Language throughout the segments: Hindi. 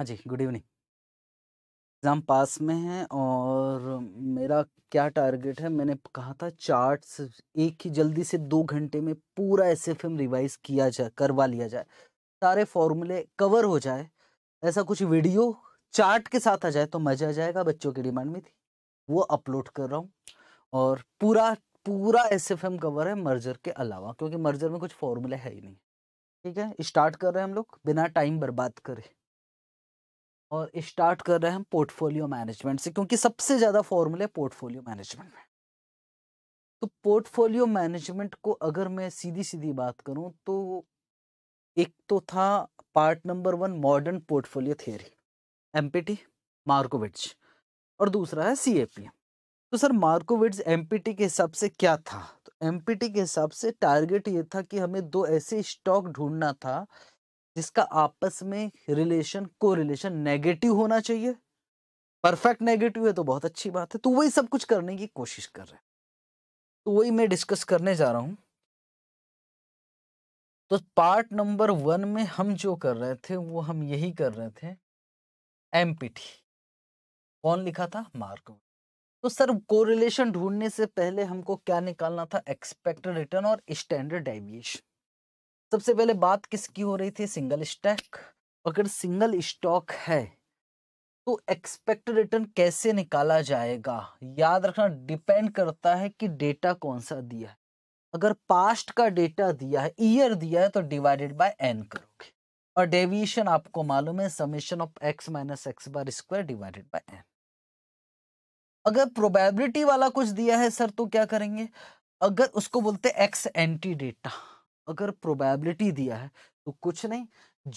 हाँ जी गुड इवनिंग एग्ज़ाम पास में है और मेरा क्या टारगेट है मैंने कहा था चार्ट्स एक ही जल्दी से दो घंटे में पूरा एस एफ एम रिवाइज किया जाए करवा लिया जाए सारे फॉर्मूले कवर हो जाए ऐसा कुछ वीडियो चार्ट के साथ आ जाए तो मज़ा आ जाएगा बच्चों की डिमांड में थी वो अपलोड कर रहा हूँ और पूरा पूरा एस एफ एम कवर है मर्जर के अलावा क्योंकि मर्जर में कुछ फॉर्मूले है ही नहीं ठीक है स्टार्ट कर रहे हैं हम लोग बिना टाइम बर्बाद करें और स्टार्ट कर रहे हैं हम पोर्टफोलियो मैनेजमेंट से क्योंकि सबसे ज़्यादा फॉर्मूले पोर्टफोलियो मैनेजमेंट में तो पोर्टफोलियो मैनेजमेंट को अगर मैं सीधी सीधी बात करूं तो एक तो था part number one modern portfolio theory MPT Markowitz और दूसरा है सी तो सर मार्कोविट्स एमपीटी के हिसाब से क्या था तो एमपीटी के हिसाब से टारगेट ये था कि हमें दो ऐसे स्टॉक ढूंढना था जिसका आपस में रिलेशन को रिलेशन नेगेटिव होना चाहिए परफेक्ट नेगेटिव है तो बहुत अच्छी बात है तो वही सब कुछ करने की कोशिश कर रहे हैं तो वही मैं डिस्कस करने जा रहा हूं तो पार्ट नंबर वन में हम जो कर रहे थे वो हम यही कर रहे थे एमपीटी कौन लिखा था मार्क तो सर कोरिलेशन ढूंढने से पहले हमको क्या निकालना था एक्सपेक्टेड रिटर्न और स्टैंडर्ड डेविएशन सबसे पहले बात किसकी हो रही थी सिंगल स्टैक अगर सिंगल स्टॉक है तो एक्सपेक्टेड रिटर्न कैसे निकाला जाएगा याद रखना डिपेंड करता है कि डेटा कौन सा दिया है अगर पास्ट का डेटा दिया है ईयर दिया है तो डिवाइडेड बाय एन करोगे और डेविएशन आपको मालूम है summation of X minus X bar square divided by N अगर प्रोबेबिलिटी वाला कुछ दिया है सर तो क्या करेंगे अगर उसको बोलते एक्स एंटी डेटा अगर प्रोबेबिलिटी दिया है तो कुछ नहीं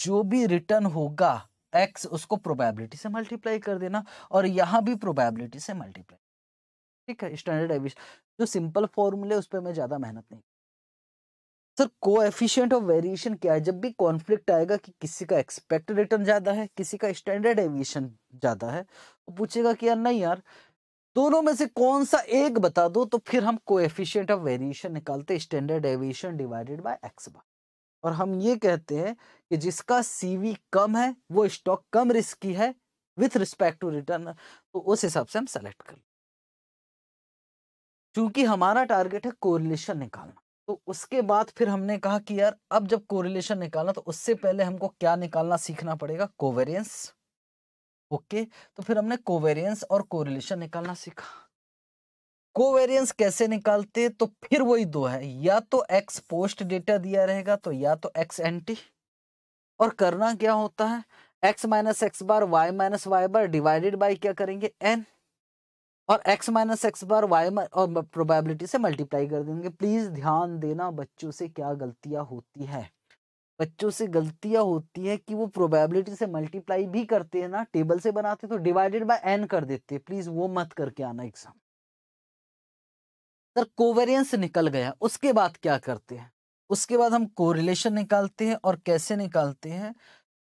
जो भी रिटर्न होगा एक्स उसको प्रोबेबिलिटी से मल्टीप्लाई कर देना और यहाँ भी प्रोबेबिलिटी से मल्टीप्लाई ठीक है स्टैंडर्ड एविश जो सिंपल फॉर्मूले उस पर मैं ज़्यादा मेहनत नहीं सर को एफिशियंट ऑफ वेरिएशन क्या है जब भी कॉन्फ्लिक्ट आएगा कि किसी का एक्सपेक्टेड रिटर्न ज़्यादा है किसी का स्टैंडर्ड एविएशन ज़्यादा है वो तो पूछेगा कि यार नहीं यार दोनों में से कौन सा एक बता दो तो फिर हम कोएफिशिएंट ऑफ वेरिएशन निकालते standard deviation divided by X bar और हम ये कहते हैं कि जिसका सीवी कम है वो स्टॉक कम रिस्की है विथ रिस्पेक्ट टू रिटर्न तो उस हिसाब से हम सेलेक्ट कर चूंकि हमारा टारगेट है कोरिलेशन निकालना तो उसके बाद फिर हमने कहा कि यार अब जब कोरिलेशन निकालना तो उससे पहले हमको क्या निकालना सीखना पड़ेगा कोवेरियंस ओके तो फिर हमने कोवेरियंस और कोरिलेशन निकालना सीखा कोवेरियंस कैसे निकालते तो फिर वही दो है या तो एक्स पोस्ट डेटा दिया रहेगा तो या तो एक्स एंटी और करना क्या होता है X minus X bar Y minus Y bar divided by क्या करेंगे एन और X minus X bar Y और प्रोबेबिलिटी से मल्टीप्लाई कर देंगे प्लीज ध्यान देना बच्चों से क्या गलतियां होती है बच्चों से गलतियां होती है कि वो प्रोबेबिलिटी से मल्टीप्लाई भी करते हैं ना टेबल से बनाते तो डिवाइडेड बाय एन कर देते हैं प्लीज वो मत करके आना एग्जाम सर कोवेरियंस निकल गया उसके बाद क्या करते हैं उसके बाद हम कोरिलेशन निकालते हैं और कैसे निकालते हैं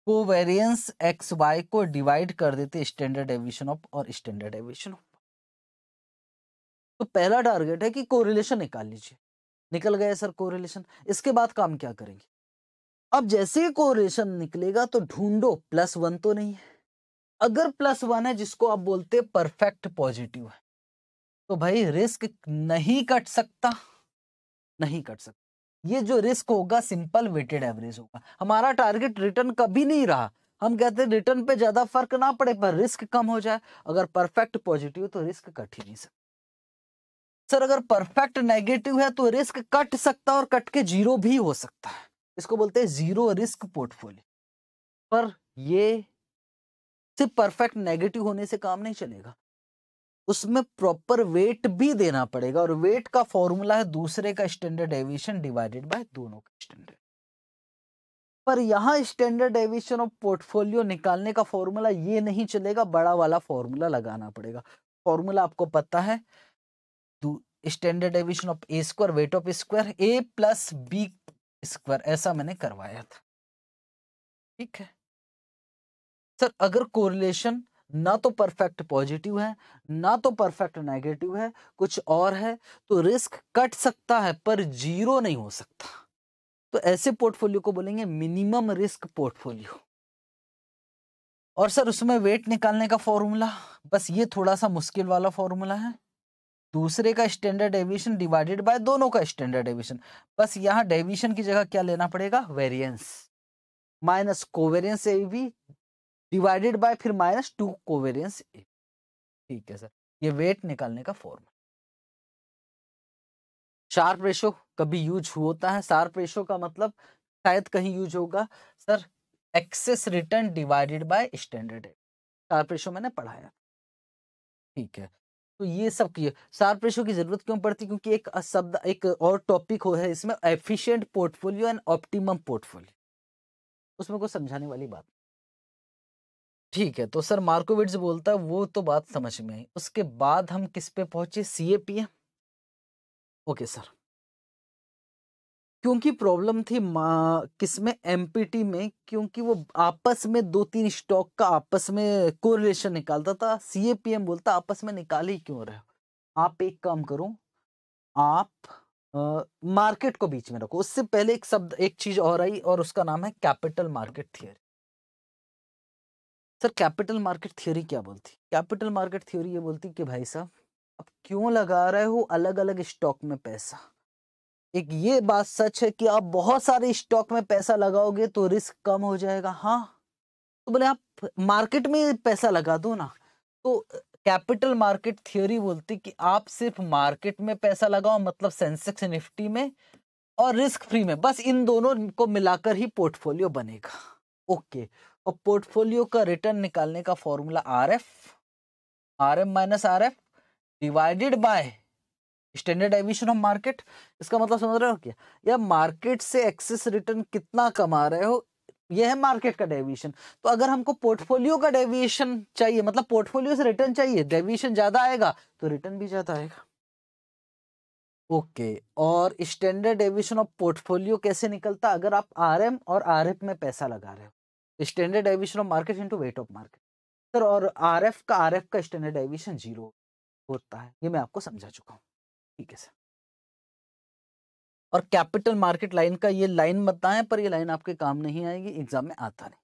कोवेरियंस एक्स वाई को डिवाइड कर देते स्टैंडर्ड एविशन ऑफ और स्टैंडर्ड एविशन ऑफ तो पहला टारगेट है कि कोरिलेशन निकाल लीजिए निकल गया सर कोरिलेशन इसके बाद काम क्या करेंगे अब जैसे कोरेशन निकलेगा तो ढूंढो प्लस वन तो नहीं है अगर प्लस वन है जिसको आप बोलते परफेक्ट पॉजिटिव है तो भाई रिस्क नहीं कट सकता नहीं कट सकता ये जो रिस्क होगा सिंपल वेटेड एवरेज होगा हमारा टारगेट रिटर्न कभी नहीं रहा हम कहते हैं रिटर्न पे ज्यादा फर्क ना पड़े पर रिस्क कम हो जाए अगर परफेक्ट पॉजिटिव तो रिस्क कट ही नहीं सकता सर अगर परफेक्ट नेगेटिव है तो रिस्क कट सकता और कट के जीरो भी हो सकता है इसको बोलते हैं जीरो रिस्क पोर्टफोलियो पर ये सिर्फ परफेक्ट नेगेटिव होने से काम नहीं चलेगा उसमें प्रॉपर वेट भी देना पड़ेगा और वेट का फॉर्मूला है दूसरे का स्टैंडर्ड एविएशन डिवाइडेड बाय दोनों का स्टैंडर्ड पर यहां स्टैंडर्ड एविएशन ऑफ पोर्टफोलियो निकालने का फॉर्मूला ये नहीं चलेगा बड़ा वाला फॉर्मूला लगाना पड़ेगा फॉर्मूला आपको पता है standard deviation of A square weight of square A plus B square ऐसा मैंने करवाया था ठीक है सर अगर कोरिलेशन ना तो परफेक्ट पॉजिटिव है ना तो परफेक्ट नेगेटिव है कुछ और है तो रिस्क कट सकता है पर जीरो नहीं हो सकता तो ऐसे पोर्टफोलियो को बोलेंगे मिनिमम रिस्क पोर्टफोलियो और सर उसमें वेट निकालने का फॉर्मूला बस ये थोड़ा सा मुश्किल वाला फॉर्मूला है दूसरे का स्टैंडर्ड डेविएशन डिवाइडेड बाय दोनों का स्टैंडर्ड डेविएशन बस यहाँ डेविएशन की जगह क्या लेना पड़ेगा variance minus covariance A B divided by फिर माइनस टू कोवेरियंस ए ठीक है सर ये वेट निकालने का फॉर्म शार्प रेशो कभी यूज होता है शार्प रेशो का मतलब शायद कहीं यूज होगा sir excess return divided by standard Sharpe ratio मैंने पढ़ाया ठीक है तो ये सब किए सार्प रेशो की जरूरत क्यों पड़ती क्योंकि एक शब्द एक और टॉपिक हो है इसमें efficient portfolio and optimum portfolio उसमें कोई समझाने वाली बात ठीक है तो सर मार्कोविट्स बोलता है वो तो बात समझ में आई उसके बाद हम किस पे पहुंचे C A P M okay sir क्योंकि प्रॉब्लम थी किसमें एमपीटी में क्योंकि वो आपस में दो तीन स्टॉक का आपस में कोरिलेशन निकालता था सीएपीएम बोलता आपस में निकाल ही क्यों रहे आप एक काम करो आप मार्केट को बीच में रखो उससे पहले एक शब्द एक चीज और आई और उसका नाम है capital market theory sir capital market theory क्या बोलती कैपिटल मार्केट थ्योरी ये बोलती कि भाई साहब अब क्यों लगा रहे हो अलग अलग स्टॉक में पैसा एक ये बात सच है कि आप बहुत सारे स्टॉक में पैसा लगाओगे तो रिस्क कम हो जाएगा हाँ तो बोले आप मार्केट में पैसा लगा दो ना तो कैपिटल मार्केट थियोरी बोलती कि आप सिर्फ मार्केट में पैसा लगाओ मतलब सेंसेक्स निफ्टी में और रिस्क फ्री में बस इन दोनों को मिलाकर ही पोर्टफोलियो बनेगा ओके और पोर्टफोलियो का रिटर्न निकालने का formula R F R M minus R F divided by standard deviation of market इसका मतलब समझ रहे हो क्या या मार्केट से एक्सेस रिटर्न कितना कमा रहे हो यह है मार्केट का डेविएशन तो अगर हमको पोर्टफोलियो का डेविएशन चाहिए मतलब पोर्टफोलियो से रिटर्न चाहिए डेविएशन ज्यादा आएगा तो रिटर्न भी ज्यादा आएगा ओके okay. और स्टैंडर्ड डेविएशन ऑफ पोर्टफोलियो कैसे निकलता अगर आप आरएम और आरएफ में पैसा लगा रहे हो standard deviation of market into weight of market sir और आरएफ का आरएफ का स्टैंडर्ड डेविएशन जीरो होता है ये मैं आपको समझा चुका हूँ ठीक है सर और कैपिटल मार्केट लाइन का ये लाइन बताएं पर ये लाइन आपके काम नहीं आएगी एग्जाम में आता नहीं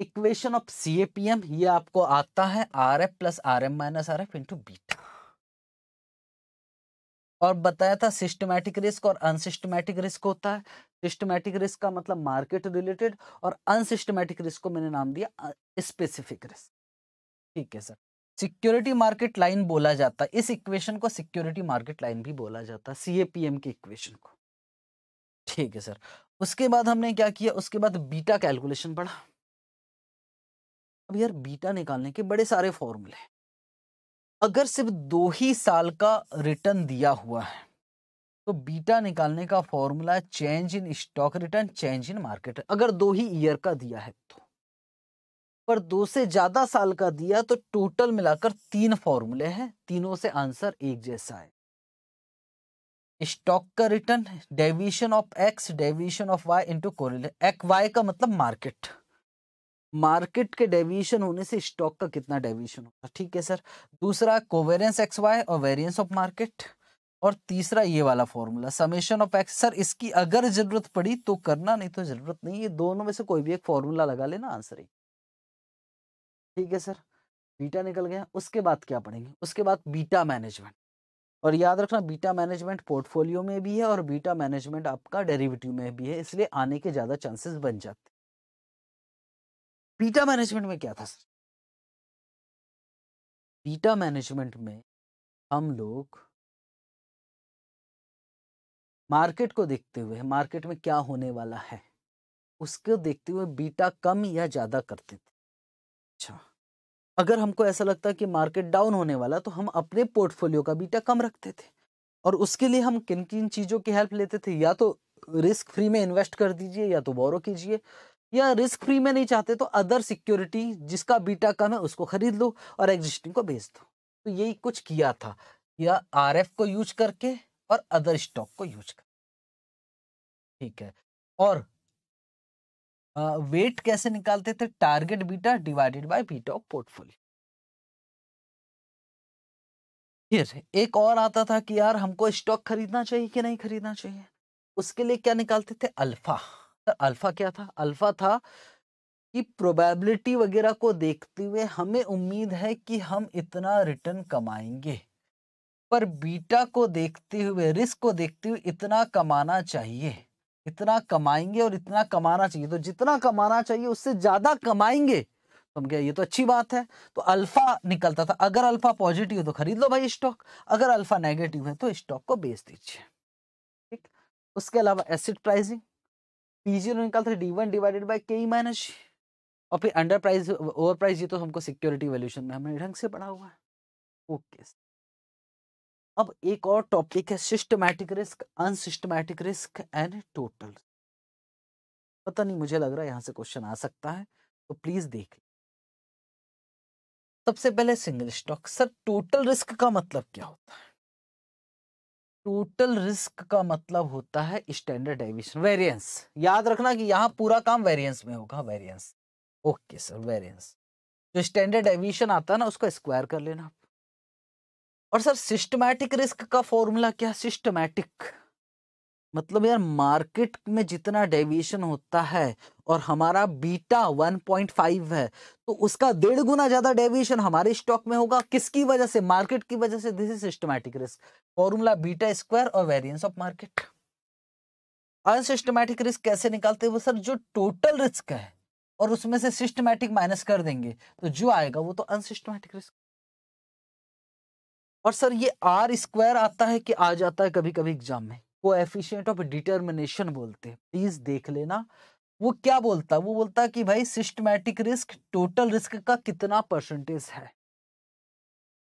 equation of C A P M ये आपको आता है R F plus R M minus R F into beta और बताया था सिस्टमैटिक रिस्क और अनसिस्टमैटिक रिस्क होता है सिस्टमैटिक रिस्क का मतलब मार्केट रिलेटेड और अनसिस्टमैटिक रिस्क को मैंने नाम दिया स्पेसिफिक रिस्क ठीक है सर सिक्योरिटी मार्केट लाइन बोला जाता है इस इक्वेशन को सिक्योरिटी मार्केट लाइन भी बोला जाता है सीएपीएम की इक्वेशन को ठीक है सर उसके बाद हमने क्या किया उसके बाद बीटा कैलकुलेशन पढ़ा अब यार बीटा निकालने के बड़े सारे फॉर्मूले अगर सिर्फ दो ही साल का रिटर्न दिया हुआ है तो बीटा निकालने का formula change in stock return change in market अगर दो ही ईयर का दिया है तो पर दो से ज्यादा साल का दिया तो टोटल मिलाकर तीन फॉर्मूले हैं तीनों से आंसर एक जैसा है स्टॉक का return deviation of X deviation of Y into correlation एक वाई का मतलब मार्केट मार्केट के डेविएशन होने से स्टॉक का कितना डेविएशन होगा ठीक है सर दूसरा कोवेरियंस एक्स वाई और वेरियंस ऑफ मार्केट और तीसरा ये वाला formula summation of X sir इसकी अगर जरूरत पड़ी तो करना नहीं तो जरूरत नहीं ये दोनों में से कोई भी एक फॉर्मूला लगा लेना आंसर ही ठीक है सर बीटा निकल गया उसके बाद क्या पढ़ेंगे उसके बाद बीटा मैनेजमेंट और याद रखना बीटा मैनेजमेंट पोर्टफोलियो में भी है और बीटा मैनेजमेंट आपका डेरिवेटिव में भी है इसलिए आने के ज़्यादा चांसेस बन जाते बीटा मैनेजमेंट में क्या था सर बीटा मैनेजमेंट में हम लोग मार्केट को देखते हुए मार्केट में क्या होने वाला है उसको देखते हुए बीटा कम या ज़्यादा करते थे अच्छा अगर हमको ऐसा लगता कि मार्केट डाउन होने वाला तो हम अपने पोर्टफोलियो का बीटा कम रखते थे और उसके लिए हम किन किन चीज़ों की हेल्प लेते थे या तो रिस्क फ्री में इन्वेस्ट कर दीजिए या तो बोरो कीजिए या रिस्क फ्री में नहीं चाहते तो अदर सिक्योरिटी जिसका बीटा कम है उसको खरीद लो और एग्जिस्टिंग को बेच दो तो यही कुछ किया था या आर को यूज करके और अदर स्टॉक को यूज कर ठीक है और वेट कैसे निकालते थे target beta divided by beta of portfolio फिर एक और आता था कि यार हमको स्टॉक खरीदना चाहिए कि नहीं खरीदना चाहिए उसके लिए क्या निकालते थे अल्फा तो अल्फा क्या था अल्फा था कि प्रोबेबिलिटी वगैरह को देखते हुए हमें उम्मीद है कि हम इतना रिटर्न कमाएंगे पर बीटा को देखते हुए रिस्क को देखते हुए इतना कमाना चाहिए इतना कमाएंगे और इतना कमाना चाहिए तो जितना कमाना चाहिए उससे ज्यादा कमाएंगे तो हम क्या ये तो अच्छी बात है तो अल्फा निकलता था अगर अल्फा पॉजिटिव है तो खरीद लो भाई स्टॉक अगर अल्फा नेगेटिव है तो स्टॉक को बेच दीजिए ठीक उसके अलावा एसिड प्राइसिंग पी निकलता D one divided by K minus और फिर अंडर प्राइज ओवर प्राइज ये तो हमको सिक्योरिटी वैल्यूशन में हमने ढंग से पढ़ा हुआ है ओके अब एक और टॉपिक है systematic risk unsystematic risk and total पता नहीं मुझे लग रहा है यहां से क्वेश्चन आ सकता है तो प्लीज देख सबसे पहले single stock sir total risk का मतलब क्या होता है टोटल रिस्क का मतलब होता है स्टैंडर्ड डेविएशन वेरिएंस याद रखना कि यहां पूरा काम वेरिएंस में होगा वेरिएंस ओके सर वेरिएंस जो स्टैंडर्ड डेविएशन आता है ना उसको स्क्वायर कर लेना और सर सिस्टमैटिक रिस्क का फॉर्मूला क्या सिस्टमैटिक मतलब यार मार्केट में जितना डेविएशन होता है और हमारा बीटा 1.5 है तो उसका डेढ़ गुना ज्यादा डेविएशन हमारे स्टॉक में होगा किसकी वजह से मार्केट की वजह से this is systematic risk formula beta square और variance of market unsystematic risk कैसे निकालते हैं वो सर जो टोटल रिस्क है और उसमें से सिस्टमैटिक माइनस कर देंगे तो जो आएगा वो तो अनसिस्टमैटिक रिस्क और सर ये आर स्क्वायर आता है कि आ जाता है कभी कभी एग्जाम में को एफिशियंट ऑफ डिटर्मिनेशन बोलते हैं प्लीज देख लेना वो क्या बोलता है वो बोलता है कि भाई सिस्टमैटिक रिस्क टोटल रिस्क का कितना परसेंटेज है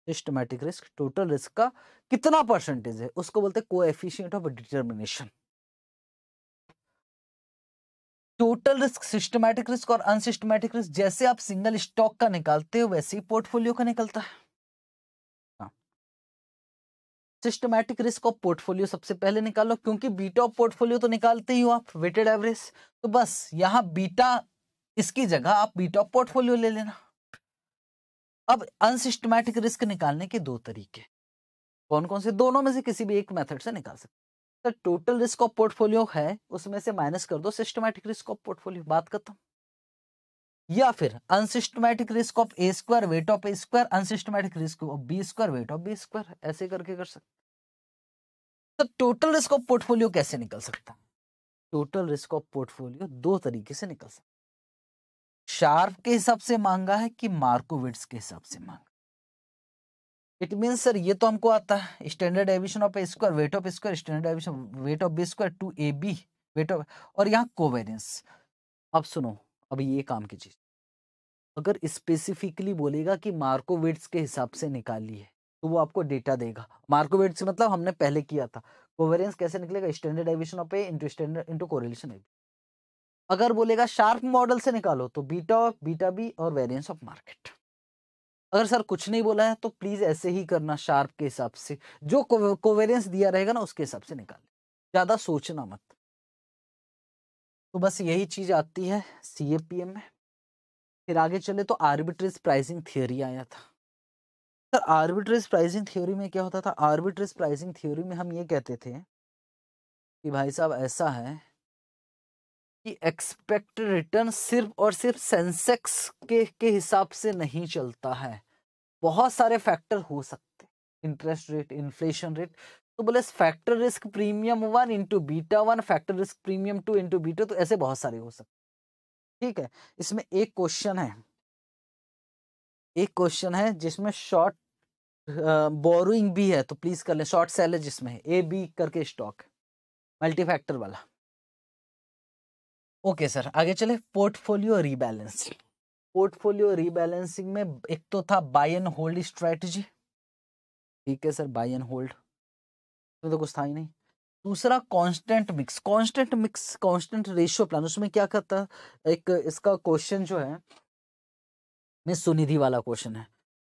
सिस्टमैटिक रिस्क टोटल रिस्क का कितना परसेंटेज है उसको बोलते हैं coefficient of determination total risk systematic risk और अनसिस्टमैटिक रिस्क जैसे आप सिंगल स्टॉक का निकालते हो वैसे ही पोर्टफोलियो का निकलता है सिस्टमैटिक रिस्क ऑफ पोर्टफोलियो सबसे पहले निकालो क्योंकि बीटा ऑफ पोर्टफोलियो तो निकालते ही हो आप वेटेड एवरेज तो बस यहाँ बीटा इसकी जगह आप बीटा ऑफ पोर्टफोलियो ले लेना अब अनसिस्टमैटिक रिस्क निकालने के दो तरीके कौन कौन से दोनों में से किसी भी एक मेथड से निकाल सकते sir total risk of portfolio है उसमें से माइनस कर दो सिस्टमैटिक रिस्क ऑफ पोर्टफोलियो बात करता खत्म या फिर unsystematic risk of A square weight of A square unsystematic risk of B square weight of B square ऐसे करके कर सकते तो टोटल रिस्क ऑफ पोर्टफोलियो कैसे निकल सकता टोटल रिस्क ऑफ पोर्टफोलियो दो तरीके से निकल सकता शार्प के हिसाब से मांगा है कि मार्कोविट्स के हिसाब से मांगा इट मीन सर ये तो हमको आता है standard deviation of A square weight of square standard deviation weight of B square two A B weight of और यहाँ कोवेरियंस अब सुनो अब ये काम की चीज अगर स्पेसिफिकली बोलेगा कि मार्कोविट्स के हिसाब से निकाली है तो वो आपको डेटा देगा मार्कोवेट से मतलब हमने पहले किया था कोवेरियंस कैसे निकलेगा standard deviation of A into standard into correlation अगर बोलेगा शार्प मॉडल से निकालो तो बीटा ऑफ बीटा बी और वेरियंस ऑफ मार्केट अगर सर कुछ नहीं बोला है तो प्लीज ऐसे ही करना शार्प के हिसाब से जो कोवेरियंस दिया रहेगा ना उसके हिसाब से निकाल ज्यादा सोचना मत तो बस यही चीज आती है सीएपीएम में फिर आगे चले तो आर्बिट्रेज प्राइसिंग थियोरी आया था सर आर्बिट्रेज प्राइसिंग थ्योरी में क्या होता था आर्बिट्रेज प्राइसिंग थ्योरी में हम ये कहते थे कि भाई साहब ऐसा है कि एक्सपेक्ट रिटर्न सिर्फ और सिर्फ सेंसेक्स के के हिसाब से नहीं चलता है बहुत सारे फैक्टर हो सकते इंटरेस्ट रेट इन्फ्लेशन रेट तो बोले factor risk premium one into beta one factor risk premium two into beta तो ऐसे बहुत सारे हो सकते ठीक है इसमें एक क्वेश्चन है एक क्वेश्चन है जिसमें शॉर्ट बोरोइंग भी है तो प्लीज कर लें शॉर्ट है जिसमें ए बी करके स्टॉक मल्टी फैक्टर वाला ओके सर आगे चले पोर्टफोलियो रीबैलेंसिंग पोर्टफोलियो रीबैलेंसिंग में एक तो था बाय एंड होल्ड स्ट्रेटजी ठीक है सर बाय एंड होल्ड तो, तो कुछ था ही नहीं दूसरा constant mix constant mix constant ratio plan उसमें क्या करता है एक इसका क्वेश्चन जो है मिस सुनिधि वाला क्वेश्चन है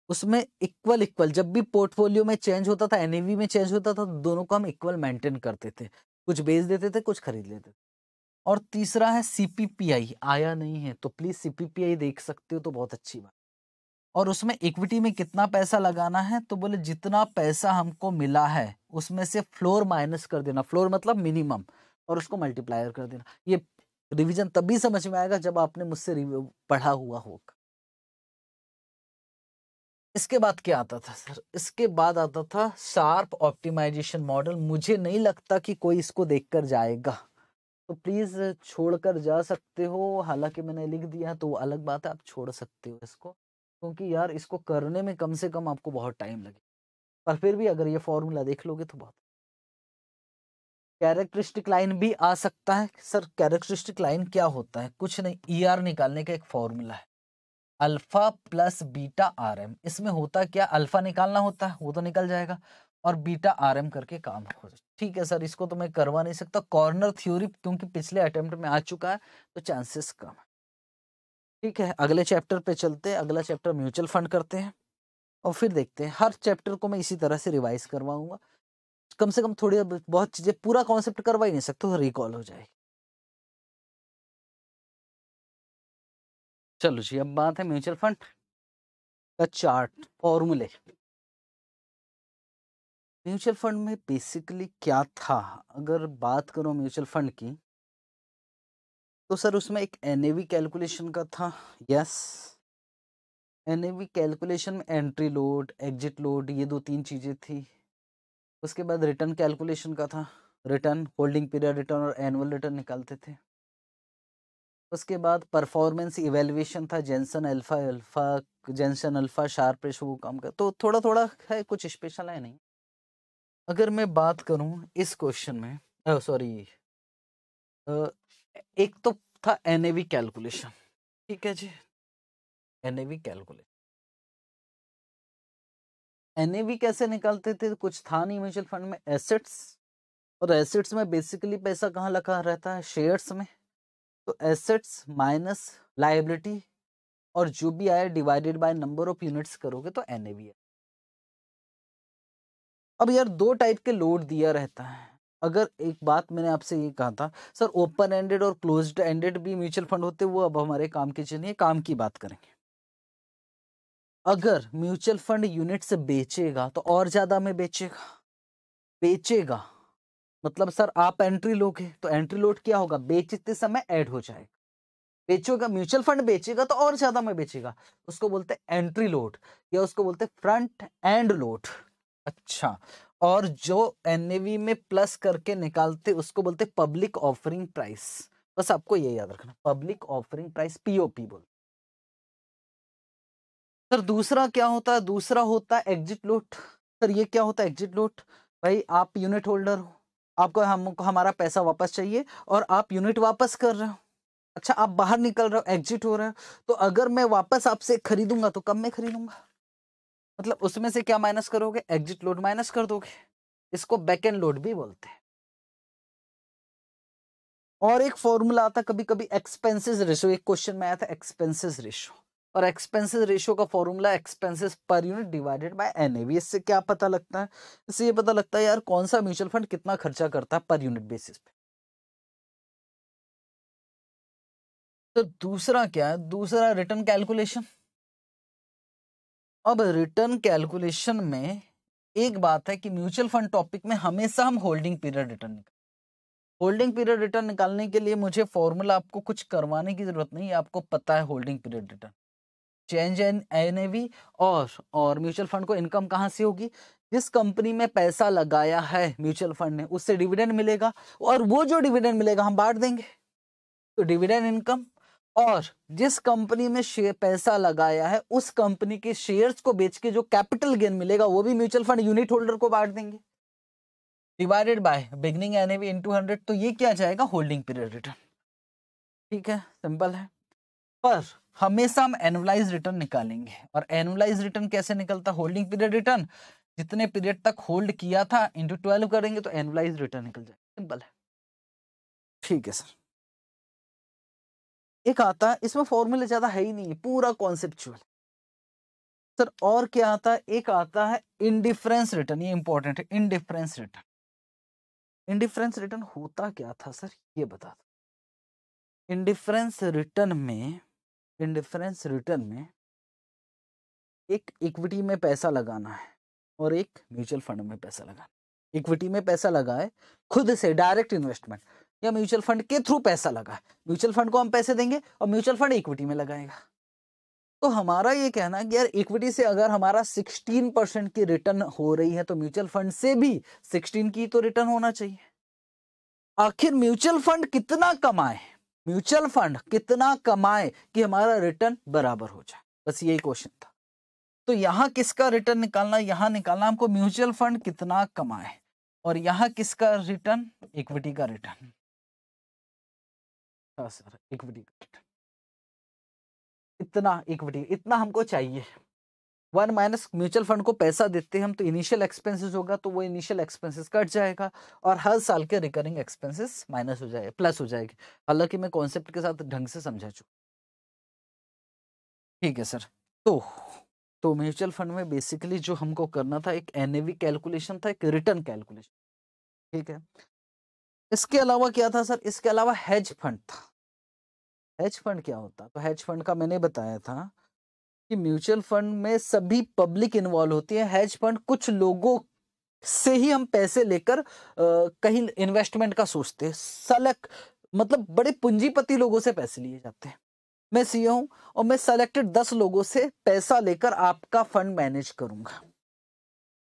उसमें इक्वल इक्वल जब भी पोर्टफोलियो में चेंज होता था एनएवी में चेंज होता था तो दोनों को हम इक्वल मेंटेन करते थे कुछ बेच देते थे कुछ खरीद लेते थे और तीसरा है सीपीपीआई आया नहीं है तो प्लीज सीपीपीआई देख सकते हो तो बहुत अच्छी बात और उसमें इक्विटी में कितना पैसा लगाना है तो बोले जितना पैसा हमको मिला है उसमें से फ्लोर माइनस कर देना फ्लोर मतलब मिनिमम और उसको मल्टीप्लायर कर देना ये रिवीजन तभी समझ में आएगा जब आपने मुझसे पढ़ा हुआ होगा इसके बाद क्या आता था सर इसके बाद आता था शार्प ऑप्टिमाइजेशन मॉडल मुझे नहीं लगता कि कोई इसको देखकर जाएगा तो प्लीज़ छोड़कर जा सकते हो हालांकि मैंने लिख दिया तो वो अलग बात है आप छोड़ सकते हो इसको क्योंकि यार इसको करने में कम से कम आपको बहुत टाइम लगे पर फिर भी अगर ये फॉर्मूला देख लोगे तो बहुत कैरेक्टरिस्टिक लाइन भी आ सकता है सर कैरेक्टरिस्टिक लाइन क्या होता है कुछ नहीं ई e ER निकालने का एक फॉर्मूला है alpha plus beta R M इसमें होता क्या अल्फ़ा निकालना होता है वो तो निकल जाएगा और बीटा आर एम करके काम हो जाए ठीक है सर इसको तो मैं करवा नहीं सकता कॉर्नर थ्योरी क्योंकि पिछले अटेम्प्ट में आ चुका है तो चांसेस कम है ठीक है अगले चैप्टर पे चलते हैं अगला चैप्टर म्यूचुअल फंड करते हैं और फिर देखते हैं हर चैप्टर को मैं इसी तरह से रिवाइज करवाऊंगा कम से कम थोड़ी बहुत चीज़ें पूरा कॉन्सेप्ट करवा ही नहीं सकते तो रिकॉल हो जाएगी चलो जी अब बात है म्यूचुअल फंड का चार्ट फॉर्मूले म्यूचुअल फंड में बेसिकली क्या था अगर बात करो म्यूचुअल फंड की तो सर उसमें एक एन कैलकुलेशन का था यस एन कैलकुलेशन में एंट्री लोड एग्जिट लोड ये दो तीन चीज़ें थी उसके बाद रिटर्न कैलकुलेशन का था रिटर्न होल्डिंग पीरियड रिटर्न और एनुअल रिटर्न निकालते थे उसके बाद परफॉर्मेंस इवेल्युएशन था Jensen alpha alpha Jensen alpha Sharpe ratio काम कर तो थोड़ा थोड़ा है कुछ स्पेशल है नहीं अगर मैं बात करूं इस क्वेश्चन में सॉरी एक तो था एन कैलकुलेशन ठीक है जी एन कैलकुलेशन एन कैसे निकालते थे कुछ था नहीं म्यूचुअल फंड में एसेट्स और एसेट्स में बेसिकली पैसा कहाँ लगा रहता है शेयर्स में तो एसेट्स माइनस लाइबिलिटी और जो भी आया divided by number of units करोगे तो एन ए अब यार दो टाइप के लोड दिया रहता है अगर एक बात मैंने आपसे ये कहा था सर ओपन एंडेड और क्लोज एंडेड भी म्यूचुअल फंड होते वो अब हमारे काम के चलिए काम की बात करेंगे अगर म्यूचुअल फंड यूनिट्स बेचेगा तो और ज़्यादा में बेचेगा बेचेगा मतलब सर आप एंट्री लोगे तो एंट्री लोड क्या होगा बेचते समय ऐड हो जाएगा बेचोगा म्यूचुअल फंड बेचेगा तो और ज्यादा में बेचेगा उसको बोलते हैं एंट्री लोट या उसको बोलते हैं फ्रंट एंड लोट अच्छा और जो एन में प्लस करके निकालते उसको बोलते पब्लिक ऑफरिंग प्राइस बस आपको ये याद रखना पब्लिक ऑफरिंग प्राइस पीओपी बोलते सर दूसरा क्या होता है दूसरा होता है एग्जिट लोट सर ये क्या होता है एग्जिट लोट भाई आप यूनिट होल्डर हो आपको हमको हमारा पैसा वापस चाहिए और आप यूनिट वापस कर रहे हो अच्छा आप बाहर निकल रहे हो एग्जिट हो रहे हो तो अगर मैं वापस आपसे खरीदूंगा तो कम में खरीदूंगा मतलब उसमें से क्या माइनस करोगे एग्जिट लोड माइनस कर दोगे इसको बैक एंड लोड भी बोलते हैं और एक फॉर्मूला आता कभी कभी एक्सपेंसिस रेशो एक क्वेश्चन में आया था एक्सपेंसिस रेशो और एक्सपेंसेस रेशियो का formula expenses per unit divided by N इससे क्या पता लगता है इससे ये पता लगता है यार कौन सा म्यूचुअल फंड कितना खर्चा करता है पर यूनिट बेसिस पे तो दूसरा क्या है दूसरा रिटर्न कैलकुलेशन अब रिटर्न कैलकुलेशन में एक बात है कि म्यूचुअल फंड टॉपिक में हमेशा हम holding period return holding period return निकालने के लिए मुझे फॉर्मूला आपको कुछ करवाने की जरूरत नहीं आपको पता है holding period return change N N और और म्यूचुअल फंड को इनकम कहाँ से होगी जिस कंपनी में पैसा लगाया है म्यूचुअल फंड ने उससे डिविडेंड मिलेगा और वो जो डिविडेंड मिलेगा हम बांट देंगे तो डिविडेंड इनकम और जिस कंपनी में शेयर पैसा लगाया है उस कंपनी के शेयर्स को बेच के जो कैपिटल गेन मिलेगा वो भी म्यूचुअल फंड यूनिट होल्डर को बांट देंगे divided by beginning into hundred तो ये क्या जाएगा होल्डिंग पीरियड रिटर्न ठीक है सिंपल है पर हमेशा हम एनुअलाइज रिटर्न निकालेंगे और एनुअलाइज रिटर्न कैसे निकलता होल्डिंग पीरियड रिटर्न जितने पीरियड तक होल्ड किया था इंटू ट्वेल्व करेंगे तो एनुअलाइज रिटर्न निकल जाएगा सिंपल है ठीक है सर एक आता है इसमें फॉर्मूले ज्यादा है ही नहीं है पूरा कॉन्सेप्चुअल सर और क्या आता है एक आता है इनडिफरेंस रिटर्न ये इंपॉर्टेंट है इनडिफरेंस रिटर्न इनडिफरेंस रिटर्न होता क्या था सर ये बता दो इनडिफरेंस रिटर्न में इंडिफरेंस रिटर्न में एक इक्विटी में पैसा लगाना है और एक म्यूचुअल फंड में पैसा लगाना इक्विटी में पैसा लगाए खुद से डायरेक्ट इन्वेस्टमेंट या म्यूचुअल फंड के थ्रू पैसा लगा म्यूचुअल फंड को हम पैसे देंगे और म्यूचुअल फंड इक्विटी में लगाएगा तो हमारा ये कहना कि यार इक्विटी से अगर हमारा 16 परसेंट की रिटर्न हो रही है तो म्यूचुअल फंड से भी 16 की तो रिटर्न होना चाहिए आखिर म्यूचुअल फंड कितना कमाए म्यूचुअल फंड कितना कमाए कि हमारा रिटर्न बराबर हो जाए बस यही क्वेश्चन था तो यहाँ किसका रिटर्न निकालना यहाँ निकालना हमको म्यूचुअल फंड कितना कमाए और यहाँ किसका रिटर्न इक्विटी का रिटर्न हाँ सर इक्विटी का रिटर्न इतना इक्विटी इतना हमको चाहिए वन माइनस म्यूचुअल फंड को पैसा देते हैं हम तो इनिशियल एक्सपेंसेस होगा तो वो इनिशियल एक्सपेंसेस कट जाएगा और हर साल के रिकरिंग एक्सपेंसेस माइनस हो जाए प्लस हो जाएगी हालांकि मैं कॉन्सेप्ट के साथ ढंग से समझा चुका ठीक है सर तो तो म्यूचुअल फंड में बेसिकली जो हमको करना था एक एन कैलकुलेशन था एक रिटर्न कैलकुलेशन ठीक है इसके अलावा क्या था सर इसके अलावा हेज फंड था हेज फंड क्या होता तो हेज फंड का मैंने बताया था कि म्यूचुअल फंड में सभी पब्लिक इन्वॉल्व होती है हेज फंड कुछ लोगों से ही हम पैसे लेकर कहीं इन्वेस्टमेंट का सोचते हैं सलक मतलब बड़े पूंजीपति लोगों से पैसे लिए जाते हैं मैं सीओ e हूं और मैं सेलेक्टेड दस लोगों से पैसा लेकर आपका फंड मैनेज करूंगा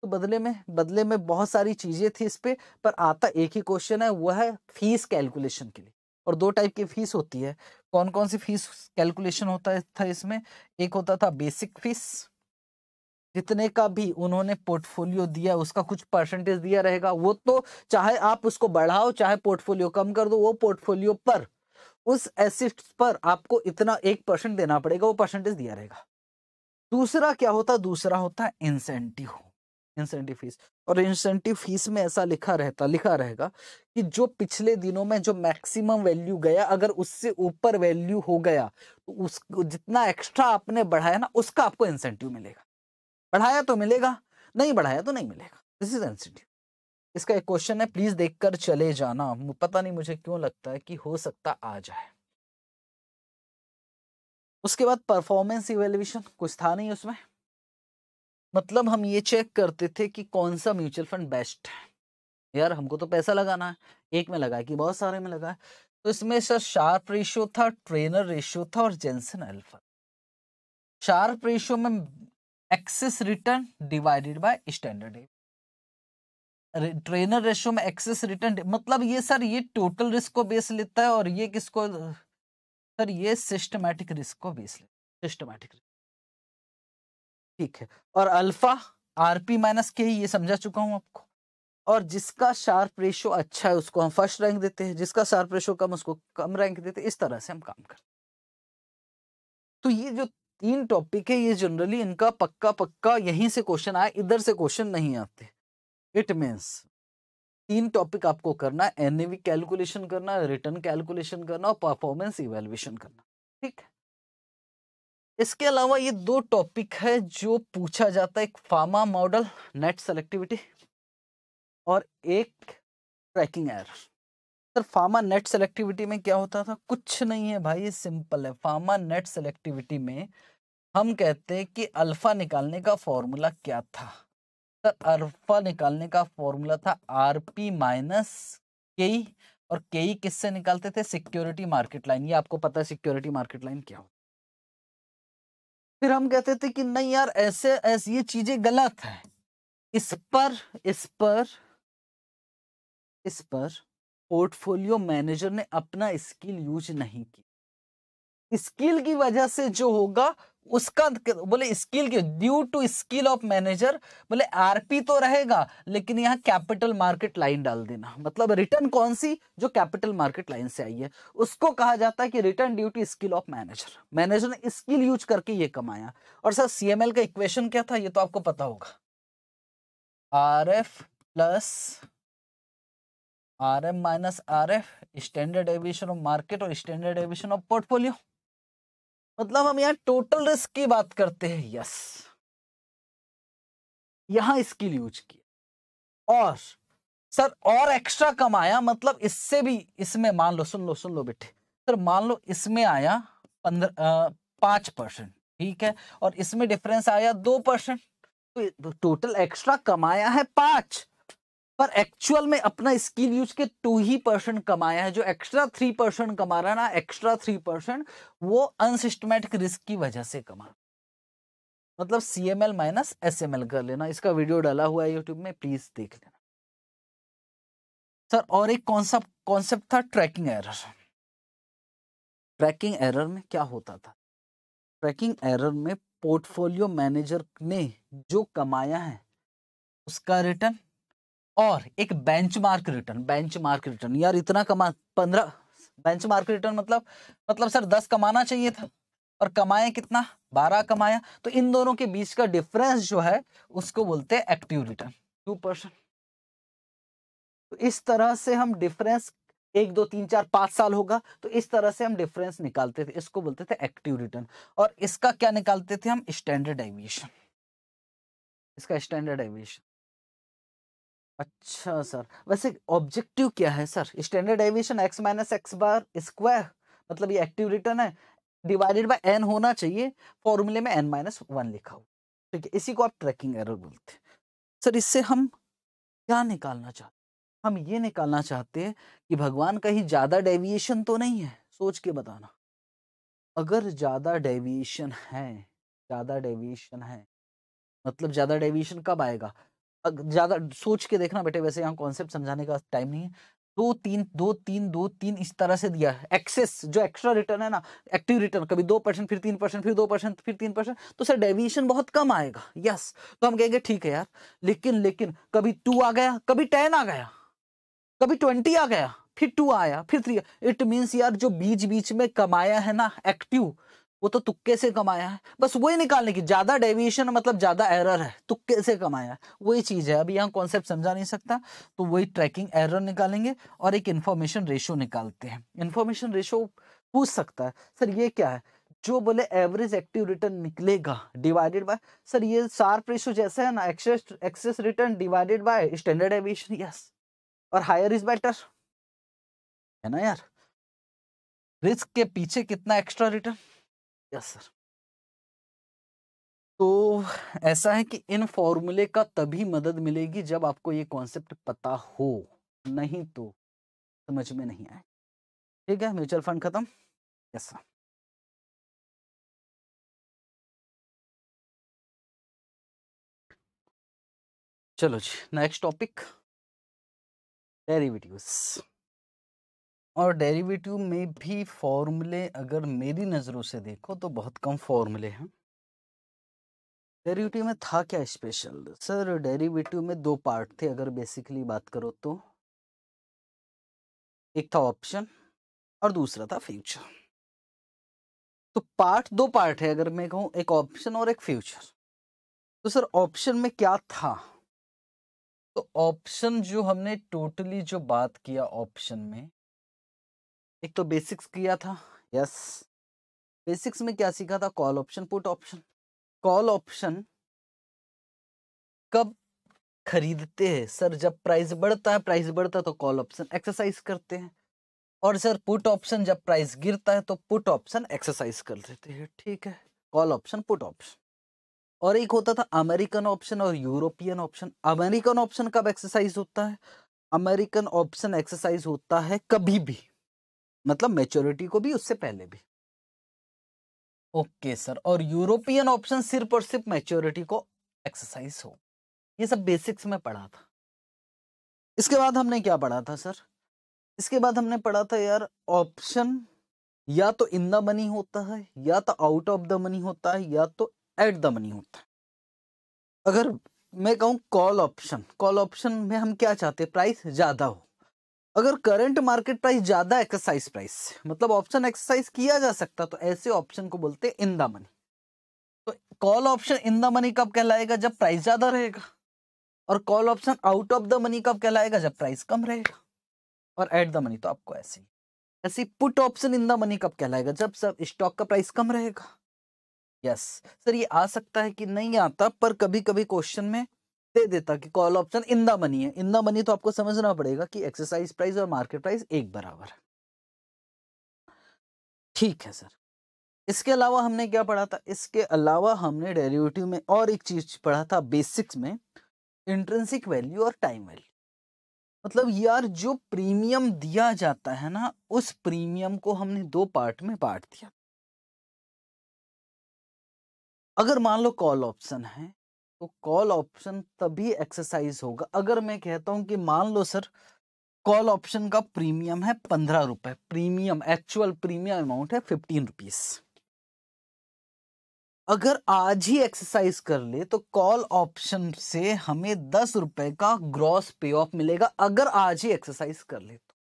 तो बदले में बदले में बहुत सारी चीजें थी इस पे पर आता एक ही क्वेश्चन है वह है फीस कैलकुलेशन के लिए और दो टाइप की फीस होती है कौन कौन सी फीस कैलकुलेशन होता था इसमें एक होता था बेसिक फीस जितने का भी उन्होंने पोर्टफोलियो दिया उसका कुछ परसेंटेज दिया रहेगा वो तो चाहे आप उसको बढ़ाओ चाहे पोर्टफोलियो कम कर दो वो पोर्टफोलियो पर उस एसिस्ट पर आपको इतना एक परसेंट देना पड़ेगा वो परसेंटेज दिया रहेगा दूसरा क्या होता दूसरा होता है इंसेंटिव इंसेंटिव फीस और इंसेंटिव फीस में ऐसा लिखा रहता लिखा रहेगा कि जो पिछले दिनों में जो मैक्सिमम वैल्यू गया अगर उससे ऊपर वैल्यू हो गया तो उस जितना एक्स्ट्रा आपने बढ़ाया ना उसका आपको इंसेंटिव मिलेगा बढ़ाया तो मिलेगा नहीं बढ़ाया तो नहीं मिलेगा दिस इज इंसेंटिव इसका एक क्वेश्चन है प्लीज देख चले जाना पता नहीं मुझे क्यों लगता है कि हो सकता आ जाए उसके बाद परफॉर्मेंस इवेल्यूशन कुछ था नहीं उसमें मतलब हम ये चेक करते थे कि कौन सा म्यूचुअल फंड बेस्ट है यार हमको तो पैसा लगाना है एक में लगा है कि बहुत सारे में लगा है तो इसमें सर शार्प रेशियो था ट्रेनर रेशियो था और जेंसन एल्फर शार्प रेशियो में excess return divided by standard Treynor ratio में एक्सेस रिटर्न मतलब ये सर ये टोटल रिस्क को बेस लेता है और ये किसको सर ये सिस्टमैटिक रिस्क को बेस लेता है सिस्टमैटिक रिस्क ठीक है और अल्फा आर पी माइनस के ये समझा चुका हूं आपको और जिसका शार्प रेशो अच्छा है उसको हम फर्स्ट रैंक देते हैं जिसका शार्प रेशो कम उसको कम रैंक देते हैं इस तरह से हम काम करते हैं तो ये जो तीन टॉपिक है ये जनरली इनका पक्का पक्का यहीं से क्वेश्चन आए इधर से क्वेश्चन नहीं आते इट मीन्स तीन टॉपिक आपको करना एनएवी कैलकुलेशन करना रिटर्न कैलकुलेशन करना और परफॉर्मेंस इवेल्युएशन करना ठीक है इसके अलावा ये दो टॉपिक है जो पूछा जाता है एक फार्मा मॉडल नेट सेलेक्टिविटी और एक tracking error sir Fama net selectivity में क्या होता था कुछ नहीं है भाई ये सिंपल है फार्मा नेट सेलेक्टिविटी में हम कहते हैं कि अल्फा निकालने का फॉर्मूला क्या था सर अल्फा निकालने का फॉर्मूला था आर पी माइनस के और के किससे निकालते थे सिक्योरिटी मार्केट लाइन ये आपको पता है सिक्योरिटी मार्केट लाइन क्या होता फिर हम कहते थे कि नहीं यार ऐसे ऐसे ये चीजें गलत है इस पर इस पर इस पर पोर्टफोलियो मैनेजर ने अपना स्किल यूज नहीं किया स्किल की वजह से जो होगा उसका बोले स्किल की due to skill of manager बोले आरपी तो रहेगा लेकिन यहाँ कैपिटल मार्केट लाइन डाल देना मतलब रिटर्न कौन सी जो कैपिटल मार्केट लाइन से आई है उसको कहा जाता है कि return due to skill of manager manager ने स्किल यूज करके ये कमाया और सर सीएमएल का इक्वेशन क्या था ये तो आपको पता होगा R F plus R M minus R F standard deviation of market और स्टैंडर्ड एविएशन ऑफ पोर्टफोलियो मतलब हम यहाँ टोटल रिस्क की बात करते हैं यस यहां स्किल यूज किया और सर और एक्स्ट्रा कमाया मतलब इससे भी इसमें मान लो सुन लो सुन लो बेटे सर मान लो इसमें आया पंद्रह पांच परसेंट ठीक है और इसमें डिफरेंस आया दो परसेंट तो टोटल तो एक्स्ट्रा कमाया है पांच पर एक्चुअल में अपना स्किल यूज के टू ही परसेंट कमाया है जो एक्स्ट्रा थ्री परसेंट कमा रहा है ना एक्स्ट्रा थ्री परसेंट वो अनसिस्टमेटिक रिस्क की वजह से कमा मतलब C M L minus S M L कर लेना इसका वीडियो डाला हुआ है यूट्यूब में प्लीज देख लेना सर और एक कॉन्सेप्ट कॉन्सेप्ट था ट्रैकिंग एरर ट्रैकिंग एरर में क्या होता था ट्रैकिंग एरर में पोर्टफोलियो मैनेजर ने जो कमाया है उसका रिटर्न और एक बेंचमार्क रिटर्न बेंचमार्क रिटर्न यार इतना कमा पंद्रह बेंचमार्क रिटर्न मतलब मतलब सर दस कमाना चाहिए था और कमाया कितना बारह कमाया तो इन दोनों के बीच का डिफरेंस जो है उसको बोलते हैं एक्टिव रिटर्न टू परसेंट तो इस तरह से हम डिफरेंस एक दो तीन चार पांच साल होगा तो इस तरह से हम डिफरेंस निकालते थे इसको बोलते थे एक्टिव रिटर्न और इसका क्या निकालते थे हम स्टैंडर्ड एविएशन इसका स्टैंडर्ड एविएशन अच्छा सर वैसे ऑब्जेक्टिव क्या है sir standard deviation X minus X bar square मतलब ये एक्टिव रिटर्न है डिवाइडेड बाय एन होना चाहिए फॉर्मूले में एन माइनस वन लिखा हो ठीक है इसी को आप ट्रैकिंग एरर बोलते हैं सर इससे हम क्या निकालना चाहते हम ये निकालना चाहते हैं कि भगवान कहीं ज़्यादा डेविएशन तो नहीं है सोच के बताना अगर ज़्यादा डेविएशन है ज़्यादा डेविएशन है मतलब ज़्यादा डेविएशन कब आएगा ज्यादा सोच के देखना बेटे वैसे यहाँ कॉन्सेप्ट समझाने का टाइम नहीं है दो तीन दो तीन दो तीन इस तरह से दिया है एक्सेस जो एक्स्ट्रा रिटर्न है ना एक्टिव रिटर्न कभी दो परसेंट फिर तीन परसेंट फिर दो परसेंट फिर तीन परसेंट तो सर डेविएशन बहुत कम आएगा यस तो हम कहेंगे ठीक है यार लेकिन लेकिन कभी टू आ गया कभी टेन आ गया कभी ट्वेंटी आ गया फिर टू आया फिर थ्री इट मीन्स यार जो बीच बीच में कमाया है ना एक्टिव वो तो तुक्के से कमाया है बस वही निकालने की ज्यादा डेविएशन मतलब ज्यादा एरर है तुक्के से कमाया वही चीज है अभी यहाँ कॉन्सेप्ट समझा नहीं सकता तो वही ट्रैकिंग एरर निकालेंगे और एक इन्फॉर्मेशन रेशो निकालते हैं इन्फॉर्मेशन रेशो पूछ सकता है सर ये क्या है जो बोले एवरेज एक्टिव रिटर्न निकलेगा डिवाइडेड बाय सर ये सार्प रेशो जैसा है ना excess excess return divided by standard deviation yes और हायर इज बेटर है ना यार रिस्क के पीछे कितना एक्स्ट्रा रिटर्न यस सर तो ऐसा है कि इन फॉर्मूले का तभी मदद मिलेगी जब आपको ये कॉन्सेप्ट पता हो नहीं तो समझ में नहीं आए ठीक है म्यूचुअल फंड खत्म यस सर चलो जी नेक्स्ट टॉपिक डेरिवेटिव्स और डेरिवेटिव में भी फॉर्मूले अगर मेरी नज़रों से देखो तो बहुत कम फॉर्मूले हैं डेरिवेटिव में था क्या स्पेशल सर डेरिवेटिव में दो पार्ट थे अगर बेसिकली बात करो तो एक था ऑप्शन और दूसरा था फ्यूचर तो पार्ट दो पार्ट है अगर मैं कहूँ एक ऑप्शन और एक फ्यूचर तो सर ऑप्शन में क्या था तो ऑप्शन जो हमने टोटली जो बात किया ऑप्शन में एक तो बेसिक्स किया था यस बेसिक्स में क्या सीखा था call option put option call option कब खरीदते हैं सर जब प्राइस बढ़ता है प्राइस बढ़ता है तो कॉल ऑप्शन एक्सरसाइज करते हैं और सर पुट ऑप्शन जब प्राइस गिरता है तो पुट ऑप्शन एक्सरसाइज कर लेते हैं ठीक है कॉल ऑप्शन पुट ऑप्शन और एक होता था अमेरिकन ऑप्शन और यूरोपियन ऑप्शन अमेरिकन ऑप्शन कब एक्सरसाइज होता है अमेरिकन ऑप्शन एक्सरसाइज होता है कभी भी मतलब मेच्योरिटी को भी उससे पहले भी ओके okay, सर और यूरोपियन ऑप्शन सिर्फ और सिर्फ मेच्योरिटी को एक्सरसाइज हो ये सब बेसिक्स में पढ़ा था इसके बाद हमने क्या पढ़ा था सर इसके बाद हमने पढ़ा था यार ऑप्शन या तो इन द मनी होता है या तो आउट ऑफ द मनी होता है या तो एट द मनी होता है अगर मैं कहूँ कॉल ऑप्शन कॉल ऑप्शन में हम क्या चाहते प्राइस ज़्यादा हो अगर करंट मार्केट प्राइस ज्यादा एक्सरसाइज प्राइस मतलब ऑप्शन एक्सरसाइज किया जा सकता तो ऐसे ऑप्शन को बोलते हैं इन द मनी तो call option in the money कब कहलाएगा जब प्राइस ज्यादा रहेगा और call option out of the money कब कहलाएगा जब प्राइस कम रहेगा और एट द मनी तो आपको ऐसे ही ऐसे put option in the money कब कहलाएगा जब सब स्टॉक का प्राइस कम रहेगा यस yes. सर ये आ सकता है कि नहीं आता पर कभी कभी क्वेश्चन में दे देता कि call option in the money है इन द मनी तो आपको समझना पड़ेगा कि एक्सरसाइज प्राइस और मार्केट प्राइस एक बराबर है ठीक है सर इसके अलावा हमने क्या पढ़ा था इसके अलावा हमने डेरिवेटिव में और एक चीज पढ़ा था बेसिक्स में इंट्रेंसिक वैल्यू और टाइम वैल्यू मतलब यार जो प्रीमियम दिया जाता है ना उस प्रीमियम को हमने दो पार्ट में बांट दिया अगर मान लो कॉल ऑप्शन है तो कॉल ऑप्शन तभी एक्सरसाइज होगा अगर मैं कहता हूं कि मान लो सर कॉल ऑप्शन का प्रीमियम है पंद्रह रुपए प्रीमियम एक्चुअल प्रीमियम अमाउंट है फिफ्टीन रुपीज अगर आज ही एक्सरसाइज कर ले तो कॉल ऑप्शन से हमें दस रुपए का ग्रॉस पे ऑफ मिलेगा अगर आज ही एक्सरसाइज कर ले तो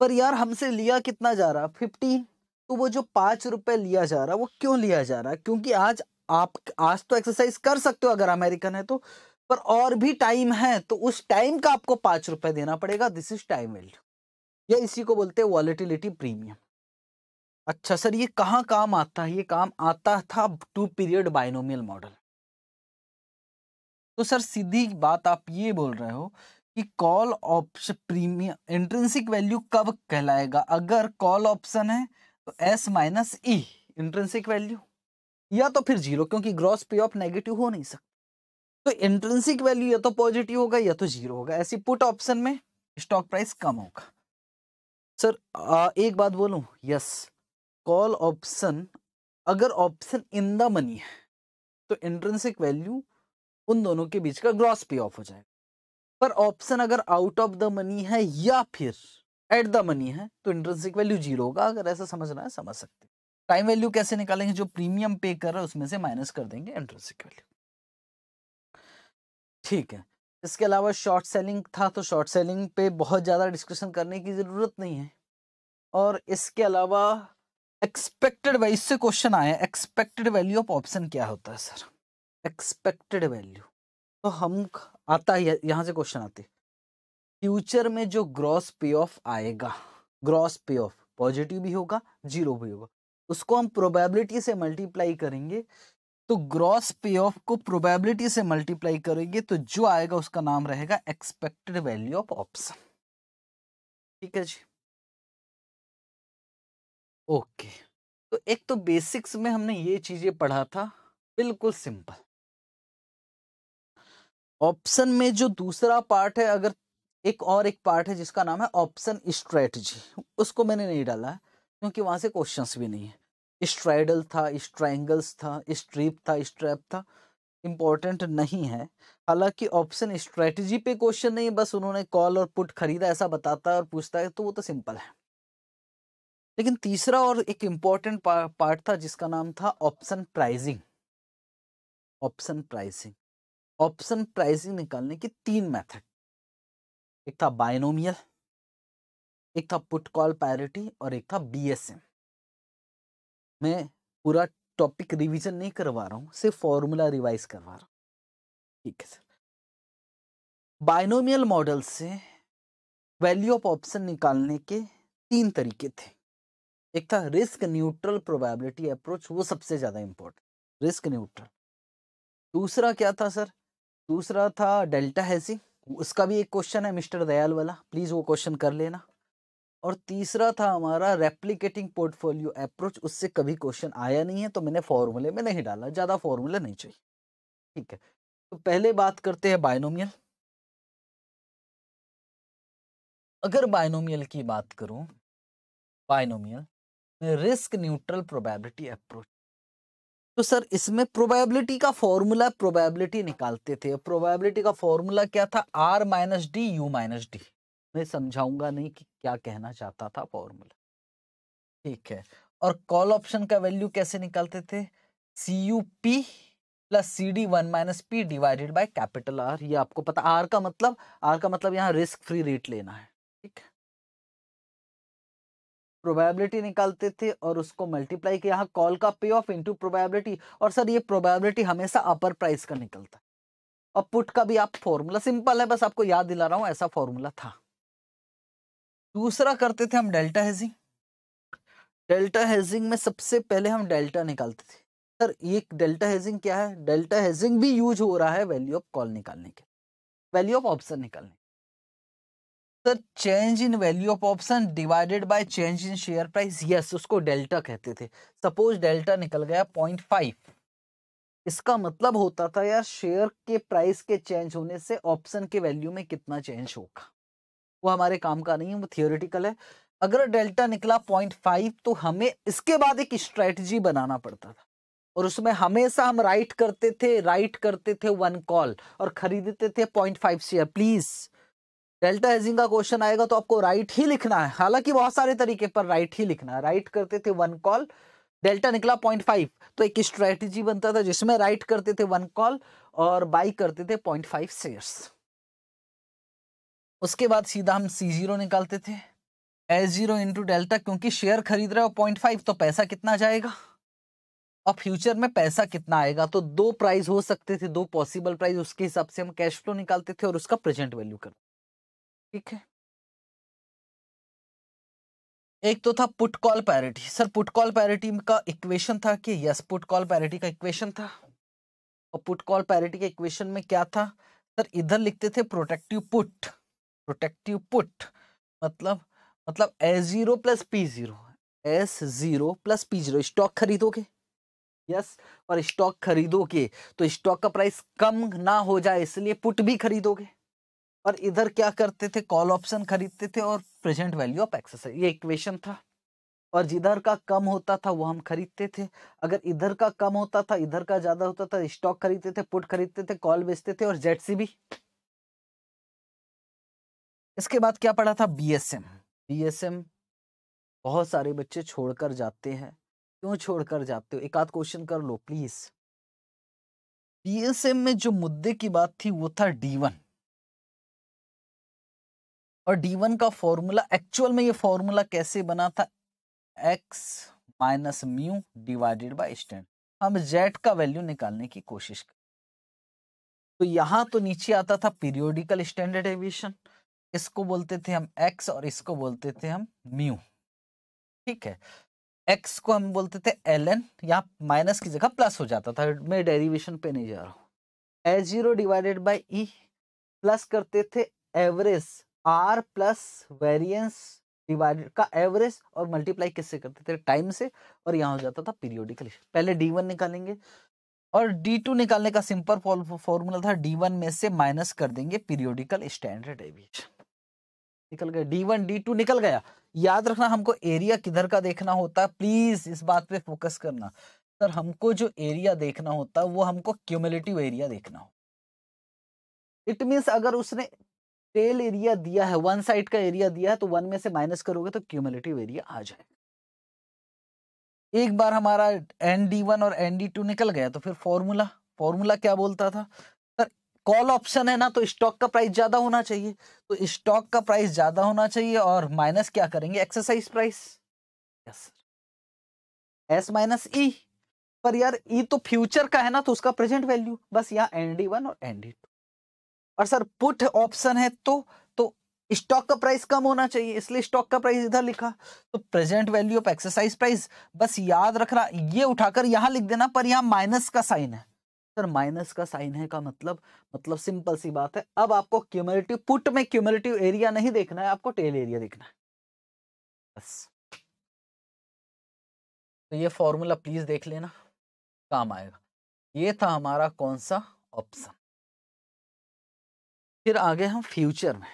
पर यार हमसे लिया कितना जा रहा फिफ्टीन तो वो जो पांच रुपए लिया जा रहा वो क्यों लिया जा रहा क्योंकि आज आप आज तो एक्सरसाइज कर सकते हो अगर अमेरिकन है तो पर और भी टाइम है तो उस टाइम का आपको पांच रुपए देना पड़ेगा दिस इज टाइम वेल्ड या इसी को बोलते हैं वॉलिटिलिटी प्रीमियम अच्छा सर ये कहाँ काम आता है ये काम आता था टू पीरियड बाइनोमियल मॉडल तो सर सीधी बात आप ये बोल रहे हो कि call option premium intrinsic value कब कहलाएगा अगर कॉल ऑप्शन है तो S minus E intrinsic value या तो फिर जीरो क्योंकि ग्रॉस पे ऑफ नेगेटिव हो नहीं सकता तो इंट्रेंसिक वैल्यू या तो पॉजिटिव होगा या तो जीरो होगा ऐसी पुट ऑप्शन में स्टॉक प्राइस कम होगा सर आ, एक बात बोलूं यस कॉल ऑप्शन अगर ऑप्शन इन द मनी है तो इंट्रेंसिक वैल्यू उन दोनों के बीच का ग्रॉस पे ऑफ हो जाएगा पर ऑप्शन अगर आउट ऑफ द मनी है या फिर एट द मनी है तो इंट्रेंसिक वैल्यू जीरो होगा अगर ऐसा समझना है समझ सकते टाइम वैल्यू कैसे निकालेंगे जो प्रीमियम पे कर रहा है उसमें से माइनस कर देंगे इंट्रेंसिक की वैल्यू ठीक है इसके अलावा शॉर्ट सेलिंग था तो शॉर्ट सेलिंग पे बहुत ज़्यादा डिस्कशन करने की ज़रूरत नहीं है और इसके अलावा एक्सपेक्टेड वैल्यू से क्वेश्चन आया एक्सपेक्टेड वैल्यू ऑफ ऑप्शन क्या होता है सर एक्सपेक्टेड वैल्यू तो हम आता है यहाँ से क्वेश्चन आते फ्यूचर में जो ग्रॉस पे ऑफ आएगा ग्रॉस पे ऑफ पॉजिटिव भी होगा जीरो भी होगा उसको हम प्रोबेबिलिटी से मल्टीप्लाई करेंगे तो ग्रॉस पे ऑफ को प्रोबेबिलिटी से मल्टीप्लाई करेंगे तो जो आएगा उसका नाम रहेगा एक्सपेक्टेड वैल्यू ऑफ ऑप्शन ठीक है जी ओके तो एक तो बेसिक्स में हमने ये चीजें पढ़ा था बिल्कुल सिंपल ऑप्शन में जो दूसरा पार्ट है अगर एक और एक पार्ट है जिसका नाम है ऑप्शन स्ट्रेटजी उसको मैंने नहीं डाला है क्योंकि वहां से क्वेश्चंस भी नहीं है स्ट्राइडल था स्ट्राइंगल्स था स्ट्रीप था स्ट्रैप था इम्पॉर्टेंट नहीं है हालांकि ऑप्शन स्ट्रेटजी पे क्वेश्चन नहीं बस उन्होंने कॉल और पुट खरीदा ऐसा बताता है और पूछता है तो वो तो सिंपल है लेकिन तीसरा और एक इम्पॉर्टेंट पार्ट था जिसका नाम था option pricing option pricing option pricing निकालने के तीन मैथड एक था बायनोमियल एक था पुट कॉल पैरिटी और एक था एम मैं पूरा टॉपिक रिवीजन नहीं करवा रहा हूँ सिर्फ फॉर्मूला रिवाइज करवा रहा हूँ ठीक है सर बाइनोमियल मॉडल से वैल्यू ऑफ ऑप्शन निकालने के तीन तरीके थे एक था रिस्क न्यूट्रल प्रोबेबिलिटी अप्रोच वो सबसे ज़्यादा इम्पोर्टेंट रिस्क न्यूट्रल दूसरा क्या था सर दूसरा था डेल्टा हैजिंग उसका भी एक क्वेश्चन है मिस्टर दयाल वाला प्लीज़ वो क्वेश्चन कर लेना और तीसरा था हमारा रेप्लीकेटिंग पोर्टफोलियो अप्रोच उससे कभी क्वेश्चन आया नहीं है तो मैंने फॉर्मूले में नहीं डाला ज़्यादा फॉर्मूले नहीं चाहिए ठीक है तो पहले बात करते हैं बायनोमियल अगर बायनोमियल की बात करूं binomial risk neutral probability approach तो सर इसमें प्रोबेबिलिटी का फॉर्मूला प्रोबेबिलिटी निकालते थे प्रोबेबिलिटी का फॉर्मूला क्या था R minus D U minus D मैं समझाऊंगा नहीं कि क्या कहना चाहता था फॉर्मूला ठीक है और कॉल ऑप्शन का वैल्यू कैसे निकालते थे C U P plus C D one minus P divided by capital R ये आपको पता आर का मतलब आर का मतलब यहाँ रिस्क फ्री रेट लेना है ठीक है प्रोबेबिलिटी निकालते थे और उसको मल्टीप्लाई किया यहाँ कॉल का पे ऑफ इंटू प्रोबेबिलिटी और सर ये प्रोबेबिलिटी हमेशा अपर प्राइस का निकलता है और पुट का भी आप फॉर्मूला सिंपल है बस आपको याद दिला रहा हूँ ऐसा फॉर्मूला था दूसरा करते थे हम डेल्टा हेजिंग डेल्टा हेजिंग में सबसे पहले हम डेल्टा निकालते थे सर ये डेल्टा हेजिंग क्या है डेल्टा हेजिंग भी यूज हो रहा है वैल्यू ऑफ कॉल निकालने के वैल्यू ऑफ ऑप्शन निकालने sir change in value of option divided by change in share price yes उसको डेल्टा कहते थे सपोज डेल्टा निकल गया पॉइंट फाइव इसका मतलब होता था यार शेयर के प्राइस के चेंज होने से ऑप्शन के वैल्यू में कितना चेंज होगा वो हमारे काम का नहीं है वो थियोरिटिकल है अगर डेल्टा निकला पॉइंट फाइव तो हमें इसके बाद एक स्ट्रेटजी बनाना पड़ता था और उसमें हमेशा हम राइट करते थे राइट करते थे वन कॉल और खरीदते थे point five share please delta hedging का क्वेश्चन आएगा तो आपको राइट ही लिखना है हालांकि बहुत सारे तरीके पर राइट ही लिखना है राइट करते थे वन कॉल डेल्टा निकला पॉइंट फाइव तो एक स्ट्रेटजी बनता था जिसमें राइट करते थे वन कॉल और बाई करते थे पॉइंट फाइव शेयर्स उसके बाद सीधा हम सी जीरो निकालते थे एस जीरो इंटू डेल्टा क्योंकि शेयर खरीद रहे हो पॉइंट फाइव तो पैसा कितना जाएगा और फ्यूचर में पैसा कितना आएगा तो दो प्राइस हो सकते थे दो पॉसिबल प्राइस उसके हिसाब से हम कैश फ्लो निकालते थे और उसका प्रेजेंट वैल्यू कर ठीक है एक तो था put call parity sir put call parity का इक्वेशन था कि यस पुट कॉल पैरिटी का इक्वेशन था और पुट कॉल पैरिटी के इक्वेशन में क्या था सर इधर लिखते थे प्रोटेक्टिव पुट प्रोटेक्टिव पुट मतलब मतलब S zero plus P zero S zero plus P zero stock खरीदोगे यस और स्टॉक खरीदोगे तो स्टॉक का प्राइस कम ना हो जाए इसलिए पुट भी खरीदोगे और इधर क्या करते थे कॉल ऑप्शन खरीदते थे और प्रेजेंट वैल्यू ऑफ एक्सेस ये इक्वेशन था और जिधर का कम होता था वो हम खरीदते थे अगर इधर का कम होता था इधर का ज़्यादा होता था स्टॉक खरीदते थे पुट खरीदते थे कॉल बेचते थे और जेट सी भी इसके बाद क्या पढ़ा था बीएसएम बीएसएम बहुत सारे बच्चे छोड़कर जाते हैं क्यों छोड़कर जाते हो एक आध क्वेश्चन कर लो प्लीज बीएसएम में जो मुद्दे की बात थी वो था डी वन और डी वन का फॉर्मूला एक्चुअल में ये फॉर्मूला कैसे बना था X minus mu divided by stand हम जेड का वैल्यू निकालने की कोशिश कर तो यहां तो नीचे आता था पीरियोडिकल स्टैंडर्ड एविएशन इसको बोलते थे हम एक्स और इसको बोलते थे हम म्यू ठीक है एक्स को हम बोलते थे एल एन यहाँ माइनस की जगह प्लस हो जाता था मैं डेरिवेशन पे नहीं जा रहा हूँ A zero divided by e plus करते थे average R plus variance divided का एवरेज और मल्टीप्लाई किससे करते थे टाइम से और यहाँ हो जाता था पीरियोडिकली पहले डी वन निकालेंगे और डी टू निकालने का सिंपल फॉर्मूला था डी वन में से माइनस कर देंगे पीरियोडिकल स्टैंडर्ड एविएशन निकल गया डी वन डी टू निकल गया याद रखना हमको एरिया किधर का देखना होता है प्लीज इस बात पे फोकस करना सर हमको जो एरिया देखना होता है वो हमको क्यूमुलेटिव एरिया देखना हो इट मीन्स अगर उसने टेल एरिया दिया है वन साइड का एरिया दिया है तो वन में से माइनस करोगे तो क्यूमुलेटिव एरिया आ जाएगा एक बार हमारा एन डी वन और एन डी टू निकल गया तो फिर फॉर्मूला फॉर्मूला क्या बोलता था कॉल ऑप्शन है ना तो स्टॉक का प्राइस ज्यादा होना चाहिए तो स्टॉक का प्राइस ज्यादा होना चाहिए और माइनस क्या करेंगे exercise price yes S minus e पर यार ई e तो फ्यूचर का है ना तो उसका प्रेजेंट वैल्यू बस यहाँ एनडी वन और एनडी टू और सर पुट ऑप्शन है तो तो स्टॉक का प्राइस कम होना चाहिए इसलिए स्टॉक का प्राइस इधर लिखा तो present value of exercise price बस याद रखना ये उठाकर यहां लिख देना पर यहां माइनस का साइन है सर माइनस का साइन है का मतलब मतलब सिंपल सी बात है अब आपको क्यूमुलेटिव पुट में क्यूमुलेटिव एरिया नहीं देखना है आपको टेल एरिया देखना है बस तो ये फॉर्मूला प्लीज देख लेना काम आएगा ये था हमारा कौन सा ऑप्शन फिर आगे हम फ्यूचर में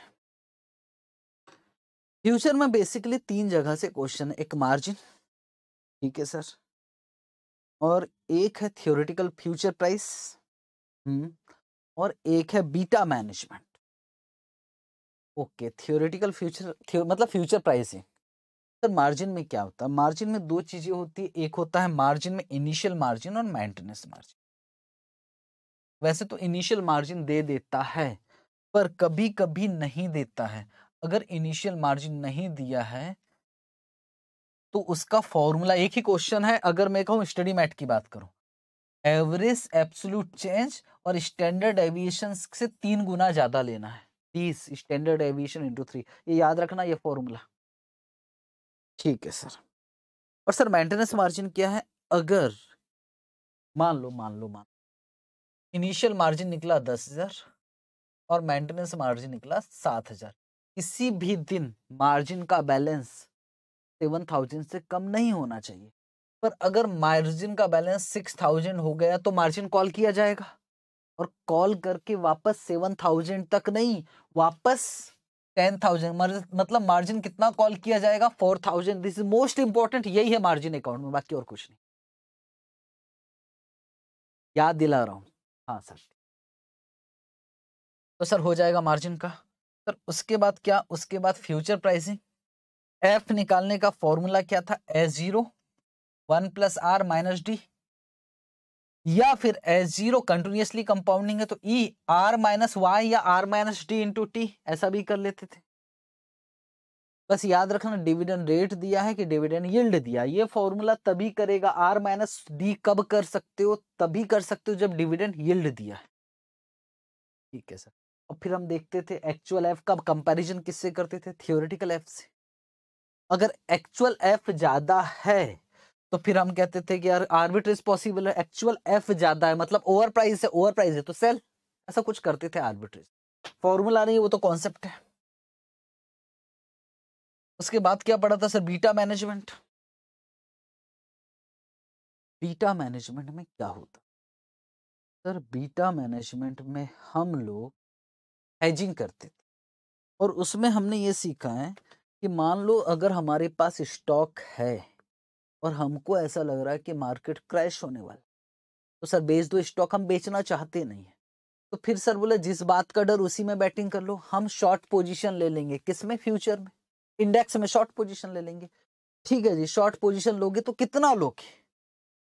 फ्यूचर में बेसिकली तीन जगह से क्वेश्चन एक मार्जिन ठीक है सर और एक है थियोरिटिकल फ्यूचर प्राइस और एक है beta management okay theoretical future मतलब फ्यूचर प्राइसिंग सर मार्जिन में क्या होता है मार्जिन में दो चीजें होती है एक होता है मार्जिन में इनिशियल मार्जिन और मेंटेनेंस मार्जिन वैसे तो इनिशियल मार्जिन दे देता है पर कभी कभी नहीं देता है अगर इनिशियल मार्जिन नहीं दिया है तो उसका फॉर्मूला एक ही क्वेश्चन है अगर मैं कहूँ स्टडी मैट की बात करूँ एवरेज एब्सोल्यूट चेंज और स्टैंडर्ड एविएशन से तीन गुना ज़्यादा लेना है तीस स्टैंडर्ड एविएशन इंटू थ्री ये याद रखना ये फॉर्मूला ठीक है सर और सर मेंटेनेंस मार्जिन क्या है अगर मान लो मान लो मान इनिशियल मार्जिन निकला दस हज़ार और मेंटेनेंस मार्जिन निकला सात हज़ार किसी भी दिन मार्जिन का बैलेंस सेवन थाउजेंड से कम नहीं होना चाहिए पर अगर मार्जिन का बैलेंस सिक्स थाउजेंड हो गया तो मार्जिन कॉल किया जाएगा और कॉल करके वापस सेवन थाउजेंड तक नहीं वापस टेन थाउजेंड मतलब मार्जिन कितना कॉल किया जाएगा four thousand this is most important यही है मार्जिन अकाउंट में बाकी और कुछ नहीं याद दिला रहा हूँ हाँ सर तो सर हो जाएगा मार्जिन का सर उसके बाद क्या उसके बाद फ्यूचर प्राइसिंग एफ निकालने का फॉर्मूला क्या था A zero one plus R minus D या फिर ए जीरो कंटिन्यूसली कंपाउंडिंग है तो ई आर माइनस वाई या R minus D into T ऐसा भी कर लेते थे बस याद रखना डिविडेंड रेट दिया है कि डिविडेंड यील्ड दिया ये फॉर्मूला तभी करेगा आर माइनस डी कब कर सकते हो तभी कर सकते हो जब डिविडेंड यील्ड दिया है ठीक है सर और फिर हम देखते थे एक्चुअल एफ कब कंपैरिजन किससे करते थे थियोरेटिकल एफ से अगर एक्चुअल एफ ज़्यादा है तो फिर हम कहते थे कि यार आर्बिट्रेज पॉसिबल है एक्चुअल एफ ज़्यादा है मतलब ओवर प्राइस है ओवर प्राइस है तो सेल ऐसा कुछ करते थे आर्बिट्रेज फॉर्मूला नहीं वो तो कॉन्सेप्ट है उसके बाद क्या पड़ा था sir beta management beta management में क्या होता सर बीटा मैनेजमेंट में हम लोग हैजिंग करते थे और उसमें हमने ये सीखा है कि मान लो अगर हमारे पास स्टॉक है और हमको ऐसा लग रहा है कि मार्केट क्रैश होने वाला तो सर बेच दो स्टॉक हम बेचना चाहते नहीं है तो फिर सर बोले जिस बात का डर उसी में बैटिंग कर लो हम शॉर्ट पोजीशन ले लेंगे किस में फ्यूचर में इंडेक्स में शॉर्ट पोजीशन ले लेंगे ठीक है जी शॉर्ट पोजीशन लोगे तो कितना लोगे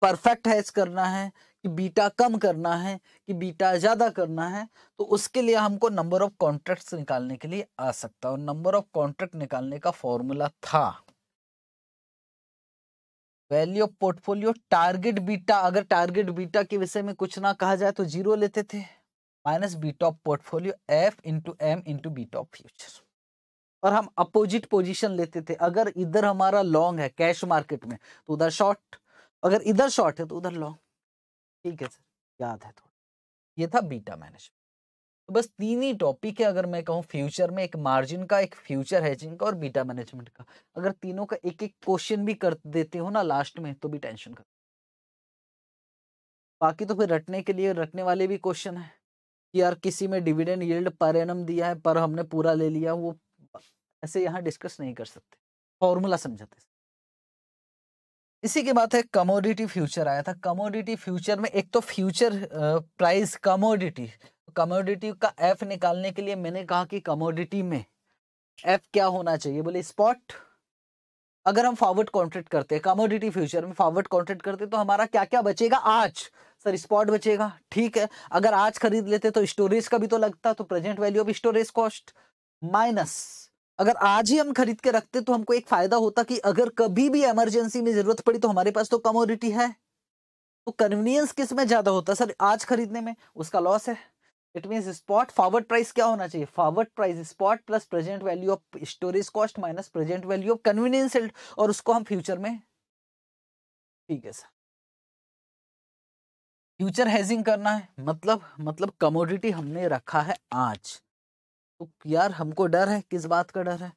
परफेक्ट हैज करना है कि बीटा कम करना है कि बीटा ज़्यादा करना है तो उसके लिए हमको नंबर ऑफ कॉन्ट्रैक्ट्स निकालने के लिए आ सकता है और नंबर ऑफ कॉन्ट्रैक्ट निकालने का फॉर्मूला था value of portfolio target beta अगर टारगेट बीटा के विषय में कुछ ना कहा जाए तो जीरो लेते थे minus beta of portfolio F into M into beta of future और हम अपोजिट पोजिशन लेते थे अगर इधर हमारा लॉन्ग है कैश मार्केट में तो उधर शॉर्ट अगर इधर शॉर्ट है तो उधर लॉन्ग ठीक है सर याद है थोड़ा ये था बीटा मैनेजमेंट तो बस तीन ही टॉपिक है अगर मैं कहूँ फ्यूचर में एक मार्जिन का एक फ्यूचर हैजिंग का और बीटा मैनेजमेंट का अगर तीनों का एक एक क्वेश्चन भी कर देते हो ना लास्ट में तो भी टेंशन कर बाकी तो फिर रटने के लिए रटने वाले भी क्वेश्चन है कि यार किसी में डिविडेंड यील्ड पर एनम दिया है पर हमने पूरा ले लिया वो ऐसे यहाँ डिस्कस नहीं कर सकते फॉर्मूला समझाते इसी के बाद एक कमोडिटी फ्यूचर आया था कमोडिटी फ्यूचर में एक तो फ्यूचर प्राइस कमोडिटी कमोडिटी का एफ निकालने के लिए मैंने कहा कि कमोडिटी में एफ क्या होना चाहिए बोले स्पॉट अगर हम फॉरवर्ड कॉन्ट्रैक्ट करते हैं कमोडिटी फ्यूचर में फॉरवर्ड कॉन्ट्रैक्ट करते हैं तो हमारा क्या क्या बचेगा आज सर स्पॉट बचेगा ठीक है अगर आज खरीद लेते तो स्टोरेज का भी तो लगता तो present value of storage cost minus अगर आज ही हम खरीद के रखते तो हमको एक फायदा होता कि अगर कभी भी इमरजेंसी में जरूरत पड़ी तो हमारे पास तो कमोडिटी है तो कन्वीनियंस किस में ज्यादा होता सर आज खरीदने में उसका लॉस है it mean spot forward price क्या होना चाहिए forward price spot plus present value of storage cost minus present value of convenience और उसको हम फ्यूचर में ठीक है सर फ्यूचर हैजिंग करना है मतलब मतलब कमोडिटी हमने रखा है आज तो यार हमको डर है किस बात का डर है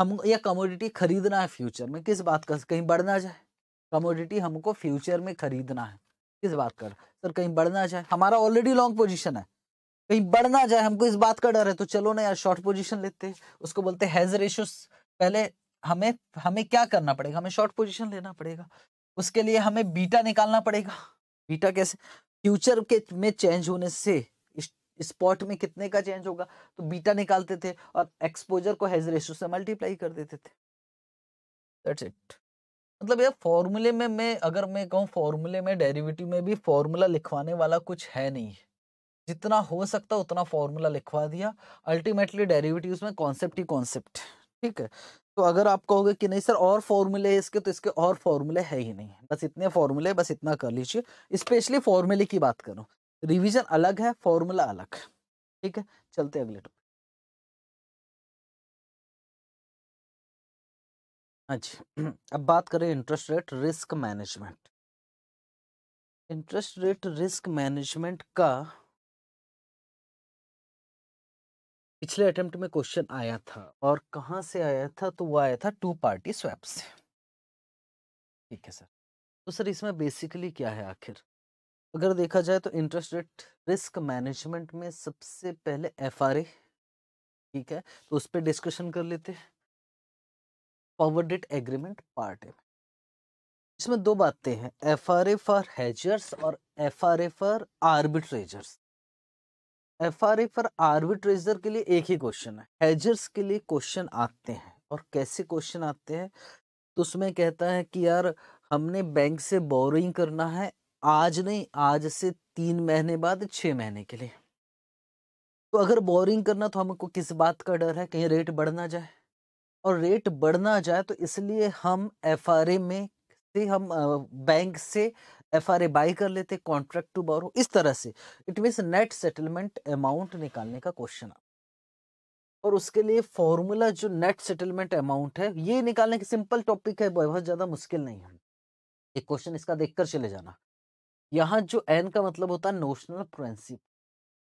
हम यह कमोडिटी खरीदना है फ्यूचर में किस बात का कहीं बढ़ ना जाए कमोडिटी हमको फ्यूचर में खरीदना है किस बात का सर कहीं बढ़ ना जाए हमारा ऑलरेडी लॉन्ग पोजिशन है कहीं बढ़ ना जाए हमको इस बात का डर है तो चलो ना यार शॉर्ट पोजिशन लेते हैं उसको बोलते हैंज हैज रेशो पहले हमें हमें क्या करना पड़ेगा हमें शॉर्ट पोजिशन लेना पड़ेगा उसके लिए हमें बीटा निकालना पड़ेगा बीटा कैसे फ्यूचर के में चेंज होने से स्पॉट में कितने का चेंज होगा तो बीटा निकालते थे और एक्सपोजर को हेज रेशो से मल्टीप्लाई कर देते थे दैट्स इट मतलब यार फॉर्मूले में मैं अगर मैं कहूँ फॉर्मूले में डेरिवेटिव में भी फॉर्मूला लिखवाने वाला कुछ है नहीं जितना हो सकता उतना फॉर्मूला लिखवा दिया अल्टीमेटली डेरिवेटिव में कॉन्सेप्ट ही कॉन्सेप्ट ठीक है तो अगर आप कहोगे कि नहीं सर और फॉर्मूले है इसके तो इसके और फॉर्मूले है ही नहीं बस इतने फॉर्मूले बस इतना कर लीजिए स्पेशली फॉर्मूले की बात करूँ रिवीजन अलग है फॉर्मूला अलग है ठीक है चलते अगले टॉपिक अच्छा हाँ अब बात करें interest rate risk management interest rate risk management का पिछले अटेम्प्ट में क्वेश्चन आया था और कहाँ से आया था तो वो आया था टू पार्टी स्वैप से ठीक है सर तो सर इसमें बेसिकली क्या है आखिर अगर देखा जाए तो इंटरेस्ट रेट रिस्क मैनेजमेंट में सबसे पहले एफ ठीक है तो उस पर डिस्कशन कर लेते हैं forward rate agreement part A इसमें दो बातें हैं F R A for hedgers और F R A for arbitrageurs F R A for arbitrageur के लिए एक ही क्वेश्चन है हैजर्स के लिए क्वेश्चन आते हैं और कैसे क्वेश्चन आते हैं तो उसमें कहता है कि यार हमने बैंक से बोरिंग करना है आज नहीं आज से तीन महीने बाद छह महीने के लिए तो अगर बोरिंग करना तो हमको किस बात का डर है कहीं रेट बढ़ना जाए और रेट बढ़ना जाए तो इसलिए हम एफ में से हम बैंक से एफ आर ए बाई कर लेते कॉन्ट्रैक्ट टू बोरो इस तरह से it means net settlement amount निकालने का क्वेश्चन और उसके लिए फॉर्मूला जो नेट सेटलमेंट अमाउंट है ये निकालने की सिंपल टॉपिक है बहुत ज़्यादा मुश्किल नहीं है एक क्वेश्चन इसका देखकर चले जाना यहाँ जो एन का मतलब होता है नोशनल प्रिंसिप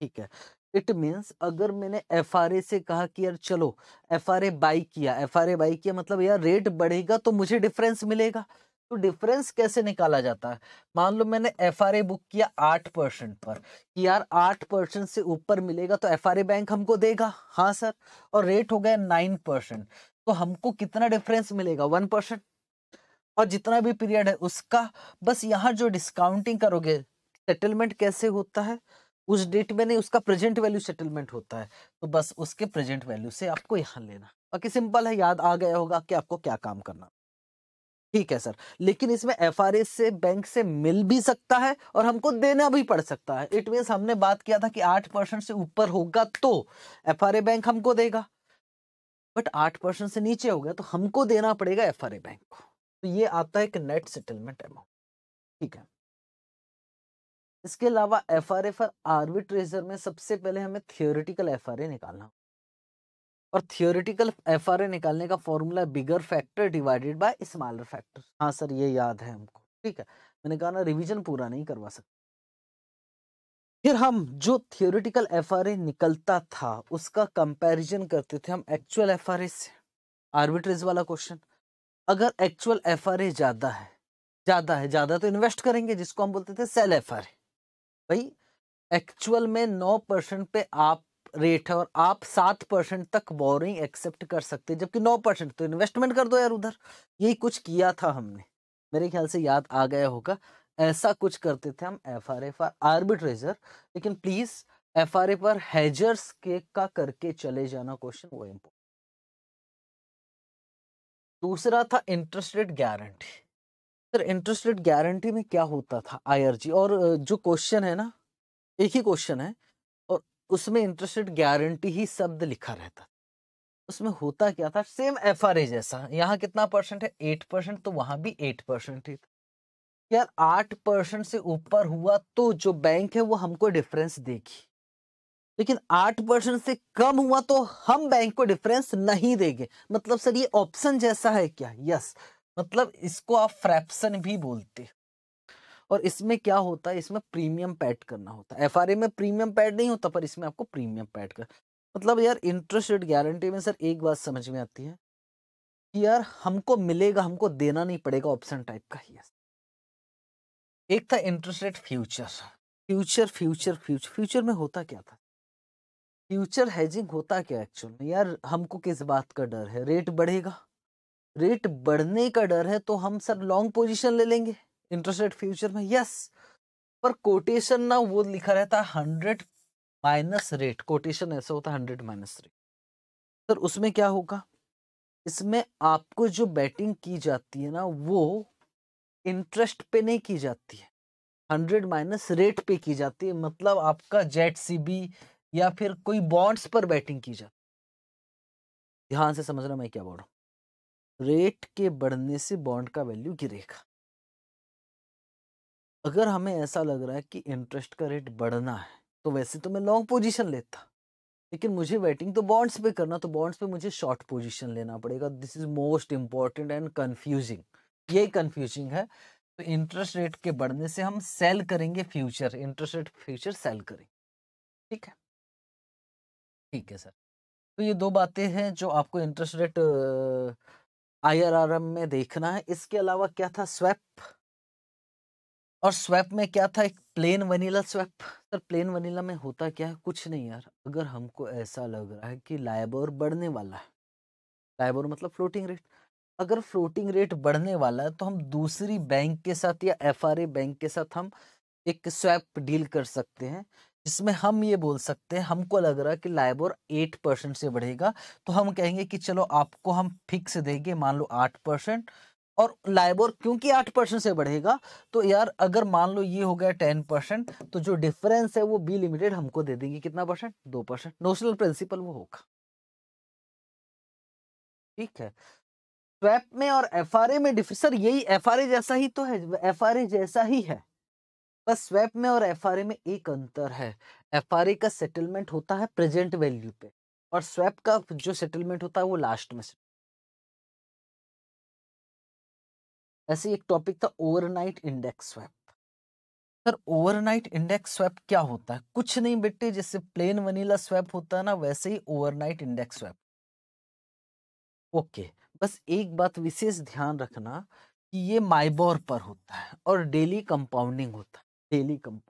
ठीक है इट मीन्स अगर मैंने एफ से कहा कि यार चलो एफ आर बाई किया एफ आर बाई किया मतलब यार रेट बढ़ेगा तो मुझे डिफरेंस मिलेगा तो डिफरेंस कैसे निकाला जाता है मान लो मैंने एफ बुक किया आठ परसेंट पर कि यार आठ परसेंट से ऊपर मिलेगा तो एफ बैंक हमको देगा हाँ सर और रेट हो गया नाइन परसेंट तो हमको कितना डिफरेंस मिलेगा वन परसेंट और जितना भी पीरियड है उसका बस यहाँ जो डिस्काउंटिंग करोगे सेटलमेंट कैसे होता है उस डेट में नहीं उसका प्रेजेंट वैल्यू सेटलमेंट होता है तो बस उसके प्रेजेंट वैल्यू से आपको यहाँ लेना बाकी सिंपल है याद आ गया होगा कि आपको क्या काम करना ठीक है सर लेकिन इसमें एफ से बैंक से मिल भी सकता है और हमको देना भी पड़ सकता है इट मीन्स हमने बात किया था कि आठ परसेंट से ऊपर होगा तो एफ बैंक हमको देगा बट आठ परसेंट से नीचे होगा तो हमको देना पड़ेगा एफ बैंक को तो ये आता है एक नेट सेटलमेंट अमाउंट ठीक है इसके अलावा एफ आर एफ आर्बिट्रेजर में सबसे पहले हमें थियोरिटिकल एफ आर ए निकालना और थियोरिटिकल एफ आर ए निकालने का formula bigger factor divided by smaller factor हाँ सर ये याद है हमको ठीक है मैंने कहा ना रिविजन पूरा नहीं करवा सकते फिर हम जो थियोरिटिकल एफ आर ए निकलता था उसका कंपैरिजन करते थे हम एक्चुअल एफ आर से आर्बिट्रेज वाला क्वेश्चन अगर एक्चुअल एफ आर ए ज़्यादा है ज़्यादा है ज़्यादा तो इन्वेस्ट करेंगे जिसको हम बोलते थे सेल एफ आर ए भाई एक्चुअल में नौ परसेंट पे आप रेट है और आप सात परसेंट तक बोरिंग एक्सेप्ट कर सकते हैं जबकि नौ परसेंट तो इन्वेस्टमेंट कर दो यार उधर यही कुछ किया था हमने मेरे ख्याल से याद आ गया होगा ऐसा कुछ करते थे हम F R F for arbitrageur लेकिन प्लीज़ एफ आर ए पर हैजर्स के का करके चले जाना क्वेश्चन वो इम्पोर्टेंट दूसरा था interest rate guarantee sir interest rate guarantee में क्या होता था आईआरजी और जो क्वेश्चन है ना एक ही क्वेश्चन है और उसमें इंटरेस्ट रेट गारंटी ही शब्द लिखा रहता उसमें होता क्या था सेम एफ आर जैसा यहाँ कितना परसेंट है एट परसेंट तो वहाँ भी एट परसेंट ही था यार आठ परसेंट से ऊपर हुआ तो जो बैंक है वो हमको डिफरेंस देगी लेकिन आठ परसेंट से कम हुआ तो हम बैंक को डिफरेंस नहीं देंगे मतलब सर ये ऑप्शन जैसा है क्या यस मतलब इसको आप फ्रैप्शन भी बोलते और इसमें क्या होता है इसमें प्रीमियम पैड करना होता है एफ में प्रीमियम पैड नहीं होता पर इसमें आपको प्रीमियम पैड कर मतलब यार इंटरेस्ट रेट गारंटी में सर एक बात समझ में आती है कि यार हमको मिलेगा हमको देना नहीं पड़ेगा ऑप्शन टाइप का यस एक था interest rate future future future future future में होता क्या था फ्यूचर हेजिंग होता क्या एक्चुअल में यार हमको किस बात का डर है रेट बढ़ेगा रेट बढ़ने का डर है तो हम सर लॉन्ग पोजीशन ले लेंगे इंटरेस्ट रेट फ्यूचर में यस पर कोटेशन ना वो लिखा रहता है हंड्रेड माइनस रेट कोटेशन ऐसा होता है हंड्रेड माइनस रेट सर उसमें क्या होगा इसमें आपको जो बैटिंग की जाती है ना वो इंटरेस्ट पे नहीं की जाती है हंड्रेड माइनस रेट पे की जाती है मतलब आपका जेट सी बी या फिर कोई बॉन्ड्स पर बैटिंग की जाती ध्यान से समझ रहा मैं क्या बोल रहा हूँ रेट के बढ़ने से बॉन्ड का वैल्यू गिरेगा अगर हमें ऐसा लग रहा है कि इंटरेस्ट का रेट बढ़ना है तो वैसे तो मैं लॉन्ग पोजीशन लेता लेकिन मुझे वेटिंग तो बॉन्ड्स पे करना तो बॉन्ड्स पे मुझे शॉर्ट पोजीशन लेना पड़ेगा this is most important and confusing ये कंफ्यूजिंग है तो इंटरेस्ट रेट के बढ़ने से हम सेल करेंगे future interest rate future sell करेंगे ठीक है ठीक है सर तो ये दो बातें हैं जो आपको इंटरेस्ट रेट आईआरआरएम में देखना है इसके अलावा क्या था स्वैप और स्वैप में क्या था एक plain vanilla swap sir plain vanilla में होता क्या है कुछ नहीं यार अगर हमको ऐसा लग रहा है कि लाइबोर बढ़ने वाला है लाइबोर मतलब फ्लोटिंग रेट अगर फ्लोटिंग रेट बढ़ने वाला है तो हम दूसरी बैंक के साथ या एफ बैंक के साथ हम एक स्वैप डील कर सकते हैं इसमें हम ये बोल सकते हैं हमको लग रहा है कि लाइबोर एट परसेंट से बढ़ेगा तो हम कहेंगे कि चलो आपको हम फिक्स देंगे मान लो आठ परसेंट और लाइबोर क्योंकि आठ परसेंट से बढ़ेगा तो यार अगर मान लो ये हो गया टेन परसेंट तो जो डिफरेंस है वो बी लिमिटेड हमको दे देंगे कितना परसेंट दो परसेंट नोशनल प्रिंसिपल वो होगा ठीक है स्वैप में और एफ में डिफर सर यही एफ जैसा ही तो है एफ जैसा ही है बस स्वैप में और एफ में एक अंतर है एफ का सेटलमेंट होता है प्रेजेंट वैल्यू पे और स्वैप का जो सेटलमेंट होता है वो लास्ट में ऐसे एक टॉपिक था overnight index swap sir overnight index swap क्या होता है कुछ नहीं बेटे जैसे प्लेन वनीला स्वैप होता है ना वैसे ही ओवरनाइट इंडेक्स स्वैप ओके बस एक बात विशेष ध्यान रखना कि ये माइबोर पर होता है और डेली कंपाउंडिंग होता है डेली कंपाउंड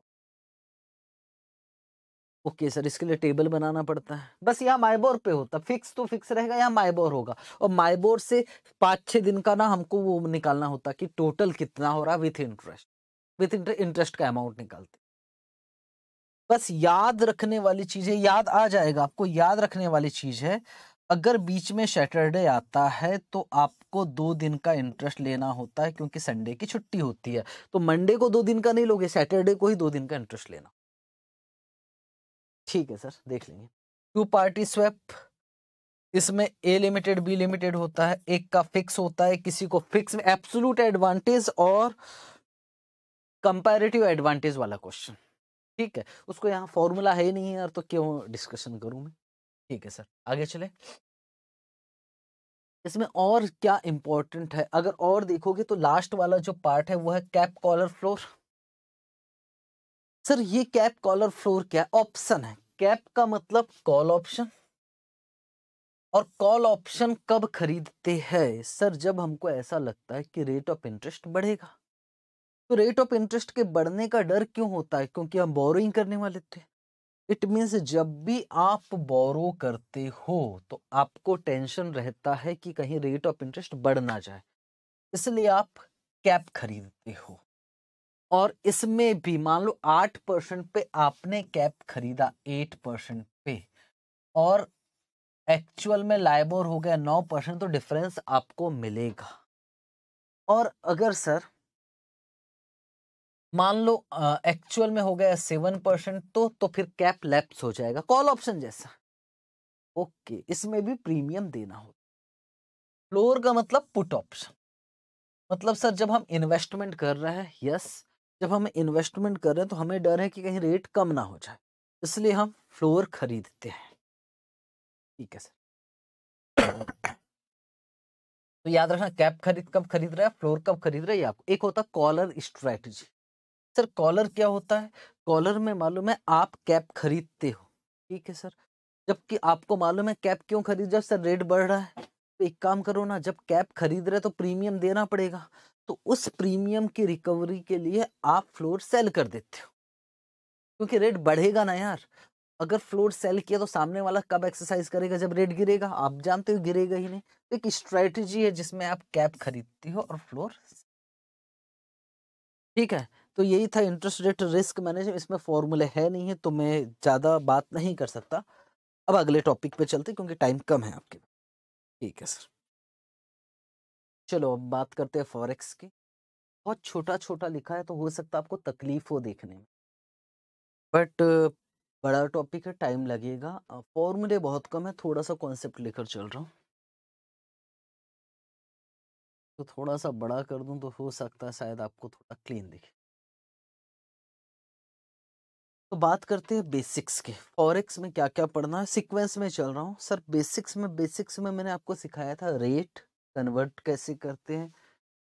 ओके सर इसके लिए टेबल बनाना पड़ता है बस यहाँ माइबोर पे होता फिक्स तो फिक्स रहेगा यहाँ माइबोर होगा और माइबोर से पाँच छः दिन का ना हमको वो निकालना होता कि टोटल कितना हो रहा विथ इंटरेस्ट विथ इंटरेस्ट का अमाउंट निकालते बस याद रखने वाली चीज़ है याद आ जाएगा आपको याद रखने वाली चीज़ है अगर बीच में सैटरडे आता है तो आपको दो दिन का इंटरेस्ट लेना होता है क्योंकि संडे की छुट्टी होती है तो मंडे को दो दिन का नहीं लोगे सैटरडे को ही दो दिन का इंटरेस्ट लेना ठीक है सर देख लेंगे टू पार्टी स्वेप इसमें ए लिमिटेड बी लिमिटेड होता है एक का फिक्स होता है किसी को फिक्स में एब्सोलूट एडवांटेज और कंपैरेटिव एडवांटेज वाला क्वेश्चन ठीक है उसको यहाँ फॉर्मूला है ही नहीं यार तो क्यों डिस्कशन करूँ मैं ठीक है सर आगे चले इसमें और क्या इंपॉर्टेंट है अगर और देखोगे तो लास्ट वाला जो पार्ट है वो है कैप कॉलर फ्लोर सर ये कैप कॉलर फ्लोर क्या ऑप्शन है कैप का मतलब कॉल ऑप्शन और कॉल ऑप्शन कब खरीदते हैं सर जब हमको ऐसा लगता है कि रेट ऑफ इंटरेस्ट बढ़ेगा तो रेट ऑफ इंटरेस्ट के बढ़ने का डर क्यों होता है क्योंकि हम बोरोइंग करने वाले थे इट मीन्स जब भी आप बोरो करते हो तो आपको टेंशन रहता है कि कहीं रेट ऑफ इंटरेस्ट बढ़ ना जाए इसलिए आप कैप खरीदते हो और इसमें भी मान लो आठ परसेंट पे आपने कैप खरीदा एट परसेंट पे और एक्चुअल में लाइबोर हो गया नौ परसेंट तो डिफरेंस आपको मिलेगा और अगर सर मान लो एक्चुअल में हो गया सेवन परसेंट तो तो फिर कैप लैप्स हो जाएगा कॉल ऑप्शन जैसा ओके इसमें भी प्रीमियम देना होगा फ्लोर का मतलब पुट ऑप्शन मतलब सर जब हम इन्वेस्टमेंट कर रहे हैं यस जब हम इन्वेस्टमेंट कर रहे हैं तो हमें डर है कि कहीं रेट कम ना हो जाए इसलिए हम फ्लोर खरीदते हैं ठीक है सर तो याद रखना कैप खरीद कब खरीद रहा है फ्लोर कब खरीद रहा है आपको एक होता कॉलर स्ट्रेटजी सर कॉलर क्या होता है कॉलर में मालूम है आप कैप खरीदते हो ठीक है सर जबकि आपको मालूम है कैप क्यों खरीद जब सर रेट बढ़ रहा है तो एक काम करो ना जब कैप खरीद रहे तो प्रीमियम देना पड़ेगा तो उस प्रीमियम की रिकवरी के लिए आप फ्लोर सेल कर देते हो क्योंकि रेट बढ़ेगा ना यार अगर फ्लोर सेल किया तो सामने वाला कब एक्सरसाइज करेगा जब रेट गिरेगा आप जानते हो गिरेगा ही नहीं तो एक स्ट्रेटजी है जिसमें आप कैप खरीदते हो और फ्लोर ठीक है तो यही था इंटरेस्ट रेट रिस्क मैनेजमेंट इसमें फॉर्मूले है नहीं है तो मैं ज़्यादा बात नहीं कर सकता अब अगले टॉपिक पे चलते क्योंकि टाइम कम है आपके ठीक है सर चलो अब बात करते हैं फॉरेक्स की बहुत छोटा छोटा लिखा है तो हो सकता है आपको तकलीफ हो देखने में बट बड़ा टॉपिक है टाइम लगेगा फॉर्मूले बहुत कम है थोड़ा सा कॉन्सेप्ट लेकर चल रहा हूँ तो थोड़ा सा बड़ा कर दूं तो हो सकता है शायद आपको थोड़ा क्लीन दिखे तो बात करते हैं बेसिक्स के फॉरेक्स में क्या क्या पढ़ना है सीक्वेंस में चल रहा हूँ सर बेसिक्स में बेसिक्स में मैंने आपको सिखाया था रेट कन्वर्ट कैसे करते हैं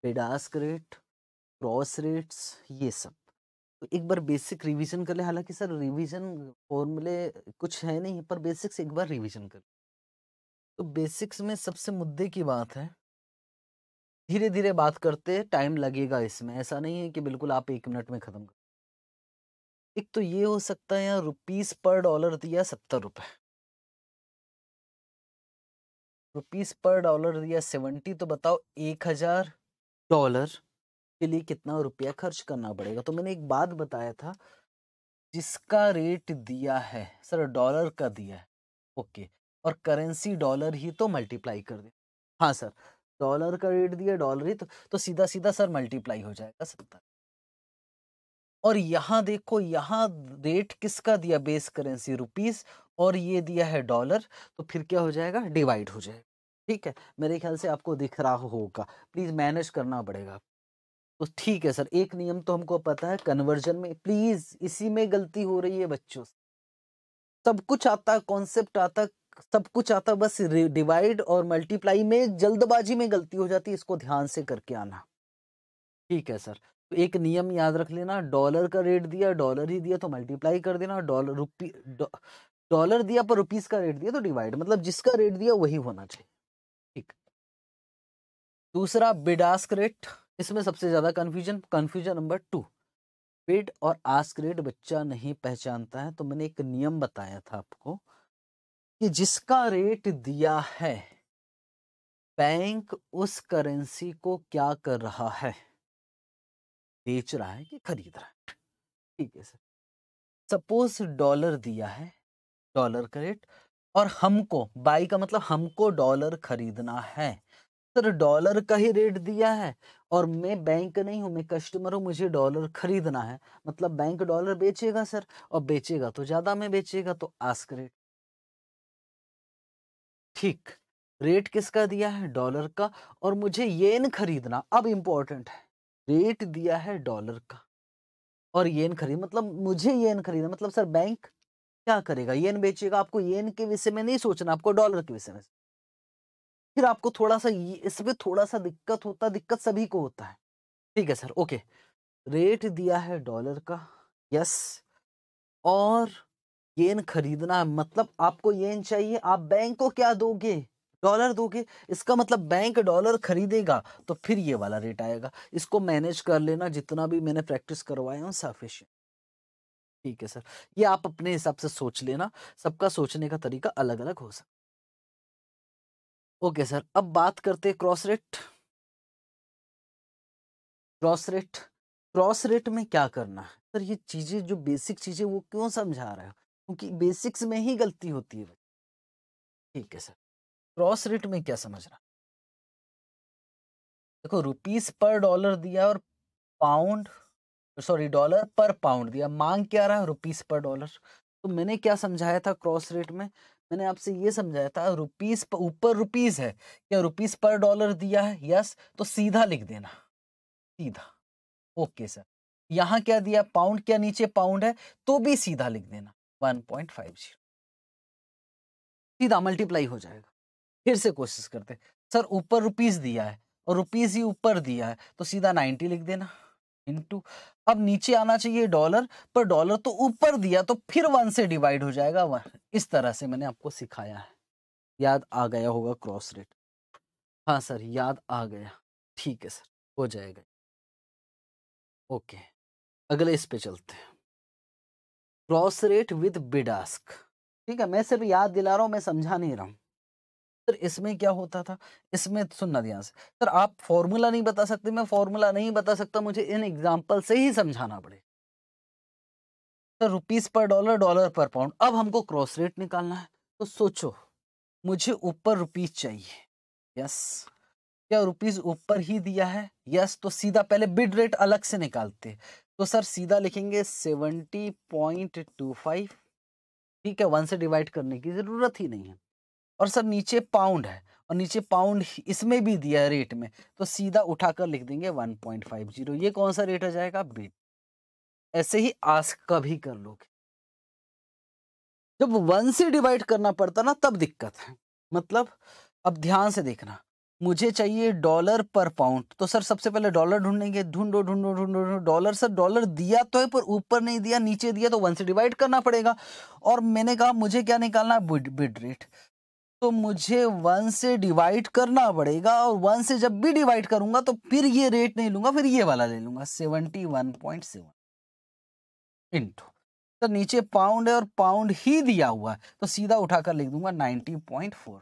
पेडास्क रेट क्रॉस रेट्स ये सब तो एक बार बेसिक रिवीजन कर ले हालांकि सर रिवीजन फॉर्मूले कुछ है नहीं पर बेसिक्स एक बार रिवीजन कर तो बेसिक्स में सबसे मुद्दे की बात है धीरे धीरे बात करते टाइम लगेगा इसमें ऐसा नहीं है कि बिल्कुल आप एक मिनट में ख़त्म कर एक तो ये हो सकता है यहाँ रुपीज पर डॉलर दिया सत्तर रुपए रुपीज पर डॉलर दिया सेवेंटी तो बताओ एक हजार डॉलर के लिए कितना रुपया खर्च करना पड़ेगा तो मैंने एक बात बताया था जिसका रेट दिया है सर डॉलर का दिया है ओके और करेंसी डॉलर ही तो मल्टीप्लाई कर दे हाँ सर डॉलर का रेट दिया डॉलर ही तो, तो सीधा सीधा सर मल्टीप्लाई हो जाएगा सत्तर और यहाँ देखो यहाँ रेट किसका दिया बेस करेंसी रुपीस और ये दिया है डॉलर तो फिर क्या हो जाएगा डिवाइड हो जाएगा ठीक है मेरे ख्याल से आपको दिख रहा होगा प्लीज़ मैनेज करना पड़ेगा तो ठीक है सर एक नियम तो हमको पता है कन्वर्जन में प्लीज़ इसी में गलती हो रही है बच्चों से सब कुछ आता कॉन्सेप्ट आता सब कुछ आता बस डिवाइड और मल्टीप्लाई में जल्दबाजी में गलती हो जाती है इसको ध्यान से करके आना ठीक है सर तो एक नियम याद रख लेना डॉलर का रेट दिया डॉलर ही दिया तो मल्टीप्लाई कर देना डॉलर रुपी डॉलर दिया पर रुपीस का रेट दिया तो डिवाइड मतलब जिसका रेट दिया वही होना चाहिए ठीक दूसरा बिडास्क रेट इसमें सबसे ज़्यादा confusion confusion number two bid और आस्क रेट बच्चा नहीं पहचानता है तो मैंने एक नियम बताया था आपको कि जिसका रेट दिया है बैंक उस करेंसी को क्या कर रहा है बेच रहा है कि खरीद रहा है ठीक है सर सपोज डॉलर दिया है डॉलर का रेट और हमको बाई का मतलब हमको डॉलर खरीदना है सर डॉलर का ही रेट दिया है और मैं बैंक नहीं हूँ मैं कस्टमर हूँ मुझे डॉलर खरीदना है मतलब बैंक डॉलर बेचेगा सर और बेचेगा तो ज़्यादा में बेचेगा तो आस्क रेट ठीक रेट किसका दिया है डॉलर का और मुझे येन खरीदना अब इम्पोर्टेंट है रेट दिया है डॉलर का और येन खरीद मतलब मुझे येन खरीदना मतलब सर बैंक क्या करेगा येन बेचेगा आपको येन के विषय में नहीं सोचना आपको डॉलर के विषय में फिर आपको थोड़ा सा इसमें थोड़ा सा दिक्कत होता दिक्कत सभी को होता है ठीक है सर ओके रेट दिया है डॉलर का यस और येन खरीदना मतलब आपको येन चाहिए आप बैंक को क्या दोगे डॉलर दोगे इसका मतलब बैंक डॉलर खरीदेगा तो फिर ये वाला रेट आएगा इसको मैनेज कर लेना जितना भी मैंने प्रैक्टिस करवाया हूँ सफिशियंट ठीक है सर ये आप अपने हिसाब से सोच लेना सबका सोचने का तरीका अलग अलग हो सकता ओके सर अब बात करते हैं cross rate cross rate cross rate में क्या करना है सर ये चीज़ें जो बेसिक चीज़ें वो क्यों समझा रहे हो क्योंकि बेसिक्स में ही गलती होती है ठीक है सर क्रॉस रेट में क्या समझ रहा देखो रुपीस पर डॉलर दिया और पाउंड सॉरी डॉलर पर पाउंड दिया मांग क्या रहा रुपीस पर डॉलर तो मैंने क्या समझाया था क्रॉस रेट में मैंने आपसे ये समझाया था रुपीस ऊपर रुपीस है क्या रुपीस पर डॉलर दिया है यस तो सीधा लिख देना सीधा ओके सर यहाँ क्या दिया पाउंड क्या नीचे पाउंड है तो भी सीधा लिख देना वन सीधा मल्टीप्लाई हो जाएगा फिर से कोशिश करते सर ऊपर रुपीज़ दिया है और रुपीज़ ही ऊपर दिया है तो सीधा नाइन्टी लिख देना इनटू अब नीचे आना चाहिए डॉलर पर डॉलर तो ऊपर दिया तो फिर वन से डिवाइड हो जाएगा वन इस तरह से मैंने आपको सिखाया है याद आ गया होगा क्रॉस रेट हाँ सर याद आ गया ठीक है सर हो जाएगा ओके अगले इस पे चलते हैं क्रॉस रेट विद बिडास्क ठीक है मैं सिर्फ याद दिला रहा हूँ मैं समझा नहीं रहा हूँ सर इसमें क्या होता था इसमें सुनना ध्यान से सर आप फॉर्मूला नहीं बता सकते मैं फॉर्मूला नहीं बता सकता मुझे इन एग्जाम्पल से ही समझाना पड़े सर तो रुपीज पर डॉलर डॉलर पर पाउंड अब हमको क्रॉस रेट निकालना है तो सोचो मुझे ऊपर रुपीज चाहिए यस क्या रुपीज ऊपर ही दिया है यस तो सीधा पहले बिड रेट अलग से निकालते तो सर सीधा लिखेंगे सेवेंटी पॉइंट टू फाइव ठीक है वन से डिवाइड करने की जरूरत ही नहीं है और सर नीचे पाउंड है और नीचे पाउंड इसमें भी दिया है रेट में तो सीधा उठाकर लिख देंगे 1.50 ये कौन सा रेट हो जाएगा बीट ऐसे ही आस्क कभी कर लोगे जब वन से डिवाइड करना पड़ता ना तब दिक्कत है मतलब अब ध्यान से देखना मुझे चाहिए डॉलर पर पाउंड तो सर सबसे पहले डॉलर ढूंढेंगे ढूंढो ढूंढो ढूंढो ढूंढो डॉलर सर डॉलर दिया तो है पर ऊपर नहीं दिया नीचे दिया तो वन से डिवाइड करना पड़ेगा और मैंने कहा मुझे क्या निकालना है बिड रेट तो मुझे वन से डिवाइड करना पड़ेगा और वन से जब भी डिवाइड करूंगा तो फिर ये रेट नहीं लूंगा फिर ये वाला ले लूंगा seventy one point seven into तो नीचे पाउंड है और पाउंड ही दिया हुआ है तो सीधा उठाकर लिख दूंगा नाइनटी पॉइंट फोर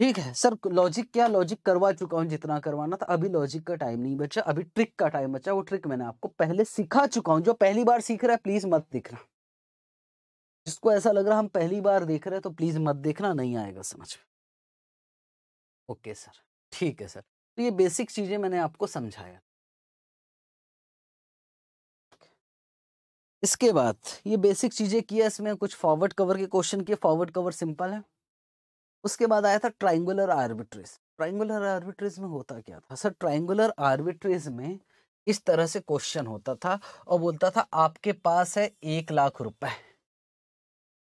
ठीक है सर लॉजिक क्या लॉजिक करवा चुका हूँ जितना करवाना था अभी लॉजिक का टाइम नहीं बचा अभी ट्रिक का टाइम बचा वो ट्रिक मैंने आपको पहले सिखा चुका हूँ जो पहली बार सीख रहा है प्लीज मत दिख रहा जिसको ऐसा लग रहा हम पहली बार देख रहे हैं तो प्लीज़ मत देखना नहीं आएगा समझ में ओके सर ठीक है सर तो ये बेसिक चीज़ें मैंने आपको समझाया इसके बाद ये बेसिक चीज़ें किया इसमें कुछ फॉरवर्ड कवर के क्वेश्चन किए फॉरवर्ड कवर सिंपल है उसके बाद आया था ट्राइंगुलर आर्बिट्रेज ट्राइंगुलर आर्बिट्रेज में होता क्या था सर ट्राइंगुलर आर्बिट्रेज में इस तरह से क्वेश्चन होता था और बोलता था आपके पास है एक लाख रुपए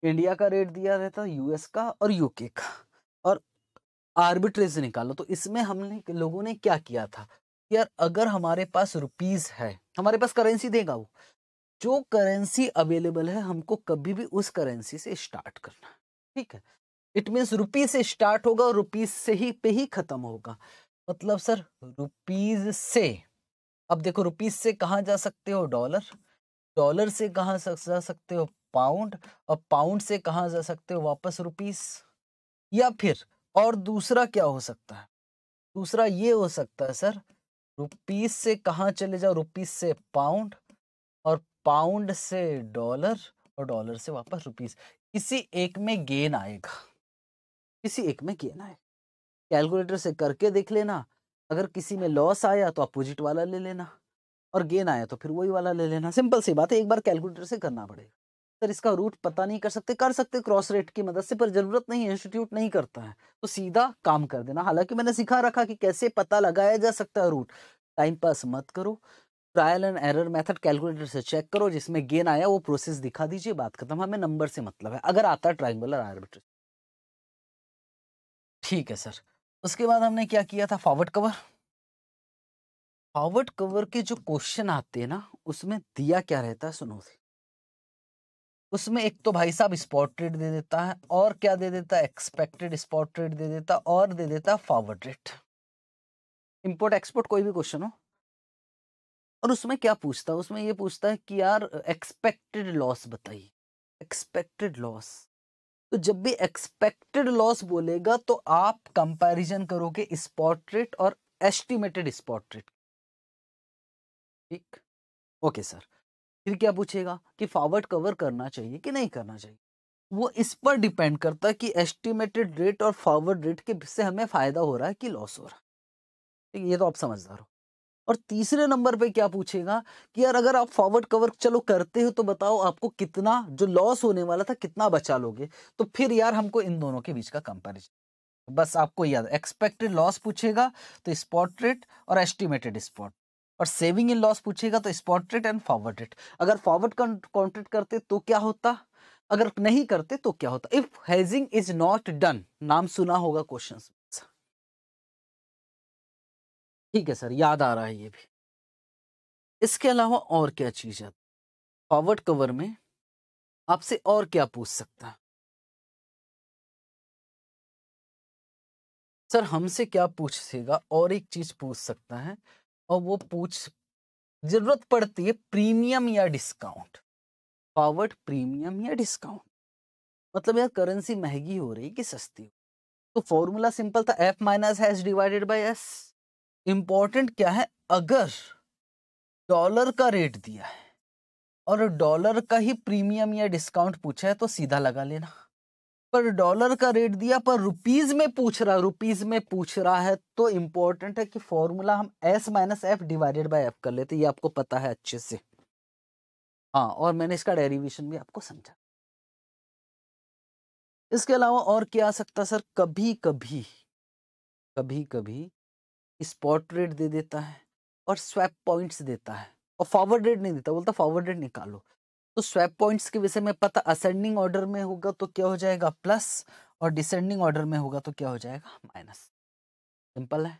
इंडिया का रेट दिया रहता है यूएस का और यूके का और आर्बिट्रेज निकालो तो इसमें हमने लोगों ने क्या किया था यार अगर हमारे पास रुपीस है हमारे पास करेंसी देगा वो जो करेंसी अवेलेबल है हमको कभी भी उस करेंसी से स्टार्ट करना ठीक है इट मीन्स रुपीज से स्टार्ट होगा और रुपीज से ही पे ही खत्म होगा मतलब सर रुपीज से अब देखो रुपीज से कहाँ जा सकते हो डॉलर डॉलर से कहाँ जा सकते हो पाउंड और पाउंड से कहा जा सकते हो वापस रुपीस या फिर और दूसरा क्या हो सकता है दूसरा ये हो सकता है सर रुपीस से कहा चले जाओ रुपीस से पाउंड और पाउंड से डॉलर और डॉलर से वापस रुपीस किसी एक में गेन आएगा किसी एक में गेन आएगा कैलकुलेटर से करके देख लेना अगर किसी में लॉस आया तो अपोजिट वाला ले लेना और गेन आया तो फिर वही वाला ले लेना सिंपल सी बात है एक बार कैलकुलेटर से करना पड़ेगा सर इसका रूट पता नहीं कर सकते कर सकते क्रॉस रेट की मदद से पर जरूरत नहीं इंस्टीट्यूट नहीं करता है तो सीधा काम कर देना हालांकि मैंने सिखा रखा कि कैसे पता लगाया जा सकता है रूट टाइम पास मत करो trial and error method calculator से चेक करो जिसमें गेन आया वो प्रोसेस दिखा दीजिए बात खत्म हमें नंबर से मतलब है अगर आता है ट्राइंगुलर आर्बिटर ठीक है सर उसके बाद हमने क्या किया था फॉरवर्ड कवर फॉरवर्ड कवर के जो क्वेश्चन आते हैं ना उसमें दिया क्या रहता है सुनो थी उसमें एक तो भाई साहब स्पॉट रेट दे देता है और क्या दे देता है एक्सपेक्टेड स्पॉट रेट दे देता है और दे देता है फॉरवर्ड रेट इम्पोर्ट एक्सपोर्ट कोई भी क्वेश्चन हो और उसमें क्या पूछता है उसमें ये पूछता है कि यार एक्सपेक्टेड लॉस बताइए एक्सपेक्टेड लॉस तो जब भी एक्सपेक्टेड लॉस बोलेगा तो आप कंपैरिजन करोगे स्पॉट रेट और एस्टिमेटेड स्पॉट रेट ठीक ओके सर फिर क्या पूछेगा कि फॉरवर्ड कवर करना चाहिए कि नहीं करना चाहिए वो इस पर डिपेंड करता है कि एस्टिमेटेड रेट और फॉरवर्ड रेट के से हमें फ़ायदा हो रहा है कि लॉस हो रहा है ठीक ये तो आप समझदार हो और तीसरे नंबर पे क्या पूछेगा कि यार अगर आप फॉरवर्ड कवर चलो करते हो तो बताओ आपको कितना जो लॉस होने वाला था कितना बचा लोगे तो फिर यार हमको इन दोनों के बीच का कंपेरिजन बस आपको याद एक्सपेक्टेड लॉस पूछेगा तो स्पॉट रेट और एस्टिमेटेड स्पॉट और सेविंग इन लॉस पूछेगा तो spot rate and forward rate अगर फॉरवर्ड कॉन्ट्रेक्ट करते तो क्या होता अगर नहीं करते तो क्या होता if hedging is not done नाम सुना होगा क्वेश्चन ठीक है सर याद आ रहा है ये भी इसके अलावा और क्या चीज है फॉरवर्ड कवर में आपसे और क्या पूछ सकता है सर हमसे क्या पूछेगा और एक चीज पूछ सकता है और वो पूछ जरूरत पड़ती है प्रीमियम या डिस्काउंट फॉरवर्ड प्रीमियम या डिस्काउंट मतलब यार करेंसी महंगी हो रही कि सस्ती हो तो फॉर्मूला सिंपल था F minus S divided by S important क्या है अगर डॉलर का रेट दिया है और डॉलर का ही प्रीमियम या डिस्काउंट पूछा है तो सीधा लगा लेना पर डॉलर का रेट दिया पर रुपीज में पूछ रहा रुपीज में पूछ रहा है तो इंपॉर्टेंट है कि फॉर्मूला हम S minus F divided by F कर लेते ये आपको पता है अच्छे से हाँ और मैंने इसका डेरिवेशन भी आपको समझा इसके अलावा और क्या आ सकता सर कभी कभी कभी कभी स्पॉट रेट दे देता है और स्वैप पॉइंट्स देता है और फॉरवर्ड रेट नहीं देता बोलता फॉरवर्ड रेट निकालो तो स्वैप पॉइंट्स के विषय में पता असेंडिंग ऑर्डर में होगा तो क्या हो जाएगा प्लस और डिसेंडिंग ऑर्डर में होगा तो क्या हो जाएगा माइनस सिंपल है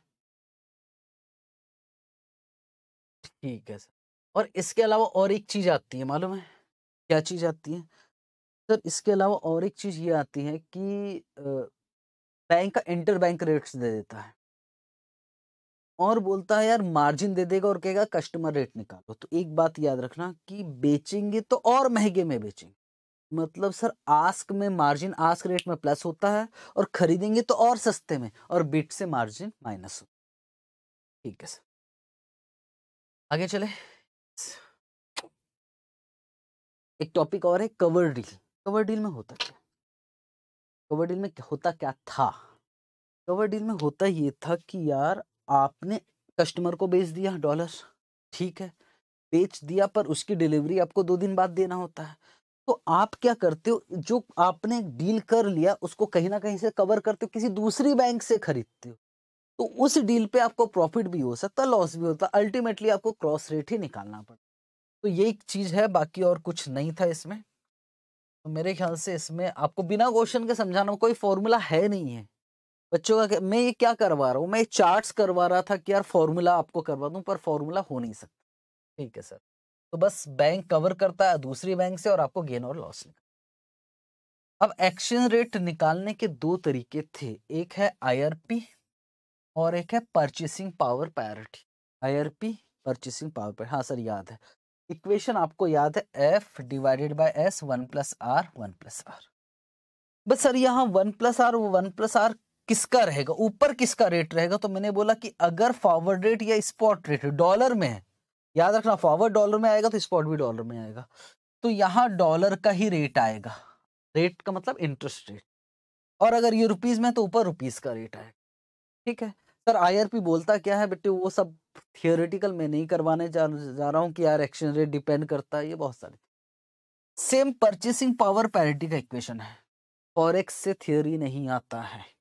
ठीक है सर और इसके अलावा और एक चीज आती है मालूम है क्या चीज आती है सर इसके अलावा और एक चीज ये आती है कि बैंक का इंटर बैंक रेट्स दे देता है और बोलता है यार मार्जिन दे देगा और कहेगा कस्टमर रेट निकालो तो एक बात याद रखना कि बेचेंगे तो और महंगे में बेचेंगे मतलब सर आस्क में मार्जिन आस्क रेट में प्लस होता है और खरीदेंगे तो और सस्ते में और बिट से मार्जिन माइनस होता है ठीक है सर आगे चले एक टॉपिक और है कवर डील कवर डील में होता क्या कवर डील में होता क्या था कवर डील में होता ये था कि यार आपने कस्टमर को बेच दिया डॉलर ठीक है बेच दिया पर उसकी डिलीवरी आपको दो दिन बाद देना होता है तो आप क्या करते हो जो आपने डील कर लिया उसको कहीं ना कहीं से कवर करते हो किसी दूसरी बैंक से खरीदते हो तो उस डील पे आपको प्रॉफिट भी हो सकता लॉस भी होता अल्टीमेटली आपको क्रॉस रेट ही निकालना पड़ता तो ये एक चीज़ है बाकी और कुछ नहीं था इसमें तो मेरे ख्याल से इसमें आपको बिना क्वेश्चन के समझाना कोई फॉर्मूला है नहीं है बच्चों का मैं ये क्या करवा रहा हूँ मैं चार्ट्स करवा रहा था कि यार फॉर्मूला आपको करवा दूँ पर फॉर्मूला हो नहीं सकता ठीक है सर तो बस बैंक कवर करता है दूसरी बैंक से और आपको गेन और लॉस निकाल अब एक्सचेंज रेट निकालने के दो तरीके थे एक है आई और एक है purchasing power parity P purchasing power parity हाँ सर याद है इक्वेशन आपको याद है F divided by S one plus R one plus R बस सर यहाँ वन प्लस आर वो वन प्लस आर किसका रहेगा ऊपर किसका रेट रहेगा तो मैंने बोला कि अगर फॉरवर्ड रेट या स्पॉट रेट डॉलर में है याद रखना फॉरवर्ड डॉलर में आएगा तो स्पॉट भी डॉलर में आएगा तो यहाँ डॉलर का ही रेट आएगा रेट का मतलब इंटरेस्ट रेट और अगर ये रुपीज़ में है तो ऊपर रुपीज़ का रेट आएगा ठीक है सर आई बोलता क्या है बेटे वो सब थियोरेटिकल मैं नहीं करवाने जा, जा रहा हूँ कि यार एक्सचेंज रेट डिपेंड करता है ये बहुत सारे सेम परचेसिंग पावर पैरिटी का इक्वेशन है फॉरेक्स से थियोरी नहीं आता है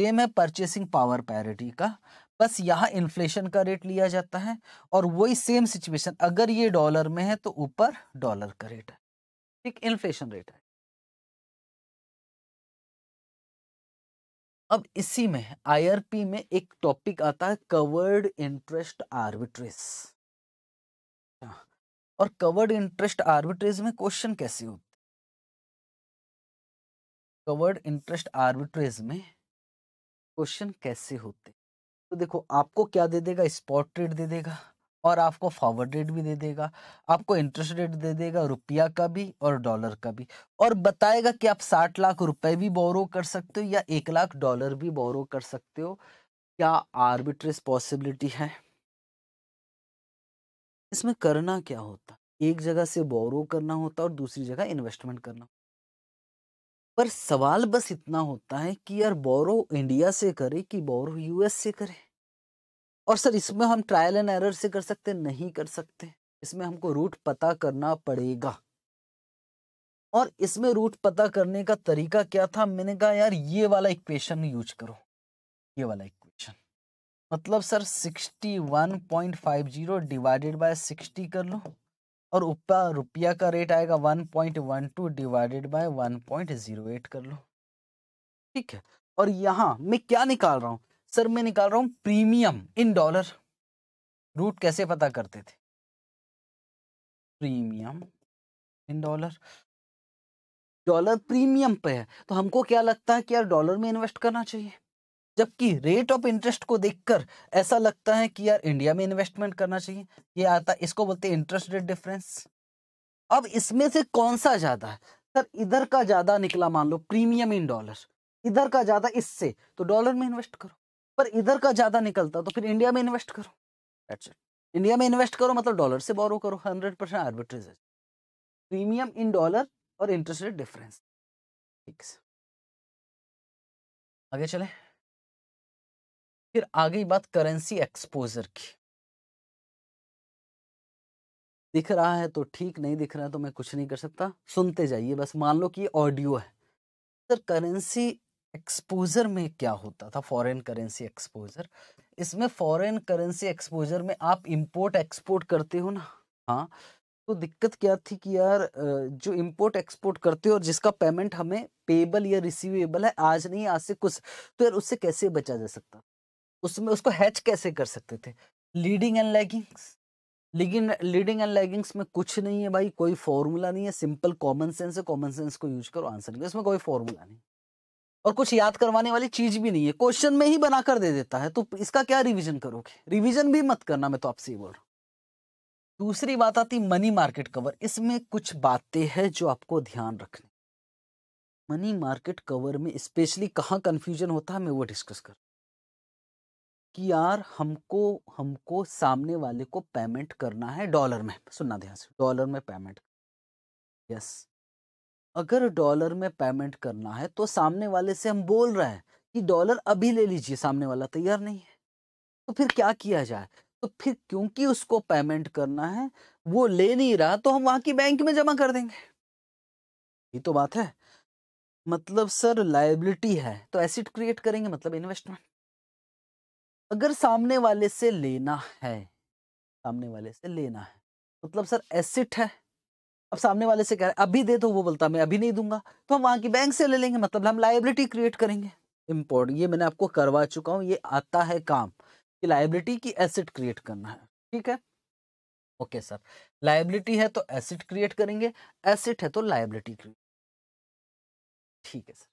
सेम है परचेसिंग पावर पैरिटी का बस यहाँ इन्फ्लेशन का रेट लिया जाता है और वही सेम सिचुएशन अगर ये डॉलर में है तो ऊपर डॉलर का रेट है ठीक इन्फ्लेशन रेट है अब इसी में आईआरपी में एक टॉपिक आता है कवर्ड इंटरेस्ट आर्बिट्रेज हाँ, और कवर्ड इंटरेस्ट आर्बिट्रेज में क्वेश्चन कैसे होते कवर्ड इंटरेस्ट आर्बिट्रेज में क्वेश्चन कैसे होते तो देखो आपको क्या दे देगा स्पॉट रेट दे देगा और आपको फॉरवर्ड रेट भी दे देगा आपको इंटरेस्ट रेट दे देगा रुपया का भी और डॉलर का भी और बताएगा कि आप साठ लाख रुपए भी बोरो कर सकते हो या एक लाख डॉलर भी बोरो कर सकते हो क्या आर्बिट्रेज पॉसिबिलिटी है इसमें करना क्या होता एक जगह से बोरो करना होता और दूसरी जगह इन्वेस्टमेंट करना पर सवाल बस इतना होता है कि यार बोरो इंडिया से करे कि बोरो यूएस से करे और सर इसमें हम ट्रायल एंड एरर से कर सकते नहीं कर सकते इसमें हमको रूट पता करना पड़ेगा और इसमें रूट पता करने का तरीका क्या था मैंने कहा यार ये वाला इक्वेशन यूज करो ये वाला इक्वेशन मतलब सर 61.50 डिवाइडेड बाय 60 कर लो और ऊपर रुपया का रेट आएगा one point one two divided by one point zero eight कर लो ठीक है और यहाँ मैं क्या निकाल रहा हूँ सर मैं निकाल रहा हूँ प्रीमियम इन डॉलर रूट कैसे पता करते थे premium in dollar dollar premium पे है तो हमको क्या लगता है कि यार डॉलर में इन्वेस्ट करना चाहिए जबकि रेट ऑफ इंटरेस्ट को देखकर ऐसा लगता है कि यार इंडिया में इन्वेस्टमेंट करना चाहिए ये आता इसको बोलते हैं इंटरेस्ट रेट डिफरेंस अब इसमें से कौन सा ज़्यादा है सर इधर का ज़्यादा निकला मान लो प्रीमियम इन डॉलर इधर का ज़्यादा इससे तो डॉलर में इन्वेस्ट करो पर इधर का ज़्यादा निकलता तो फिर इंडिया में इन्वेस्ट करो दैट्स इंडिया में इन्वेस्ट करो मतलब डॉलर से बोरो करो hundred percent arbitrage premium in dollar और इंटरेस्ट रेट डिफरेंस ठीक है आगे चले फिर आ गई बात करेंसी एक्सपोजर की दिख रहा है तो ठीक नहीं दिख रहा है तो मैं कुछ नहीं कर सकता सुनते जाइए बस मान लो कि ऑडियो है सर करेंसी एक्सपोजर में क्या होता था फॉरेन करेंसी एक्सपोजर इसमें फॉरेन करेंसी एक्सपोजर में आप इंपोर्ट एक्सपोर्ट करते हो ना हाँ तो दिक्कत क्या थी कि यार जो इंपोर्ट एक्सपोर्ट करते हो और जिसका पेमेंट हमें पेबल या रिसीवेबल है आज नहीं आज से कुछ तो यार उससे कैसे बचा जा सकता उसमें उसको हैच कैसे कर सकते थे लीडिंग एंड लैगिंग्स लेकिन लीडिंग एंड लैगिंग्स में कुछ नहीं है भाई कोई फॉर्मूला नहीं है सिंपल कॉमन सेंस है कॉमन सेंस को यूज करो आंसर नहीं इसमें कोई फॉर्मूला नहीं और कुछ याद करवाने वाली चीज भी नहीं है क्वेश्चन में ही बनाकर दे देता है तो इसका क्या रिवीजन करोगे रिवीजन भी मत करना मैं तो आपसे ये बोल रहा हूँ दूसरी बात आती मनी मार्केट कवर इसमें कुछ बातें हैं जो आपको ध्यान रखनी मनी मार्केट कवर में स्पेशली कहाँ कन्फ्यूजन होता है मैं वो डिस्कस कर कि यार हमको हमको सामने वाले को पेमेंट करना है डॉलर में सुनना ध्यान से डॉलर में पेमेंट यस अगर डॉलर में पेमेंट करना है तो सामने वाले से हम बोल रहे हैं कि डॉलर अभी ले लीजिए सामने वाला तैयार नहीं है तो फिर क्या किया जाए तो फिर क्योंकि उसको पेमेंट करना है वो ले नहीं रहा तो हम वहां की बैंक में जमा कर देंगे ये तो बात है मतलब सर लाइबिलिटी है तो एसिड क्रिएट करेंगे मतलब इन्वेस्टमेंट अगर सामने वाले से लेना है सामने वाले से लेना है मतलब सर एसिट है अब सामने वाले से कह रहे अभी दे तो वो बोलता मैं अभी नहीं दूंगा तो हम वहां की बैंक से ले लेंगे मतलब हम लाइबिलिटी क्रिएट करेंगे इम्पोर्टेंट ये मैंने आपको करवा चुका हूँ ये आता है काम कि लाइबिलिटी की एसिड क्रिएट करना है ठीक है ओके सर लाइबिलिटी है तो एसिड क्रिएट करेंगे एसिड है तो लाइबिलिटी क्रिएट ठीक है सर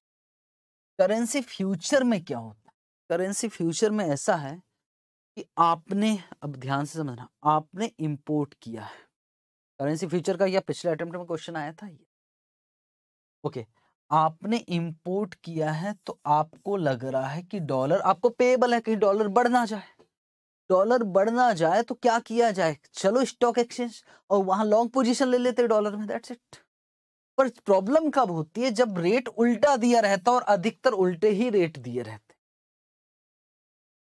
करेंसी फ्यूचर में क्या होता है करेंसी फ्यूचर में ऐसा है कि आपने अब ध्यान से समझना आपने इंपोर्ट किया है करेंसी फ्यूचर का या पिछले अटेम्प्ट में क्वेश्चन आया था ये ओके okay, आपने इंपोर्ट किया है तो आपको लग रहा है कि डॉलर आपको पेबल है कहीं डॉलर बढ़ ना जाए डॉलर बढ़ ना जाए तो क्या किया जाए चलो स्टॉक एक्सचेंज और वहां लॉन्ग पोजीशन ले लेते डॉलर में दैट्स इट पर प्रॉब्लम कब होती है जब रेट उल्टा दिया रहता और अधिकतर उल्टे ही रेट दिए रहते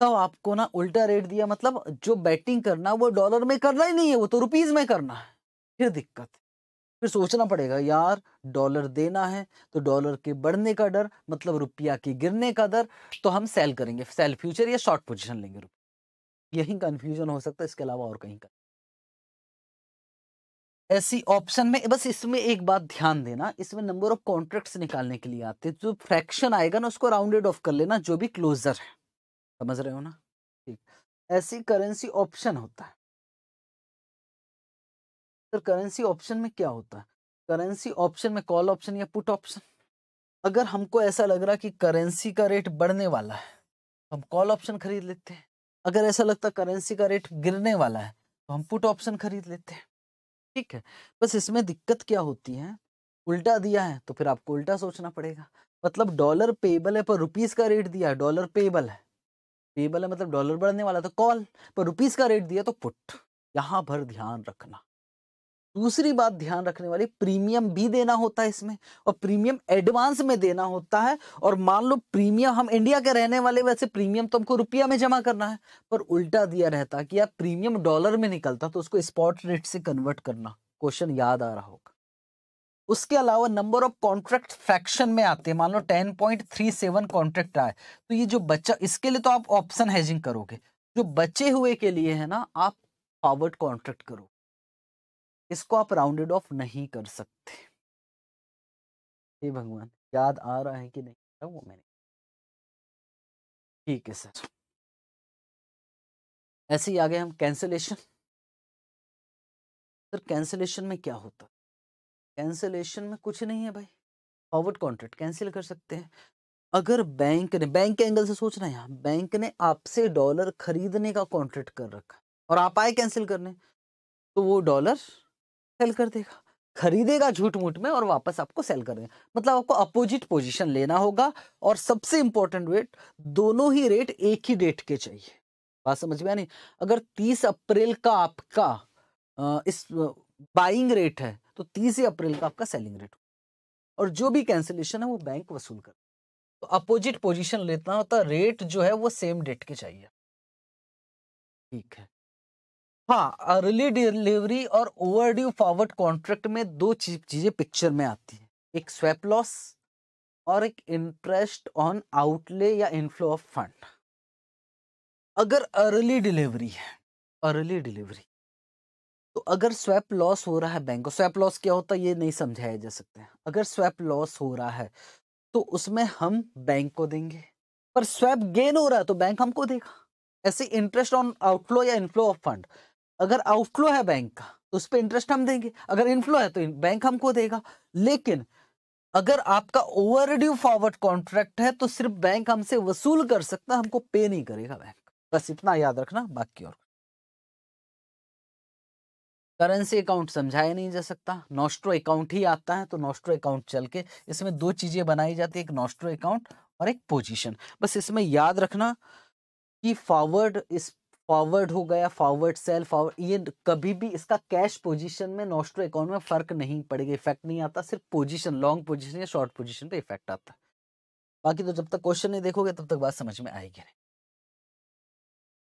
तो आपको ना उल्टा रेट दिया मतलब जो बैटिंग करना वो डॉलर में करना ही नहीं है वो तो रुपीज में करना है फिर दिक्कत फिर सोचना पड़ेगा यार डॉलर देना है तो डॉलर के बढ़ने का डर मतलब रुपया के गिरने का डर तो हम सेल करेंगे सेल फ्यूचर या शॉर्ट पोजीशन लेंगे यही कंफ्यूजन हो सकता है इसके अलावा और कहीं का ऐसी ऑप्शन में बस इसमें एक बात ध्यान देना इसमें नंबर ऑफ कॉन्ट्रैक्ट्स निकालने के लिए आते हैं जो फ्रैक्शन आएगा ना उसको राउंडेड ऑफ कर लेना जो भी क्लोजर है समझ रहे हो ना ठीक ऐसी करेंसी ऑप्शन होता है सर करेंसी ऑप्शन में क्या होता है करेंसी ऑप्शन में कॉल ऑप्शन या पुट ऑप्शन अगर हमको ऐसा लग रहा कि करेंसी का रेट बढ़ने वाला है तो हम कॉल ऑप्शन खरीद लेते हैं अगर ऐसा लगता करेंसी का रेट गिरने वाला है तो हम पुट ऑप्शन खरीद लेते हैं ठीक है बस इसमें दिक्कत क्या होती है उल्टा दिया है तो फिर आपको उल्टा सोचना पड़ेगा मतलब डॉलर पेबल है पर रुपीस का रेट दिया है डॉलर पेबल है पेबल है मतलब डॉलर बढ़ने वाला तो कॉल पर रुपीस का रेट दिया तो पुट यहाँ भर ध्यान रखना दूसरी बात ध्यान रखने वाली प्रीमियम भी देना होता है इसमें और प्रीमियम एडवांस में देना होता है और मान लो प्रीमियम हम इंडिया के रहने वाले वैसे प्रीमियम तो हमको रुपया में जमा करना है पर उल्टा दिया रहता कि यार प्रीमियम डॉलर में निकलता तो उसको स्पॉट रेट से कन्वर्ट करना क्वेश्चन याद आ रहा हो उसके अलावा नंबर ऑफ कॉन्ट्रैक्ट फ्रैक्शन में आते हैं मान लो ten point three seven contract आए तो ये जो बच्चा इसके लिए तो आप ऑप्शन हैजिंग करोगे जो बचे हुए के लिए है ना आप फॉरवर्ड कॉन्ट्रैक्ट करो इसको आप राउंडेड ऑफ नहीं कर सकते हे भगवान याद आ रहा है कि नहीं वो मैंने ठीक है सर ऐसे ही आगे हम कैंसिलेशन सर कैंसिलेशन में क्या होता कैंसिलेशन में कुछ नहीं है भाई फॉरवर्ड कॉन्ट्रैक्ट कैंसिल कर सकते हैं अगर बैंक ने बैंक के एंगल से सोचना है यहाँ बैंक ने आपसे डॉलर खरीदने का कॉन्ट्रैक्ट कर रखा और आप आए कैंसिल करने तो वो डॉलर सेल कर देगा खरीदेगा झूठ मूठ में और वापस आपको सेल कर देगा मतलब आपको अपोजिट पोजीशन लेना होगा और सबसे इंपॉर्टेंट वेट दोनों ही रेट एक ही डेट के चाहिए बात समझ में आ नहीं अगर 30 अप्रैल का आपका इस बाइंग रेट है तो तीस अप्रैल का आपका सेलिंग रेट और जो भी कैंसिलेशन है वो बैंक वसूल कर तो अपोजिट पोजीशन लेता होता तो रेट जो है वो सेम डेट के चाहिए ठीक है हाँ अर्ली डिलीवरी और ओवरड्यू फॉरवर्ड कॉन्ट्रैक्ट में दो चीजें पिक्चर में आती है एक स्वेप लॉस और एक इंटरेस्ट ऑन आउटले या इनफ्लो ऑफ फंड अगर अर्ली डिलीवरी है अर्ली डिलीवरी तो अगर स्वैप लॉस हो रहा है बैंक को स्वैप लॉस क्या होता है ये नहीं समझाया जा सकता है अगर स्वैप लॉस हो रहा है तो उसमें हम बैंक को देंगे पर स्वैप गेन हो रहा है तो बैंक हमको देगा ऐसे इंटरेस्ट ऑन आउटफ्लो या इनफ्लो ऑफ फंड अगर आउटफ्लो है बैंक का तो उस पर इंटरेस्ट हम देंगे अगर इनफ्लो है तो बैंक हमको देगा लेकिन अगर आपका ड्यू फॉरवर्ड कॉन्ट्रैक्ट है तो सिर्फ बैंक हमसे वसूल कर सकता हमको पे नहीं करेगा बैंक बस इतना याद रखना बाकी और करेंसी अकाउंट समझाया नहीं जा सकता नोस्ट्रो अकाउंट ही आता है तो नोस्ट्रो अकाउंट चल के इसमें दो चीज़ें बनाई जाती है एक नोस्ट्रो अकाउंट और एक पोजीशन बस इसमें याद रखना कि फॉरवर्ड इस फॉरवर्ड हो गया फॉरवर्ड सेल फॉरवर्ड ये कभी भी इसका कैश पोजीशन में नोस्ट्रो अकाउंट में फर्क नहीं पड़ेगा इफेक्ट नहीं आता सिर्फ पोजिशन लॉन्ग पोजिशन या शॉर्ट पोजिशन पर इफेक्ट आता बाकी तो जब तक क्वेश्चन नहीं देखोगे तब तक बात समझ में आएगी नहीं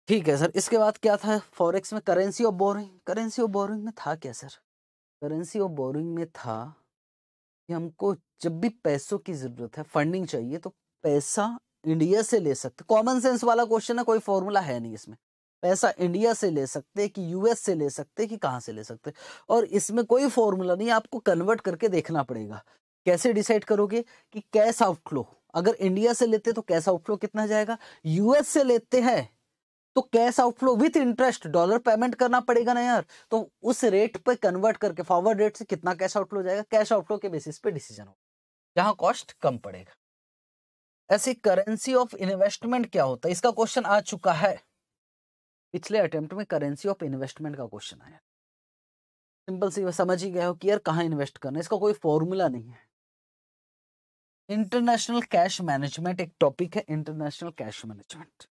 ठीक है सर इसके बाद क्या था फॉरेक्स में currency of borrowing currency of borrowing में था क्या सर करेंसी ऑफ बोरिंग में था कि हमको जब भी पैसों की ज़रूरत है फंडिंग चाहिए तो पैसा इंडिया से ले सकते कॉमन सेंस वाला क्वेश्चन है कोई फॉर्मूला है नहीं इसमें पैसा इंडिया से ले सकते कि यूएस से ले सकते कि कहाँ से ले सकते और इसमें कोई फॉर्मूला नहीं आपको कन्वर्ट करके देखना पड़ेगा कैसे डिसाइड करोगे कि कैश आउटफ्लो अगर इंडिया से लेते तो कैश आउटफ्लो कितना जाएगा यूएस से लेते हैं तो cash outflow with interest dollar payment करना पड़ेगा ना यार तो उस रेट पे कन्वर्ट करके फॉरवर्ड रेट से कितना कैश आउटफ्लो जाएगा कैश आउटफ्लो के बेसिस पे डिसीजन होगा जहां कॉस्ट कम पड़ेगा ऐसी करेंसी ऑफ इन्वेस्टमेंट क्या होता है इसका क्वेश्चन आ चुका है पिछले अटेम्प्ट में करेंसी ऑफ इन्वेस्टमेंट का क्वेश्चन आया सिंपल सी समझ ही गया हो कि यार कहाँ इन्वेस्ट करना है इसका कोई फॉर्मूला नहीं है इंटरनेशनल कैश मैनेजमेंट एक टॉपिक है इंटरनेशनल कैश मैनेजमेंट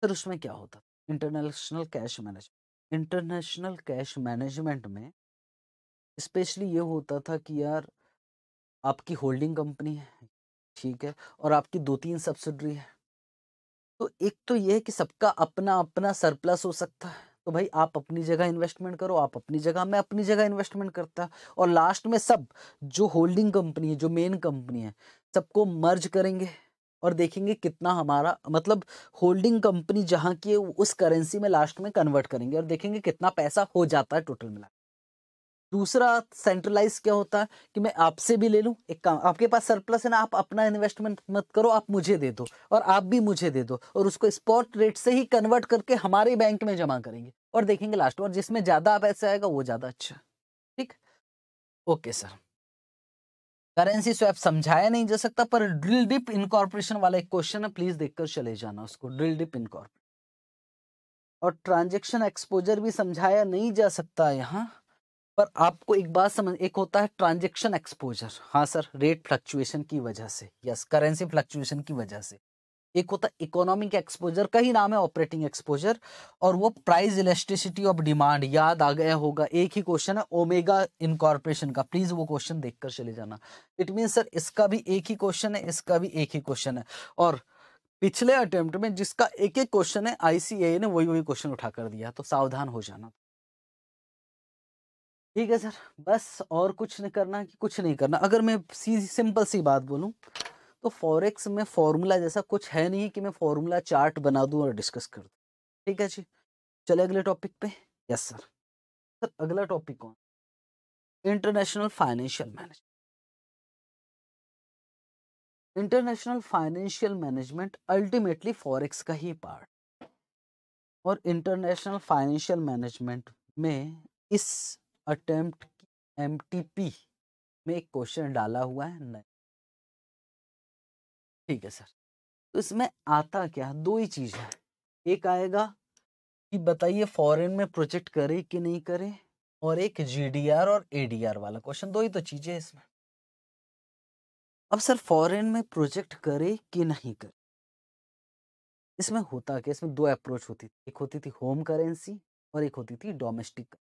फिर उसमें क्या होता international cash management international cash management में स्पेशली ये होता था कि यार आपकी होल्डिंग कंपनी है ठीक है और आपकी दो तीन सब्सिडरी है तो एक तो ये है कि सबका अपना अपना सरप्लस हो सकता है तो भाई आप अपनी जगह इन्वेस्टमेंट करो आप अपनी जगह मैं अपनी जगह इन्वेस्टमेंट करता और लास्ट में सब जो होल्डिंग कंपनी है जो मेन कंपनी है सबको मर्ज करेंगे और देखेंगे कितना हमारा मतलब होल्डिंग कंपनी जहाँ की उस करेंसी में लास्ट में कन्वर्ट करेंगे और देखेंगे कितना पैसा हो जाता है टोटल मिला दूसरा सेंट्रलाइज क्या होता है कि मैं आपसे भी ले लूँ एक काम आपके पास सरप्लस है ना आप अपना इन्वेस्टमेंट मत करो आप मुझे दे दो और आप भी मुझे दे दो और उसको स्पॉट रेट से ही कन्वर्ट करके हमारे बैंक में जमा करेंगे और देखेंगे लास्ट और जिसमें ज़्यादा पैसा आएगा वो ज़्यादा अच्छा ठीक ओके सर करेंसी स्वैप तो समझाया नहीं जा सकता पर ड्रिल डिप इनकॉर्पोरेशन वाला एक क्वेश्चन है प्लीज देखकर चले जाना उसको ड्रिल डिप इनकॉर्पोरेशन और ट्रांजेक्शन एक्सपोजर भी समझाया नहीं जा सकता यहाँ पर आपको एक बात समझ एक होता है ट्रांजेक्शन एक्सपोजर हाँ सर रेट फ्लक्चुएशन की वजह से यस करेंसी फ्लक्चुएशन की वजह से एक होता है इकोनॉमिक एक्सपोजर का ही नाम है ऑपरेटिंग एक्सपोजर और वो प्राइस इलेक्ट्रिसिटी ऑफ डिमांड याद आ गया होगा एक ही क्वेश्चन है ओमेगा इनकॉर्पोरेशन का प्लीज वो क्वेश्चन देखकर चले जाना इट मीन सर इसका भी एक ही क्वेश्चन है इसका भी एक ही क्वेश्चन है और पिछले अटेम्प्ट में जिसका एक एक क्वेश्चन है आईसीए ने वही वही क्वेश्चन उठा कर दिया तो सावधान हो जाना ठीक है सर बस और कुछ नहीं करना कि कुछ नहीं करना अगर मैं सीधी सिंपल सी बात बोलूं तो फॉरेक्स में फॉर्मूला जैसा कुछ है नहीं कि मैं फॉर्मूला चार्ट बना दूं और डिस्कस कर दूं ठीक है जी चले अगले टॉपिक पे यस सर सर अगला टॉपिक कौन international financial management international financial management ultimately forex का ही पार्ट और इंटरनेशनल फाइनेंशियल मैनेजमेंट में इस अटेम्प्ट एम में एक क्वेश्चन डाला हुआ है ठीक है सर तो इसमें आता क्या दो ही चीज़ है एक आएगा कि बताइए फॉरेन में प्रोजेक्ट करे कि नहीं करे और एक जीडीआर और एडीआर वाला क्वेश्चन दो ही तो चीज़ें इसमें अब सर फॉरेन में प्रोजेक्ट करे कि नहीं करे इसमें होता क्या इसमें दो अप्रोच होती थी एक होती थी होम करेंसी और एक होती थी डोमेस्टिक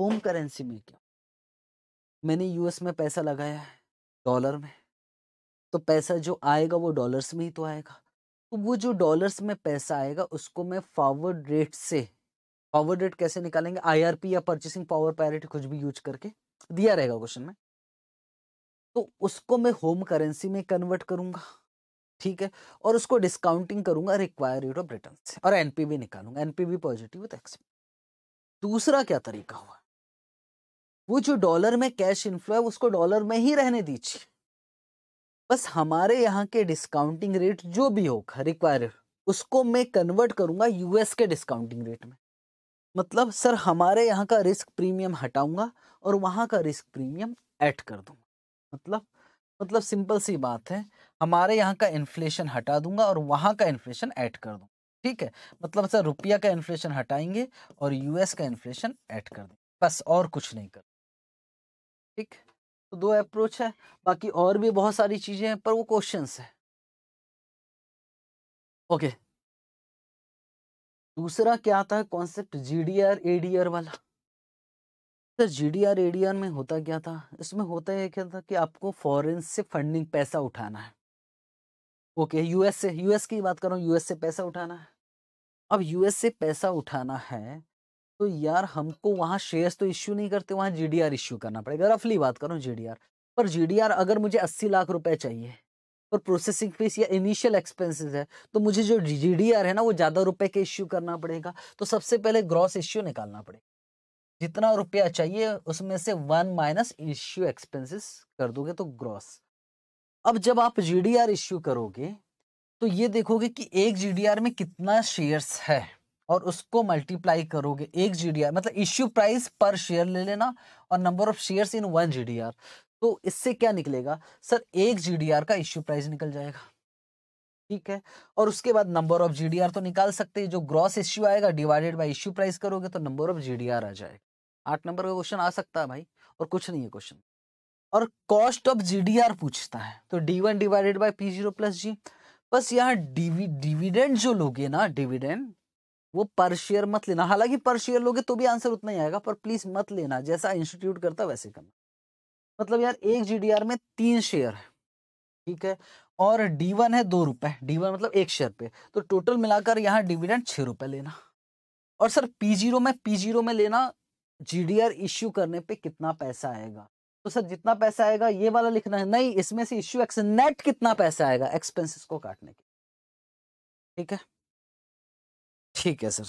होम करेंसी में क्या मैंने यूएस में पैसा लगाया है डॉलर में तो पैसा जो आएगा वो डॉलर्स में ही तो आएगा तो वो जो डॉलर्स में पैसा आएगा उसको मैं फॉरवर्ड रेट से फॉरवर्ड रेट कैसे निकालेंगे आईआरपी या परचेसिंग पावर पैरिटी कुछ भी यूज करके दिया रहेगा क्वेश्चन में तो उसको मैं होम करेंसी में कन्वर्ट करूंगा ठीक है और उसको डिस्काउंटिंग करूंगा रिक्वायर रेट ऑफ रिटर्न से और एनपीबी निकालूंगा एनपीबी पॉजिटिव विद दूसरा क्या तरीका हुआ वो जो डॉलर में कैश इन्फ्लो है उसको डॉलर में ही रहने दीजिए बस हमारे यहाँ के डिस्काउंटिंग रेट जो भी होगा रिक्वायर उसको मैं कन्वर्ट करूँगा यूएस के डिस्काउंटिंग रेट में मतलब सर हमारे यहाँ का रिस्क प्रीमियम हटाऊंगा और वहाँ का रिस्क प्रीमियम ऐड कर दूंगा मतलब मतलब सिंपल सी बात है हमारे यहाँ का इन्फ्लेशन हटा दूंगा और वहाँ का इन्फ्लेशन ऐड कर दूंगा ठीक है मतलब सर रुपया का इन्फ्लेशन हटाएंगे और यूएस का इन्फ्लेशन ऐड कर देंगे बस और कुछ नहीं कर ठीक है तो दो अप्रोच है बाकी और भी बहुत सारी चीज़ें हैं पर वो क्वेश्चन है ओके दूसरा क्या आता है कॉन्सेप्ट जीडीआर एडीआर वाला सर जीडीआर एडीआर में होता क्या था इसमें होता है क्या था कि आपको फॉरेन से फंडिंग पैसा उठाना है ओके यूएस से यूएस की बात करो यूएस से पैसा उठाना है अब यूएस से पैसा उठाना है तो यार हमको वहाँ शेयर्स तो इश्यू नहीं करते वहाँ आर इश्यू करना पड़ेगा रफली बात करूँ जीडीआर पर आर अगर मुझे अस्सी लाख रुपए चाहिए और प्रोसेसिंग फीस या इनिशियल एक्सपेंसेस है तो मुझे जो जी है ना वो ज़्यादा रुपए के इश्यू करना पड़ेगा तो सबसे पहले ग्रॉस इश्यू निकालना पड़ेगा जितना रुपया चाहिए उसमें से वन माइनस इश्यू एक्सपेंसेस कर दोगे तो ग्रॉस अब जब आप आर इश्यू करोगे तो ये देखोगे कि एक आर में कितना शेयर्स है और उसको मल्टीप्लाई करोगे एक जी मतलब इश्यू प्राइस पर शेयर ले लेना और number of share in one G तो इससे क्या निकलेगा सर एक जी का इश्यू प्राइस निकल जाएगा ठीक है और उसके बाद नंबर ऑफ जीडीआर तो निकाल सकते हैं जो ग्रॉस इश्यू आएगा डिवाइडेड बाई इश्यू प्राइस करोगे तो नंबर ऑफ आर आ जाएगा आठ नंबर का क्वेश्चन आ सकता है भाई और कुछ नहीं है क्वेश्चन और कॉस्ट ऑफ आर पूछता है तो D one divided by P zero plus G बस यहाँ डिविडेंड जो लोगे ना डिविडेंड वो पर शेयर मत लेना हालांकि पर शेयर लोगे तो भी आंसर उतना ही आएगा पर प्लीज मत लेना जैसा इंस्टीट्यूट करता वैसे करना मतलब यार एक जीडीआर में तीन शेयर है ठीक है और डी वन है दो रुपए डी वन मतलब एक शेयर पे तो टोटल मिलाकर यहाँ डिविडेंड छ रुपए लेना और सर पी जीरो में पी जीरो में लेना जीडीआर इश्यू करने पे कितना पैसा आएगा तो सर जितना पैसा आएगा ये वाला लिखना है नहीं इसमें से इश्यू एक्स नेट कितना पैसा आएगा एक्सपेंसिस को काटने के ठीक है ठीक है सर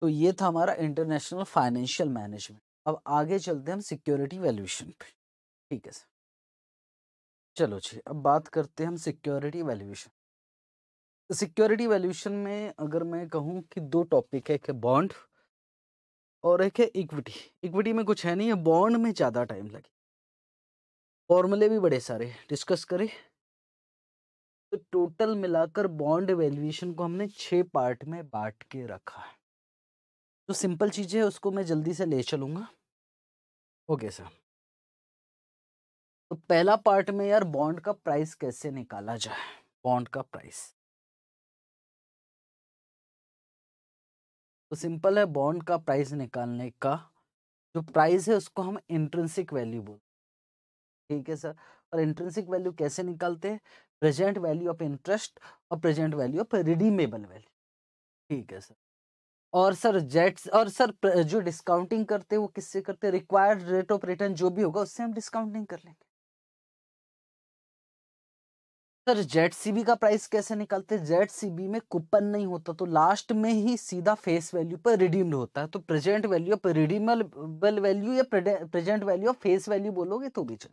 तो ये था हमारा इंटरनेशनल फाइनेंशियल मैनेजमेंट अब आगे चलते हैं हम सिक्योरिटी वैल्यूएशन पे ठीक है सर चलो जी अब बात करते हैं हम सिक्योरिटी वैल्यूएशन सिक्योरिटी वैल्यूएशन में अगर मैं कहूँ कि दो टॉपिक है एक है बॉन्ड और एक है इक्विटी इक्विटी में कुछ है नहीं है बॉन्ड में ज़्यादा टाइम लगे फॉर्मूले भी बड़े सारे डिस्कस करें तो टोटल मिलाकर बॉन्ड वैल्यूएशन को हमने छः पार्ट में बांट के रखा है तो सिंपल चीज़ें है उसको मैं जल्दी से ले चलूँगा ओके सर तो पहला पार्ट में यार बॉन्ड का प्राइस कैसे निकाला जाए बॉन्ड का प्राइस तो सिंपल है बॉन्ड का प्राइस निकालने का जो प्राइस है उसको हम इंट्रेंसिक वैल्यू बोलते ठीक है सर और इंट्रेंसिक वैल्यू कैसे निकालते हैं प्रेजेंट वैल्यू ऑफ इंटरेस्ट और present value of redeemable value ठीक है सर और सर जेट्स और सर जो डिस्काउंटिंग करते हैं वो किससे करते हैं रिक्वायर्ड रेट ऑफ रिटर्न जो भी होगा उससे हम डिस्काउंटिंग कर लेंगे सर जेट सीबी का प्राइस कैसे निकालते हैं जेट सीबी में कूपन नहीं होता तो लास्ट में ही सीधा फेस वैल्यू पर रिडीम्ड होता है तो प्रेजेंट वैल्यू पर रिडीमेबल वैल्यू या present value of face value बोलोगे तो भी चल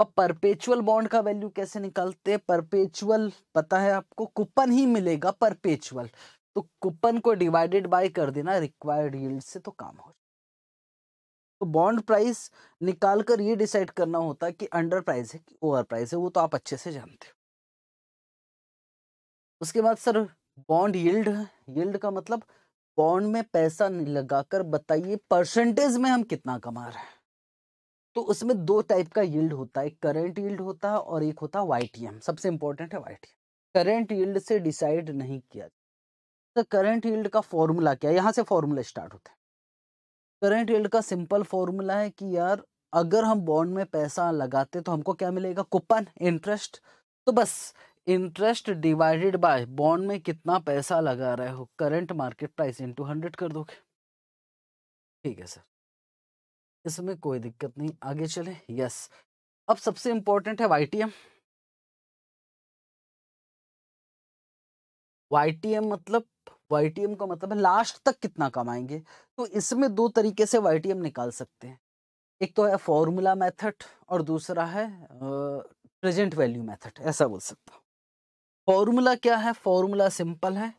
अब परपेचुअल बॉन्ड का वैल्यू कैसे निकालते हैं परपेचुअल पता है आपको कूपन ही मिलेगा परपेचुअल तो कूपन को डिवाइडेड बाय कर देना रिक्वायर्ड यील्ड से तो काम हो तो बॉन्ड प्राइस निकाल कर ये डिसाइड करना होता है कि अंडर प्राइस है कि ओवर प्राइस है वो तो आप अच्छे से जानते हो उसके बाद सर बॉन्ड यील्ड यील्ड का मतलब बॉन्ड में पैसा लगाकर बताइए परसेंटेज में हम कितना कमा रहे हैं तो उसमें दो टाइप का यील्ड होता है एक करंट यील्ड होता है और एक होता है वाईटीएम सबसे इंपॉर्टेंट है वाईटीएम करंट यील्ड से डिसाइड नहीं किया तो करंट यील्ड का फॉर्मूला क्या है यहाँ से फॉर्मूला स्टार्ट होता है करंट यील्ड का सिंपल फॉर्मूला है कि यार अगर हम बॉन्ड में पैसा लगाते तो हमको क्या मिलेगा कूपन इंटरेस्ट तो बस इंटरेस्ट डिवाइडेड बाय बॉन्ड में कितना पैसा लगा रहे हो current market price into hundred कर दोगे ठीक है सर इसमें कोई दिक्कत नहीं आगे चले यस अब सबसे इंपॉर्टेंट है वाई वाईटीएम मतलब वाईटीएम का मतलब है लास्ट तक कितना कमाएंगे तो इसमें दो तरीके से वाईटीएम निकाल सकते हैं एक तो है फॉर्मूला मेथड और दूसरा है प्रेजेंट वैल्यू मेथड ऐसा बोल सकता हूँ फॉर्मूला क्या है फॉर्मूला सिंपल है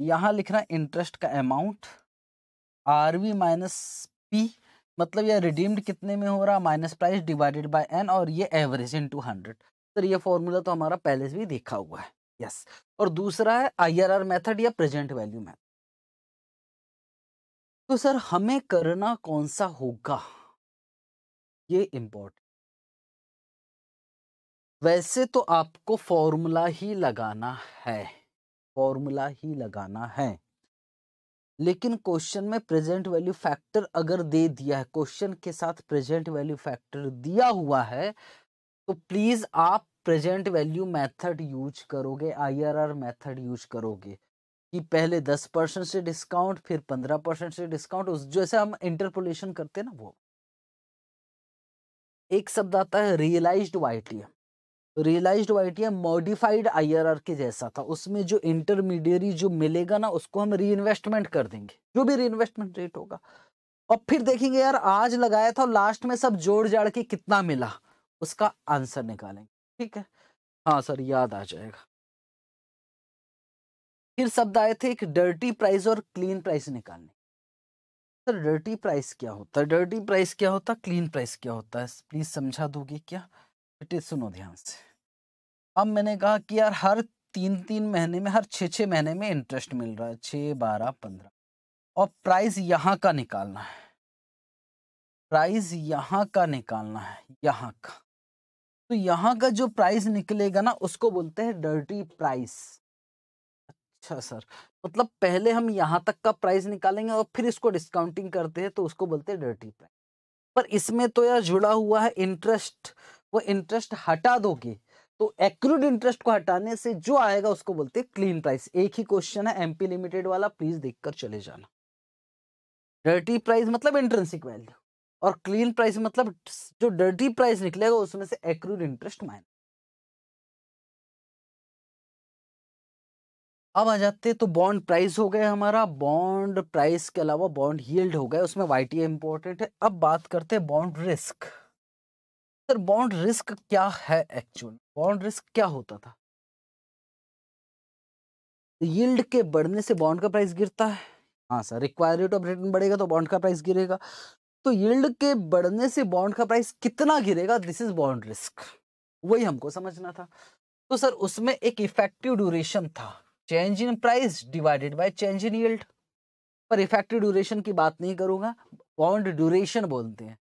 यहाँ लिखना इंटरेस्ट का amount R V minus P मतलब यह रिडीम्ड कितने में हो रहा minus price divided by N और ये average into hundred sir ये फॉर्मूला तो हमारा पहले से भी देखा हुआ है यस yes. और दूसरा है आईआरआर मेथड या प्रेजेंट वैल्यू मेथड तो सर हमें करना कौन सा होगा ये इंपॉर्टेंट वैसे तो आपको फॉर्मूला ही लगाना है फॉर्मूला ही लगाना है लेकिन क्वेश्चन में प्रेजेंट वैल्यू फैक्टर अगर दे दिया है क्वेश्चन के साथ प्रेजेंट वैल्यू फैक्टर दिया हुआ है तो प्लीज आप प्रेजेंट वैल्यू मेथड यूज करोगे आईआरआर मेथड यूज करोगे कि पहले दस परसेंट से डिस्काउंट फिर पंद्रह परसेंट से डिस्काउंट उस जैसे हम इंटरपोलेशन करते हैं ना वो एक शब्द आता है realised YTM realised T modified I के जैसा था उसमें जो इंटरमीडियरी जो मिलेगा ना उसको हम री कर देंगे जो भी री रेट होगा और फिर देखेंगे यार आज लगाया था लास्ट में सब जोड़ जाड़ के कितना मिला उसका आंसर निकालेंगे ठीक है हाँ सर याद आ जाएगा फिर शब्द आए थे एक डर्टी प्राइस और क्लीन प्राइस निकालने सर डर्टी प्राइस क्या होता है डर्टी प्राइस क्या होता है क्लीन प्राइस क्या होता है प्लीज समझा दोगे क्या बेटे सुनो ध्यान से अब मैंने कहा कि यार हर तीन तीन महीने में हर छः छः महीने में इंटरेस्ट मिल रहा है छः बारह पंद्रह और प्राइस यहाँ का निकालना है प्राइस यहाँ का निकालना है यहाँ का तो यहाँ का जो प्राइस निकलेगा ना उसको बोलते हैं डर्टी प्राइस अच्छा सर मतलब पहले हम यहाँ तक का प्राइस निकालेंगे और फिर इसको डिस्काउंटिंग करते हैं तो उसको बोलते हैं डर्टी प्राइस पर इसमें तो यार जुड़ा हुआ है इंटरेस्ट वो इंटरेस्ट हटा दोगे तो एक्यूरेट इंटरेस्ट को हटाने से जो आएगा उसको बोलते हैं क्लीन प्राइस एक ही क्वेश्चन है एमपी लिमिटेड वाला प्लीज देखकर चले जाना डर्टी प्राइस मतलब इंट्रेंसिक वैल्यू और क्लीन प्राइस मतलब जो डर्टी प्राइस निकलेगा उसमें से एक्यूरेट इंटरेस्ट माइनस अब आ जाते तो बॉन्ड प्राइस हो गया हमारा बॉन्ड प्राइस के अलावा बॉन्ड यील्ड हो गया उसमें वाईटी इंपॉर्टेंट है अब बात करते हैं bond risk sir bond risk क्या है एक्चुअल बॉन्ड रिस्क क्या होता था यील्ड के बढ़ने से बॉन्ड का प्राइस गिरता है हाँ सर रिक्वायरमेंट ऑफ रिटर्न बढ़ेगा तो बॉन्ड का प्राइस गिरेगा तो यील्ड के बढ़ने से बॉन्ड का प्राइस कितना गिरेगा दिस इज बॉन्ड रिस्क वही हमको समझना था तो सर उसमें एक इफेक्टिव ड्यूरेशन था change in price divided by change in yield पर इफेक्टिव ड्यूरेशन की बात नहीं करूंगा बॉन्ड ड्यूरेशन बोलते हैं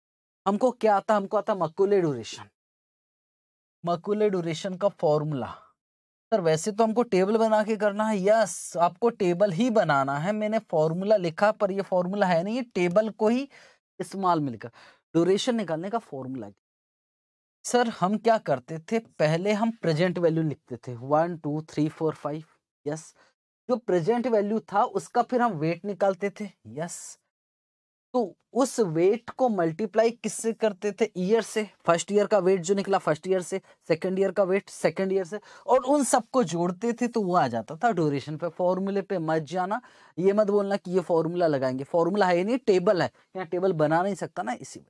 हमको क्या आता हमको आता मकुले ड्यूरेशन मकुले ड्यूरेशन का फॉर्मूला सर वैसे तो हमको टेबल बना के करना है यस आपको टेबल ही बनाना है मैंने फॉर्मूला लिखा पर ये फॉर्मूला है नहीं ये टेबल को ही इस्तेमाल में लिखा डोरेशन निकालने का फॉर्मूला सर हम क्या करते थे पहले हम प्रेजेंट वैल्यू लिखते थे one two three four five yes जो प्रेजेंट वैल्यू था उसका फिर हम वेट निकालते थे यस तो उस वेट को मल्टीप्लाई किससे करते थे ईयर से फर्स्ट ईयर का वेट जो निकला फर्स्ट ईयर से सेकंड ईयर का वेट सेकंड ईयर से और उन सबको जोड़ते थे तो वो आ जाता था ड्यूरेशन पे फॉर्मूले पे मत जाना ये मत बोलना कि ये फॉर्मूला लगाएंगे फॉर्मूला है नहीं टेबल है यहाँ टेबल बना नहीं सकता ना इसी में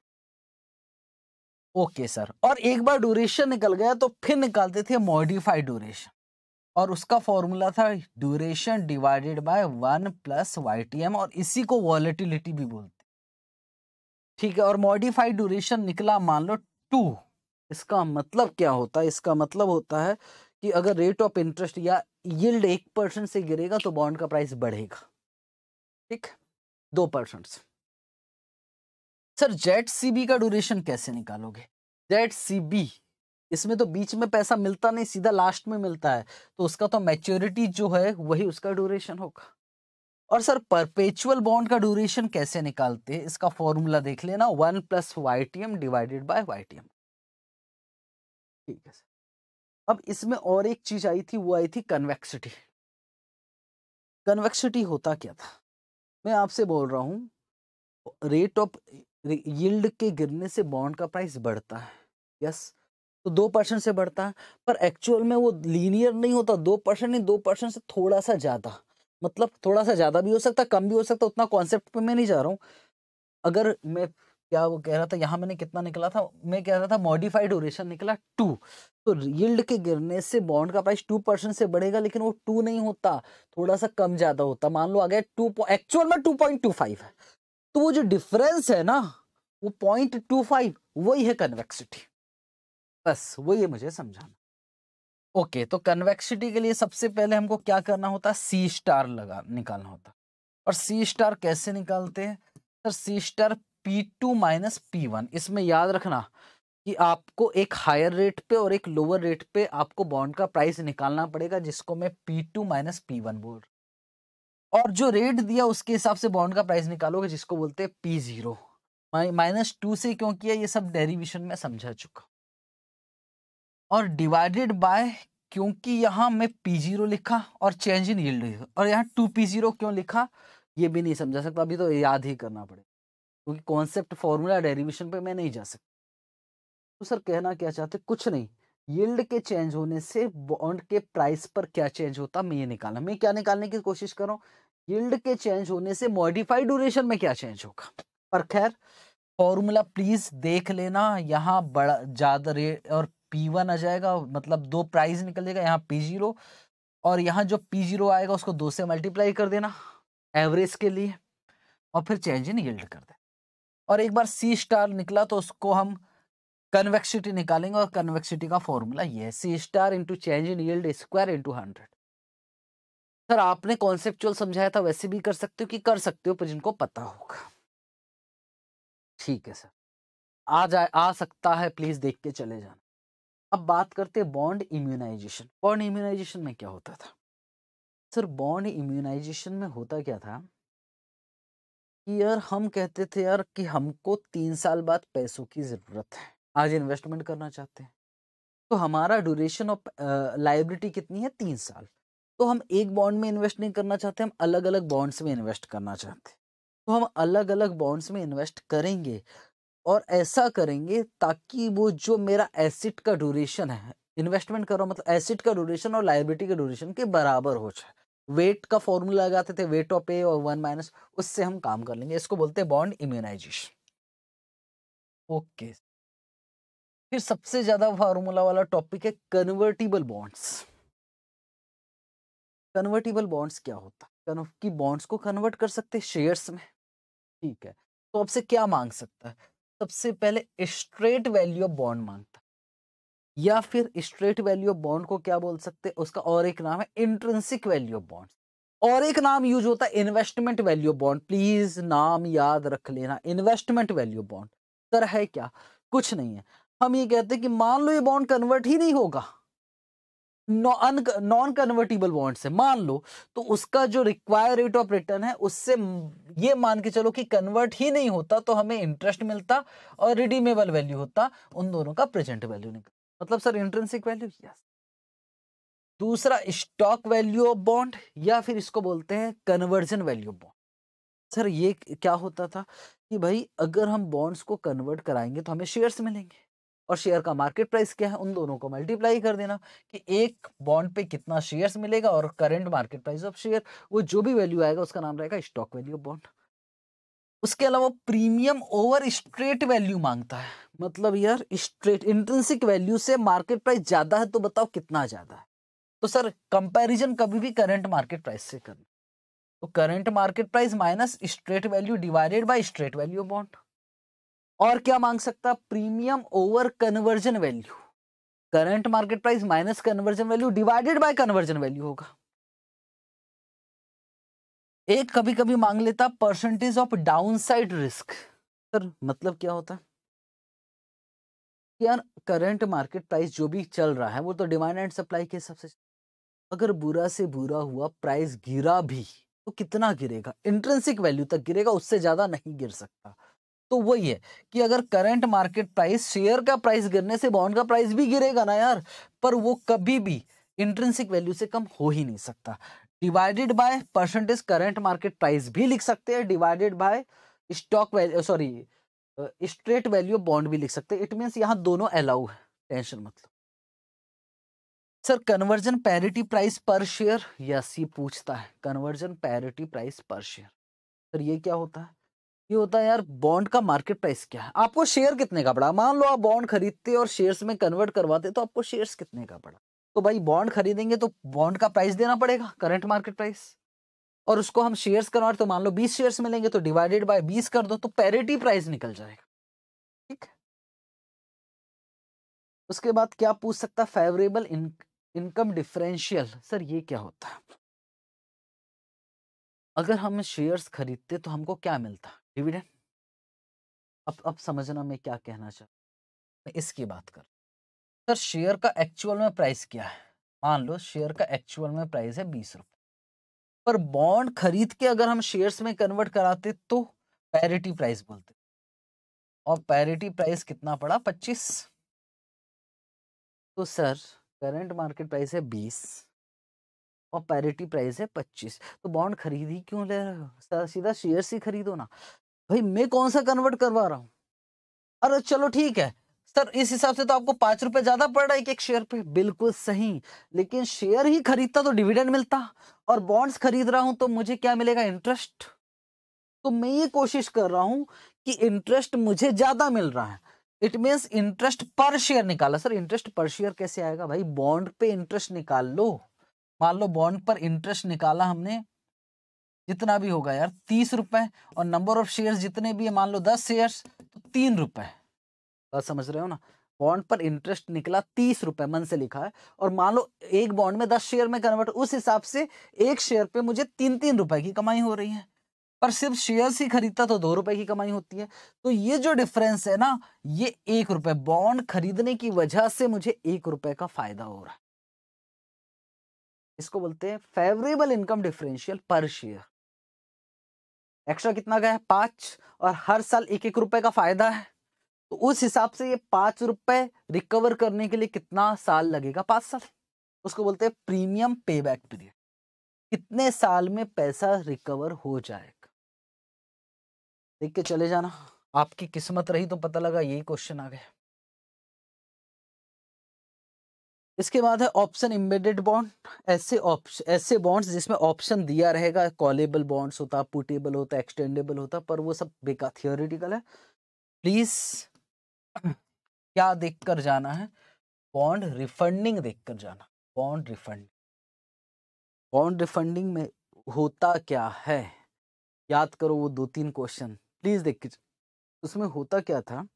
ओके okay, सर और एक बार ड्यूरेशन निकल गया तो फिर निकालते थे मॉडिफाइड ड्यूरेशन और उसका फॉर्मूला था duration divided by one plus Y और इसी को वॉलेटिलिटी भी बोलते ठीक है और मॉडिफाइड ड्यूरेशन निकला मान लो टू इसका मतलब क्या होता है इसका मतलब होता है कि अगर रेट ऑफ इंटरेस्ट या यील्ड एक परसेंट से गिरेगा तो बॉन्ड का प्राइस बढ़ेगा ठीक दो परसेंट सर जेट सीबी का ड्यूरेशन कैसे निकालोगे जेट सीबी इसमें तो बीच में पैसा मिलता नहीं सीधा लास्ट में मिलता है तो उसका तो मैच्योरिटी जो है वही उसका ड्यूरेशन होगा और सर परपेचुअल बॉन्ड का ड्यूरेशन कैसे निकालते हैं इसका फॉर्मूला देख लेना one plus Y T M divided by Y T M ठीक है सर अब इसमें और एक चीज आई थी वो आई थी कन्वेक्सिटी कन्वेक्सिटी होता क्या था मैं आपसे बोल रहा हूँ रेट ऑफ यील्ड के गिरने से बॉन्ड का प्राइस बढ़ता है यस तो दो परसेंट से बढ़ता है पर एक्चुअल में वो लीनियर नहीं होता दो परसेंट नहीं दो परसेंट से थोड़ा सा ज़्यादा मतलब थोड़ा सा ज़्यादा भी हो सकता कम भी हो सकता उतना कॉन्सेप्ट पे मैं नहीं जा रहा हूँ अगर मैं क्या वो कह रहा था यहाँ मैंने कितना निकला था मैं कह रहा था मॉडिफाइड ओरेशन निकला टू तो यील्ड के गिरने से बॉन्ड का प्राइस टू परसेंट से बढ़ेगा लेकिन वो टू नहीं होता थोड़ा सा कम ज़्यादा होता मान लो आ गया टू एक्चुअल में टू पॉइंट टू फाइव है तो वो जो डिफरेंस है ना वो पॉइंट टू फाइव वही है कन्वेक्सिटी बस वही है मुझे समझाना ओके तो कन्वेक्सिटी के लिए सबसे पहले हमको क्या करना होता है सी स्टार लगा निकालना होता और सी स्टार कैसे निकालते हैं sir C star P two minus P one इसमें याद रखना कि आपको एक हायर रेट पे और एक लोअर रेट पे आपको बॉन्ड का प्राइस निकालना पड़ेगा जिसको मैं P two minus P one बोल रहा और जो रेट दिया उसके हिसाब से बॉन्ड का प्राइस निकालोगे जिसको बोलते हैं पी जीरो माइनस टू से क्यों किया ये सब डेरिवेशन में समझा चुका और डिवाइडेड बाय क्योंकि यहाँ मैं पी जीरो लिखा और चेंज इन यील्ड और यहाँ टू पी जीरो क्यों लिखा ये भी नहीं समझा सकता अभी तो याद ही करना पड़ेगा क्योंकि कॉन्सेप्ट फार्मूला डेरिवेशन पे मैं नहीं जा सकता तो सर कहना क्या चाहते कुछ नहीं यील्ड के चेंज होने से बॉन्ड के प्राइस पर क्या चेंज होता मैं ये निकालना मैं क्या निकालने की कोशिश कर रहा हूँ यील्ड के चेंज होने से मॉडिफाइड ड्यूरेशन में क्या चेंज होगा पर खैर फॉर्मूला प्लीज देख लेना यहाँ बड़ा ज़्यादा रेट और पी वन आ जाएगा मतलब दो प्राइज निकलेगा यहाँ पी जीरो और यहाँ जो पी जीरो आएगा उसको दो से मल्टीप्लाई कर देना एवरेज के लिए और फिर चेंज इन यील्ड कर दे और एक बार सी स्टार निकला तो उसको हम कन्वेक्सिटी निकालेंगे और कन्वेक्सिटी का फॉर्मूला ये C star into change in yield square into hundred sir आपने कॉन्सेप्चुअल समझाया था वैसे भी कर सकते हो कि कर सकते हो पर जिनको पता होगा ठीक है सर आ जाए आ सकता है प्लीज देख के चले जाना अब बात करते हैं बॉन्ड इम्यूनाइजेशन बॉन्ड इम्यूनाइजेशन में क्या होता था सर बॉन्ड इम्यूनाइजेशन में होता क्या था कि यार हम कहते थे यार कि हमको तीन साल बाद पैसों की ज़रूरत है आज इन्वेस्टमेंट करना चाहते हैं तो हमारा ड्यूरेशन ऑफ लाइबिलिटी कितनी है तीन साल तो हम एक बॉन्ड में इन्वेस्ट नहीं करना चाहते हम अलग अलग बॉन्ड्स में इन्वेस्ट करना चाहते हैं तो हम अलग अलग बॉन्ड्स में इन्वेस्ट करेंगे और ऐसा करेंगे ताकि वो जो मेरा एसिड का ड्यूरेशन है इन्वेस्टमेंट करो मतलब एसिड का ड्यूरेशन और लाइबिलिटी का ड्यूरेशन के बराबर हो जाए वेट का फॉर्मूला लगाते थे वेट ऑफ ए और वन माइनस उससे हम काम कर लेंगे इसको बोलते हैं बॉन्ड इम्यूनाइजेशन ओके फिर सबसे ज्यादा फार्मूला वाला टॉपिक है कन्वर्टिबल बॉन्ड्स कन्वर्टिबल बॉन्ड्स क्या होता है बॉन्ड्स को कन्वर्ट कर सकते शेयर्स में ठीक है तो आपसे क्या मांग सकता है सबसे पहले स्ट्रेट वैल्यू ऑफ बॉन्ड मांगता या फिर स्ट्रेट वैल्यू ऑफ बॉन्ड को क्या बोल सकते हैं उसका और एक नाम है इंट्रेंसिक वैल्यू ऑफ बॉन्ड और एक नाम यूज होता है investment value of bond please नाम याद रख लेना investment value of bond sir है क्या कुछ नहीं है हम ये कहते हैं कि मान लो ये बॉन्ड कन्वर्ट ही नहीं होगा नॉन कन्वर्टेबल बॉन्ड है मान लो तो उसका जो रिक्वायर रेट ऑफ रिटर्न है उससे ये मान के चलो कि कन्वर्ट ही नहीं होता तो हमें इंटरेस्ट मिलता और रिडीमेबल वैल्यू होता उन दोनों का प्रेजेंट वैल्यू निकल मतलब सर इंट्रेंसिक वैल्यू यस दूसरा स्टॉक वैल्यू ऑफ बॉन्ड या फिर इसको बोलते हैं conversion value of bond sir ये क्या होता था कि भाई अगर हम बॉन्ड्स को कन्वर्ट कराएंगे तो हमें शेयर्स मिलेंगे और शेयर का मार्केट प्राइस क्या है उन दोनों को मल्टीप्लाई कर देना कि एक बॉन्ड पे कितना शेयर्स मिलेगा और current market price of share वो जो भी वैल्यू आएगा उसका नाम रहेगा स्टॉक वैल्यू ऑफ बॉन्ड उसके अलावा प्रीमियम ओवर स्ट्रेट वैल्यू मांगता है मतलब यार स्ट्रेट इंट्रेंसिक वैल्यू से मार्केट प्राइस ज़्यादा है तो बताओ कितना ज़्यादा है तो सर कंपेरिजन कभी भी करंट मार्केट प्राइस से करना तो current market price minus straight value divided by straight value bond और क्या मांग सकता premium over conversion value current market price minus conversion value divided by conversion value होगा एक कभी कभी मांग लेता percentage of downside risk sir मतलब क्या होता यार करंट मार्केट प्राइस जो भी चल रहा है वो तो डिमांड एंड सप्लाई के हिसाब से अगर बुरा से बुरा हुआ प्राइस गिरा भी तो कितना गिरेगा इंट्रेंसिक वैल्यू तक गिरेगा उससे ज्यादा नहीं गिर सकता तो वही है कि अगर करंट मार्केट प्राइस शेयर का प्राइस गिरने से बॉन्ड का प्राइस भी गिरेगा ना यार पर वो कभी भी इंट्रेंसिक वैल्यू से कम हो ही नहीं सकता divided by percentage current market price भी लिख सकते हैं divided by stock value sorry straight value bond भी लिख सकते हैं इट मीन्स यहाँ दोनों अलाउ है टेंशन मतलब sir conversion parity price per share yes ये पूछता है conversion parity price per share sir ये क्या होता है ये होता है यार बॉन्ड का मार्केट प्राइस क्या है आपको शेयर कितने का पड़ा मान लो आप बॉन्ड खरीदते और शेयर्स में कन्वर्ट करवाते तो आपको शेयर्स कितने का पड़ा तो भाई बॉन्ड खरीदेंगे तो बॉन्ड का प्राइस देना पड़ेगा करंट मार्केट प्राइस और उसको हम शेयर्स कन्वर्ट तो मान लो बीस शेयर्स मिलेंगे तो डिवाइडेड बाय बीस कर दो तो पेरिटी प्राइस निकल जाएगा ठीक है उसके बाद क्या पूछ सकता है फेवरेबल इनकम डिफरेंशियल सर ये क्या होता है अगर हम शेयर्स खरीदते तो हमको क्या मिलता डिविडेंड अब अब समझना मैं क्या कहना चाहूँ मैं इसकी बात कर सर शेयर का एक्चुअल में प्राइस क्या है मान लो शेयर का एक्चुअल में प्राइस है बीस रुपये पर बॉन्ड खरीद के अगर हम शेयर्स में कन्वर्ट कराते तो पैरिटी प्राइस बोलते और पैरिटी प्राइस कितना पड़ा पच्चीस तो सर करंट मार्केट प्राइस है बीस और पैरिटी प्राइस है पच्चीस तो बॉन्ड खरीद ही क्यों ले रहे हो सीधा शेयर ही खरीदो ना भाई मैं कौन सा कन्वर्ट करवा रहा हूँ अरे चलो ठीक है सर इस हिसाब से तो आपको पांच रुपए ज्यादा पड़ रहा है एक एक शेयर पे बिल्कुल सही लेकिन शेयर ही खरीदता तो डिविडेंड मिलता और बॉन्ड्स खरीद रहा हूं तो मुझे क्या मिलेगा इंटरेस्ट तो मैं ये कोशिश कर रहा हूं कि इंटरेस्ट मुझे ज्यादा मिल रहा है it means interest per share निकाला सर इंटरेस्ट पर शेयर कैसे आएगा भाई बॉन्ड पे इंटरेस्ट निकाल लो मान लो बॉन्ड पर इंटरेस्ट निकाला हमने जितना भी होगा यार तीस रुपए और नंबर ऑफ शेयर्स जितने भी है मान लो दस शेयर्स तो तीन रुपए बात समझ रहे हो ना बॉन्ड पर इंटरेस्ट निकला तीस रुपए मन से लिखा है और मान लो एक बॉन्ड में दस शेयर में कन्वर्ट उस हिसाब से एक शेयर पे मुझे तीन तीन रुपए की कमाई हो रही है पर सिर्फ शेयर ही खरीदता तो दो रुपए की कमाई होती है तो ये जो डिफरेंस है ना ये एक रुपए बॉन्ड खरीदने की वजह से मुझे एक रुपए का फायदा हो रहा है इसको बोलते हैं favourable income differential per share extra कितना गया है और हर साल एक एक रुपए का फायदा है तो उस हिसाब से ये पांच रुपए रिकवर करने के लिए कितना साल लगेगा पांच साल उसको बोलते हैं प्रीमियम पे बैक पीरियड कितने साल में पैसा रिकवर हो जाएगा देख के चले जाना आपकी किस्मत रही तो पता लगा यही क्वेश्चन आ गया इसके बाद है ऑप्शन इम्बेडेड बॉन्ड ऐसे ऐसे बॉन्ड्स जिसमें ऑप्शन दिया रहेगा कॉलेबल बॉन्ड्स होता पुटेबल होता एक्सटेंडेबल होता पर वो सब बेकार थियोरिटिकल है प्लीज क्या देखकर जाना है बॉन्ड रिफंडिंग देखकर जाना बॉन्ड रिफंडिंग बॉन्ड रिफंडिंग में होता क्या है याद करो वो दो तीन क्वेश्चन प्लीज देख के उसमें होता क्या था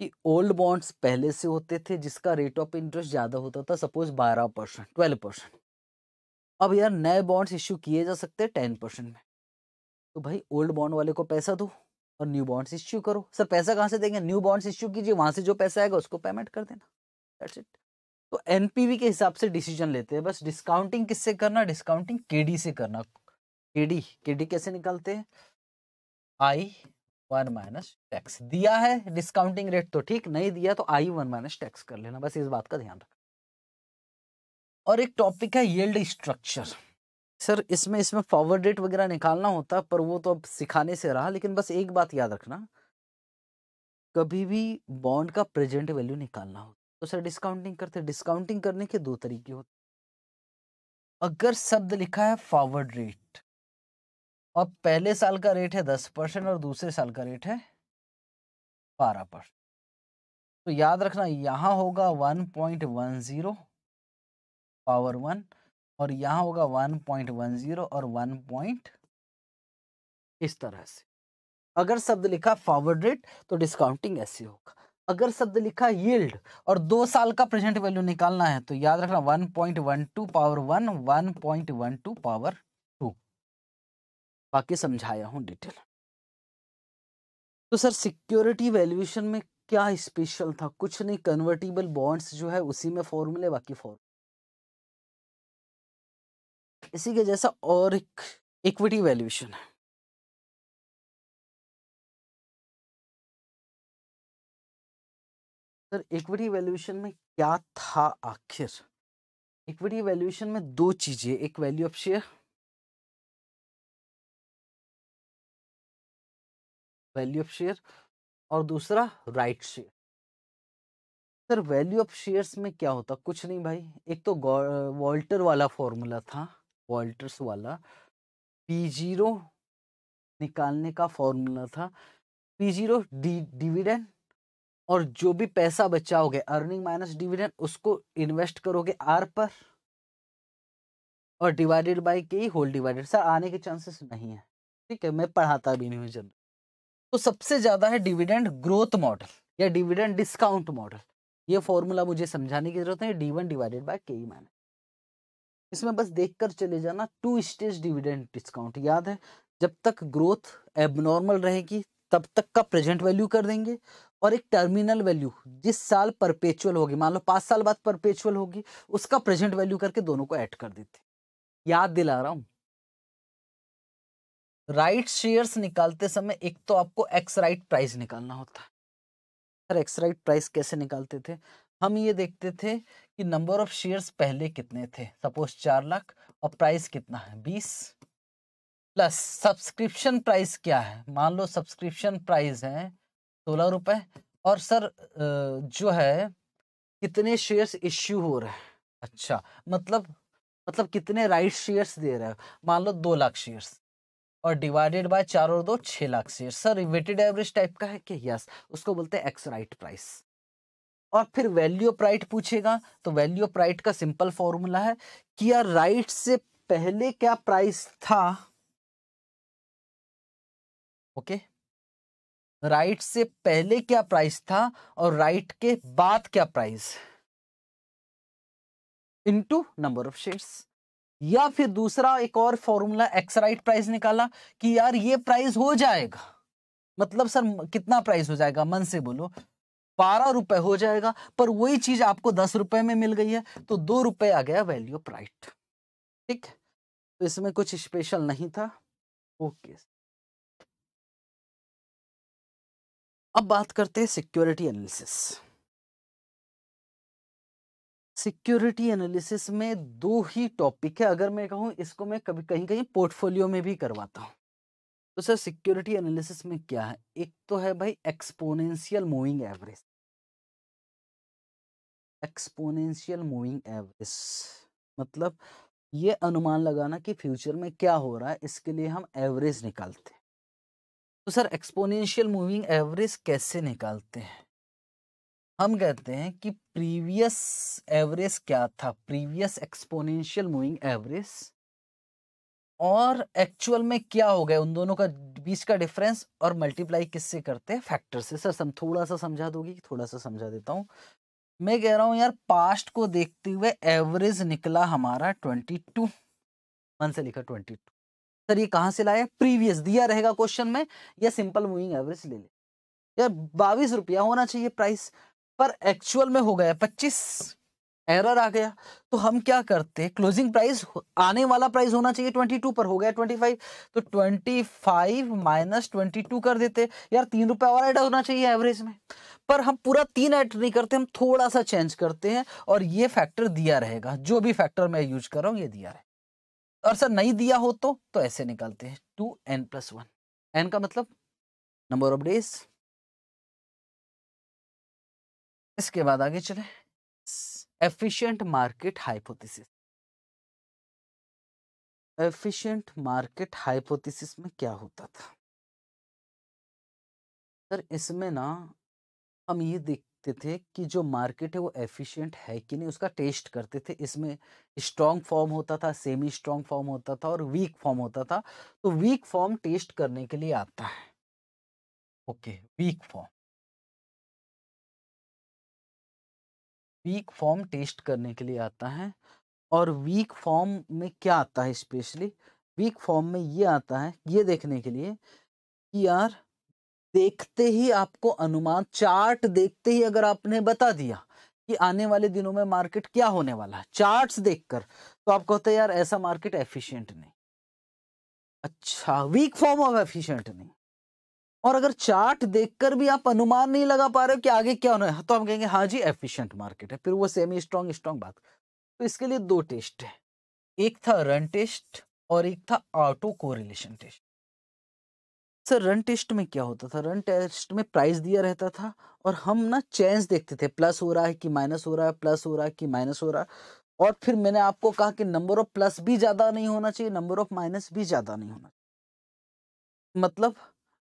कि ओल्ड बॉन्ड्स पहले से होते थे जिसका रेट ऑफ इंटरेस्ट ज़्यादा होता था सपोज बारह परसेंट ट्वेल्व परसेंट अब यार नए बॉन्ड्स इश्यू किए जा सकते हैं टेन परसेंट में तो भाई ओल्ड बॉन्ड वाले को पैसा दो और न्यू बॉन्ड्स इश्यू करो सर पैसा कहाँ से देंगे न्यू बॉन्ड्स इश्यू कीजिए वहाँ से जो पैसा आएगा उसको पेमेंट कर देना दैट्स इट तो एनपीवी के हिसाब से डिसीजन लेते हैं बस डिस्काउंटिंग किससे करना डिस्काउंटिंग केडी से करना केडी केडी कैसे निकालते हैं आई वन माइनस टैक्स दिया है डिस्काउंटिंग रेट तो ठीक नहीं दिया तो आई वन माइनस टैक्स कर लेना बस इस बात का ध्यान रखना और एक टॉपिक है येल्ड स्ट्रक्चर सर इसमें इसमें फॉरवर्ड रेट वगैरह निकालना होता पर वो तो अब सिखाने से रहा लेकिन बस एक बात याद रखना कभी भी बॉन्ड का प्रेजेंट वैल्यू निकालना हो तो सर डिस्काउंटिंग करते डिस्काउंटिंग करने के दो तरीके होते अगर शब्द लिखा है फॉरवर्ड रेट और पहले साल का रेट है दस परसेंट और दूसरे साल का रेट है बारह परसेंट तो याद रखना यहाँ होगा one point one zero power one और यहाँ होगा वन पॉइंट वन ज़ीरो और वन पॉइंट इस तरह से अगर शब्द लिखा फॉरवर्ड रेट तो डिस्काउंटिंग ऐसे होगा अगर शब्द लिखा यील्ड और दो साल का प्रेजेंट वैल्यू निकालना है तो याद रखना one point one two power one one point one two power बाकी समझाया हूँ डिटेल तो सर सिक्योरिटी वैल्यूएशन में क्या स्पेशल था कुछ नहीं कन्वर्टिबल बॉन्ड्स जो है उसी में फॉर्मूले बाकी फॉर्मूले इसी के जैसा और एक इक्विटी वैल्यूएशन है सर इक्विटी वैल्यूएशन में क्या था आखिर इक्विटी वैल्यूएशन में दो चीजें एक value of share value of share और दूसरा right share sir value of shares में क्या होता कुछ नहीं भाई एक तो वॉल्टर वाला फॉर्मूला था वॉल्टर्स वाला पी जीरो निकालने का फॉर्मूला था पी जीरो डिविडेंड और जो भी पैसा बचाओगे अर्निंग माइनस डिविडेंड उसको इन्वेस्ट करोगे आर पर और डिवाइडेड बाई के ही होल डिवाइडेड सर आने के चांसेस नहीं है ठीक है मैं पढ़ाता भी नहीं हूँ जनरल तो सबसे ज़्यादा है डिविडेंड ग्रोथ मॉडल या डिविडेंड डिस्काउंट मॉडल ये फॉर्मूला मुझे समझाने की जरूरत है D one divided by K minus इसमें बस देखकर चले जाना टू स्टेज डिविडेंड डिस्काउंट याद है जब तक ग्रोथ एबनॉर्मल रहेगी तब तक का प्रेजेंट वैल्यू कर देंगे और एक टर्मिनल वैल्यू जिस साल परपेचुअल होगी मान लो पांच साल बाद परपेचुअल होगी उसका प्रेजेंट वैल्यू करके दोनों को ऐड कर देते याद दिला रहा हूँ राइट शेयर्स निकालते समय एक तो आपको एक्स राइट प्राइस निकालना होता है सर एक्स राइट प्राइस कैसे निकालते थे हम ये देखते थे कि नंबर ऑफ शेयर्स पहले कितने थे सपोज चार लाख और प्राइस कितना है बीस प्लस सब्सक्रिप्शन प्राइस क्या है मान लो सब्सक्रिप्शन प्राइस है सोलह रुपए और सर जो है कितने शेयर्स इश्यू हो रहे हैं अच्छा मतलब मतलब कितने राइट शेयर्स दे रहे हो मान लो दो लाख शेयर्स और डिवाइडेड बाय चार और दो छह lakh share sir weighted average type का है कि यस उसको बोलते हैं एक्स राइट प्राइस और फिर वैल्यू ऑफ राइट पूछेगा तो वैल्यू ऑफ राइट का सिंपल फॉर्मूला है कि यार राइट से पहले क्या प्राइस था ओके राइट से पहले क्या प्राइस था और राइट के बाद क्या price into number of shares या फिर दूसरा एक और फॉर्मूला एक्स राइट प्राइस निकाला कि यार ये प्राइस हो जाएगा मतलब सर कितना प्राइस हो जाएगा मन से बोलो बारह रुपए हो जाएगा पर वही चीज आपको दस रुपए में मिल गई है तो दो रुपए आ गया वैल्यू ऑफ राइट ठीक है तो इसमें कुछ स्पेशल नहीं था ओके अब बात करते हैं सिक्योरिटी एनालिसिस सिक्योरिटी एनालिसिस में दो ही टॉपिक है अगर मैं कहूँ इसको मैं कभी कहीं कहीं पोर्टफोलियो में भी करवाता हूँ तो सर सिक्योरिटी एनालिसिस में क्या है एक तो है भाई exponential moving average exponential moving average मतलब ये अनुमान लगाना कि फ्यूचर में क्या हो रहा है इसके लिए हम एवरेज निकालते हैं तो सर एक्सपोनेंशियल मूविंग एवरेज कैसे निकालते हैं हम कहते हैं कि प्रीवियस एवरेज क्या था प्रीवियस एक्सपोनेंशियल मूविंग एवरेज और एक्चुअल में क्या हो गया उन दोनों का बीच का डिफरेंस और मल्टीप्लाई किससे करते हैं फैक्टर से सर सम थोड़ा सा समझा दोगी थोड़ा सा समझा देता हूँ मैं कह रहा हूँ यार पास्ट को देखते हुए एवरेज निकला हमारा ट्वेंटी टू मन से लिखा ट्वेंटी टू सर ये कहाँ से लाया प्रीवियस दिया रहेगा क्वेश्चन में या सिंपल मूविंग एवरेज ले ले यार बाईस रुपया होना चाहिए प्राइस पर एक्चुअल में हो गया पच्चीस एरर आ गया तो हम क्या करते हैं क्लोजिंग प्राइस आने वाला प्राइस होना चाहिए ट्वेंटी टू पर हो गया ट्वेंटी फाइव तो twenty five minus twenty two कर देते यार तीन रुपए और ऐड होना चाहिए एवरेज में पर हम पूरा तीन ऐड नहीं करते हम थोड़ा सा चेंज करते हैं और ये फैक्टर दिया रहेगा जो भी फैक्टर मैं यूज कर रहा हूँ ये दिया रहे और सर नहीं दिया हो तो, तो ऐसे निकालते हैं two N plus one N का मतलब नंबर ऑफ डेज इसके बाद आगे चले efficient market hypothesis efficient market hypothesis में क्या होता था सर इसमें ना हम ये देखते थे कि जो मार्केट है वो एफिशिएंट है कि नहीं उसका टेस्ट करते थे इसमें स्ट्रॉन्ग फॉर्म होता था सेमी स्ट्रॉन्ग फॉर्म होता था और वीक फॉर्म होता था तो वीक फॉर्म टेस्ट करने के लिए आता है okay weak form weak form test करने के लिए आता है और वीक फॉर्म में क्या आता है स्पेशली वीक फॉर्म में ये आता है ये देखने के लिए कि यार देखते ही आपको अनुमान चार्ट देखते ही अगर आपने बता दिया कि आने वाले दिनों में मार्केट क्या होने वाला है चार्ट्स देखकर तो आप कहते है यार ऐसा मार्केट एफिशिएंट नहीं अच्छा वीक फॉर्म ऑफ एफिशिएंट नहीं और अगर चार्ट देखकर भी आप अनुमान नहीं लगा पा रहे हो कि आगे क्या होना है तो हम कहेंगे हाँ जी एफिशिएंट मार्केट है फिर वो सेमी स्ट्रांग स्ट्रांग बात तो इसके लिए दो टेस्ट है एक था रन टेस्ट और एक था auto correlation test sir run test में क्या होता था रन टेस्ट में प्राइस दिया रहता था और हम ना चेंज देखते थे प्लस हो रहा है कि माइनस हो रहा है प्लस हो रहा है कि माइनस हो रहा है और फिर मैंने आपको कहा कि नंबर ऑफ प्लस भी ज़्यादा नहीं होना चाहिए नंबर ऑफ माइनस भी ज़्यादा नहीं होना मतलब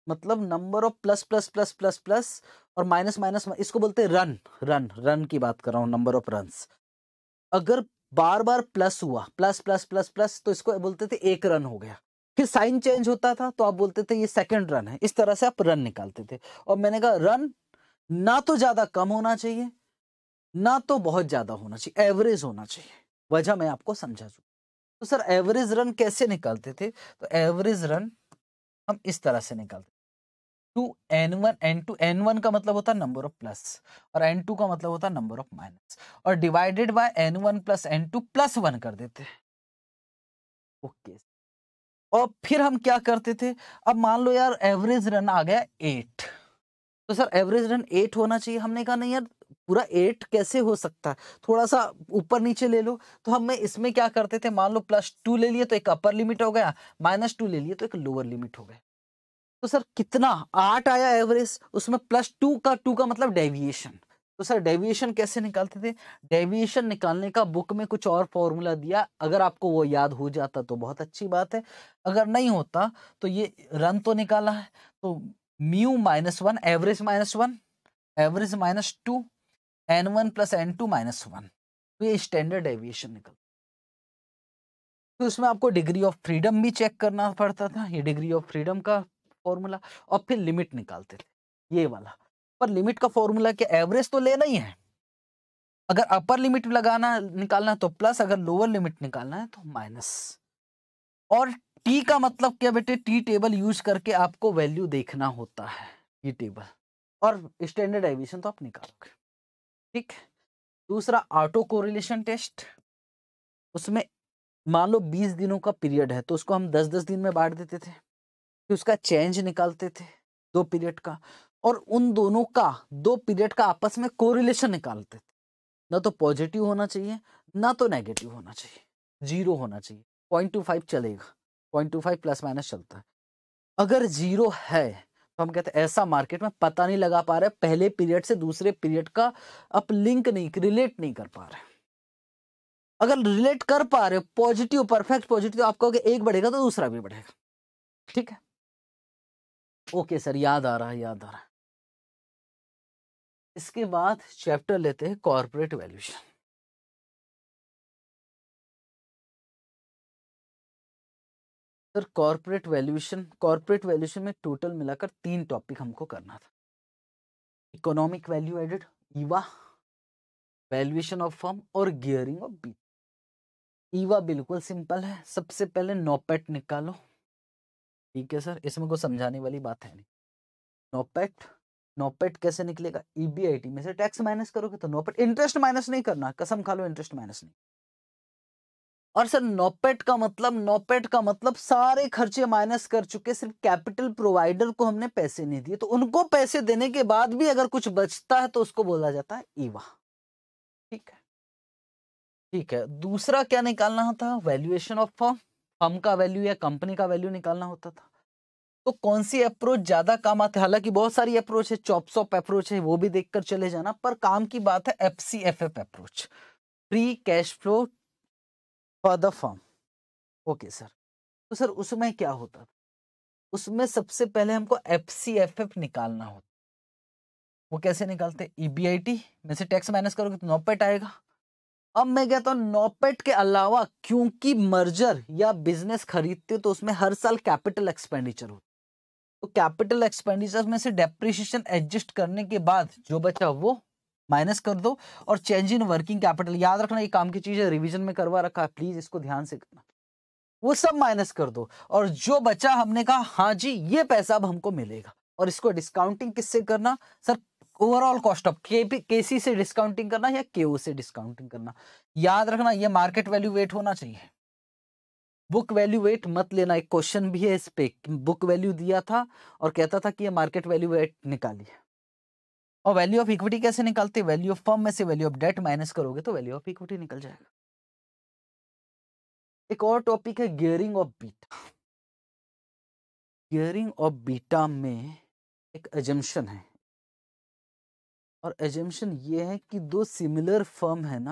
मतलब number of plus plus plus plus plus और माइनस माइनस इसको बोलते हैं रन रन रन की बात कर रहा हूँ नंबर ऑफ रन अगर बार बार प्लस हुआ प्लस प्लस प्लस प्लस तो इसको बोलते थे एक रन हो गया फिर साइन चेंज होता था तो आप बोलते थे ये सेकंड रन है इस तरह से आप रन निकालते थे और मैंने कहा रन ना तो ज्यादा कम होना चाहिए ना तो बहुत ज्यादा होना चाहिए एवरेज होना चाहिए वजह मैं आपको समझा चुका तो सर एवरेज रन कैसे निकालते थे तो एवरेज रन हम इस तरह से निकालते two N one N two N one का मतलब होता है नंबर ऑफ प्लस और एन टू का मतलब होता है नंबर ऑफ माइनस और divided by N one plus N two plus one कर देते ओके okay. और फिर हम क्या करते थे अब मान लो यार एवरेज रन आ गया एट तो सर एवरेज रन एट होना चाहिए हमने कहा नहीं यार पूरा एट कैसे हो सकता है थोड़ा सा ऊपर नीचे ले लो तो हम में इसमें क्या करते थे मान लो प्लस टू ले लिए तो एक अपर लिमिट हो गया माइनस टू ले लिए तो एक लोअर लिमिट हो गया तो सर कितना आठ आया एवरेज उसमें प्लस टू का टू का मतलब डेविएशन तो सर डेविएशन कैसे निकालते थे डेविएशन निकालने का बुक में कुछ और फॉर्मूला दिया अगर आपको वो याद हो जाता तो बहुत अच्छी बात है अगर नहीं होता तो ये रन तो निकाला है तो mu minus one average minus one average minus two N one plus N two minus one तो ये स्टैंडर्ड डेविएशन निकल तो उसमें आपको डिग्री ऑफ फ्रीडम भी चेक करना पड़ता था ये डिग्री ऑफ फ्रीडम का फॉर्मूला और फिर लिमिट निकालते थे ये वाला पर लिमिट का फॉर्मूला क्या एवरेज तो लेना ही है अगर अपर लिमिट लगाना निकालना है तो प्लस अगर लोअर लिमिट निकालना है तो माइनस और टी का मतलब क्या बेटे टी टेबल यूज करके आपको वैल्यू देखना होता है ये टेबल और स्टैंडर्ड एविशन तो आप निकालोगे ठीक दूसरा ऑटो कोरिलेशन टेस्ट उसमें मान लो बीस दिनों का पीरियड है तो उसको हम दस दस दिन में बांट देते थे उसका चेंज निकालते थे दो पीरियड का और उन दोनों का दो पीरियड का आपस में कोरिलेशन निकालते थे ना तो पॉजिटिव होना चाहिए ना तो नेगेटिव होना चाहिए जीरो होना चाहिए पॉइंट टू फाइव चलेगा point two five plus minus चलता है अगर जीरो है तो हम कहते हैं ऐसा मार्केट में पता नहीं लगा पा रहे पहले पीरियड से दूसरे पीरियड का आप लिंक नहीं रिलेट नहीं कर पा रहे अगर रिलेट कर पा रहे हो पॉजिटिव परफेक्ट पॉजिटिव आपका एक बढ़ेगा तो दूसरा भी बढ़ेगा ठीक है ओके सर याद आ रहा है याद आ रहा है इसके बाद चैप्टर लेते हैं corporate valuation sir corporate valuation corporate valuation में टोटल मिलाकर तीन टॉपिक हमको करना था economic value added EVA valuation of firm और गियरिंग ऑफ बी ईवा बिल्कुल सिंपल है सबसे पहले नोपेट निकालो ठीक है सर इसमें कोई समझाने वाली बात है नहीं नोपेट नोपेट कैसे निकलेगा ईबीआईटी e में से टैक्स माइनस करोगे तो नोपेट इंटरेस्ट माइनस नहीं करना कसम खा लो इंटरेस्ट माइनस नहीं और सर नोपेट का मतलब नोपेट का मतलब सारे खर्चे माइनस कर चुके सिर्फ कैपिटल प्रोवाइडर को हमने पैसे नहीं दिए तो उनको पैसे देने के बाद भी अगर कुछ बचता है तो उसको बोला जाता है ईवा ठीक है ठीक है दूसरा क्या निकालना था वैल्यूएशन ऑफ फॉर्म फर्म का वैल्यू या कंपनी का वैल्यू निकालना होता था तो कौन सी अप्रोच ज़्यादा काम आते हालांकि बहुत सारी अप्रोच है चॉपसॉप अप्रोच है वो भी देखकर चले जाना पर काम की बात है F C F F approach free cash flow for the firm okay sir तो सर उसमें क्या होता था उसमें सबसे पहले हमको एफ सी एफ एफ निकालना होता वो कैसे निकालते ई बी आई टी में से टैक्स माइनस करोगे तो नौ पेट आएगा अब मैं कहता हूँ नोपेट के अलावा क्योंकि मर्जर या बिजनेस खरीदते हो तो उसमें हर साल कैपिटल एक्सपेंडिचर होता तो कैपिटल एक्सपेंडिचर में से डेप्रिसिएशन एडजस्ट करने के बाद जो बचा वो माइनस कर दो और चेंज इन वर्किंग कैपिटल याद रखना ये काम की चीज़ है रिविजन में करवा रखा है प्लीज़ इसको ध्यान से करना वो सब माइनस कर दो और जो बचा हमने कहा हाँ जी ये पैसा अब हमको मिलेगा और इसको डिस्काउंटिंग किससे करना sir overall cost of KC से डिस्काउंटिंग करना या केओ से डिस्काउंटिंग करना याद रखना ये मार्केट वैल्यू वेट होना चाहिए बुक वैल्यू वेट मत लेना एक क्वेश्चन भी है इस पे बुक वैल्यू दिया था और कहता था कि ये मार्केट वैल्यू वेट निकालिए और वैल्यू ऑफ इक्विटी कैसे निकालते वैल्यू ऑफ फर्म में से वैल्यू ऑफ डेट माइनस करोगे तो वैल्यू ऑफ इक्विटी निकल जाएगा एक और टॉपिक है gearing of beta gearing of beta में एक एजम्पन है और एजेंशन ये है कि दो सिमिलर फर्म है ना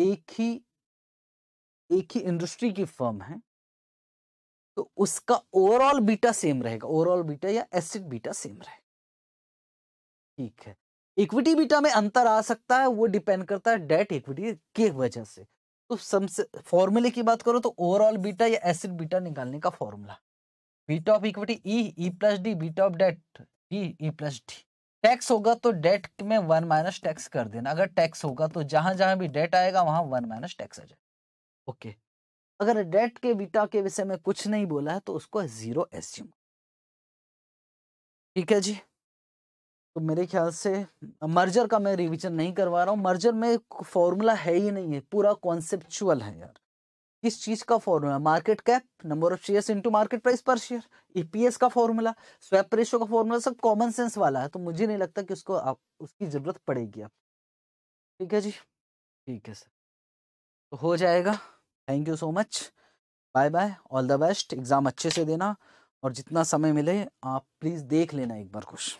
एक ही एक ही इंडस्ट्री की फर्म है तो उसका ओवरऑल बीटा सेम रहेगा ओवरऑल बीटा या एसिड बीटा सेम रहेगा ठीक है इक्विटी बीटा में अंतर आ सकता है वो डिपेंड करता है डेट इक्विटी के वजह से तो सबसे फॉर्मूले की बात करो तो ओवरऑल बीटा या एसिड बीटा निकालने का formula beta of equity E E plus D beta of debt E plus D tax होगा तो डेट में वन माइनस टैक्स कर देना अगर टैक्स होगा तो जहां जहां भी डेट आएगा वहां वन माइनस टैक्स आ जाए ओके अगर डेट के बीटा के विषय में कुछ नहीं बोला है तो उसको जीरो एस्यूम ठीक है जी तो मेरे ख्याल से मर्जर का मैं रिविजन नहीं करवा रहा हूँ मर्जर में फॉर्मूला है ही नहीं है पूरा कॉन्सेप्चुअल है यार किस चीज का formula market cap number of shares into market price per share EPS का फॉर्मूला स्वैप रेशो का फॉर्मूला सब कॉमन सेंस वाला है तो मुझे नहीं लगता कि उसको आप उसकी जरूरत पड़ेगी आप ठीक है जी ठीक है सर तो हो जाएगा thank you so much bye bye all the best exam अच्छे से देना और जितना समय मिले आप प्लीज़ देख लेना एक बार कुछ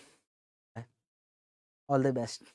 ऑल द बेस्ट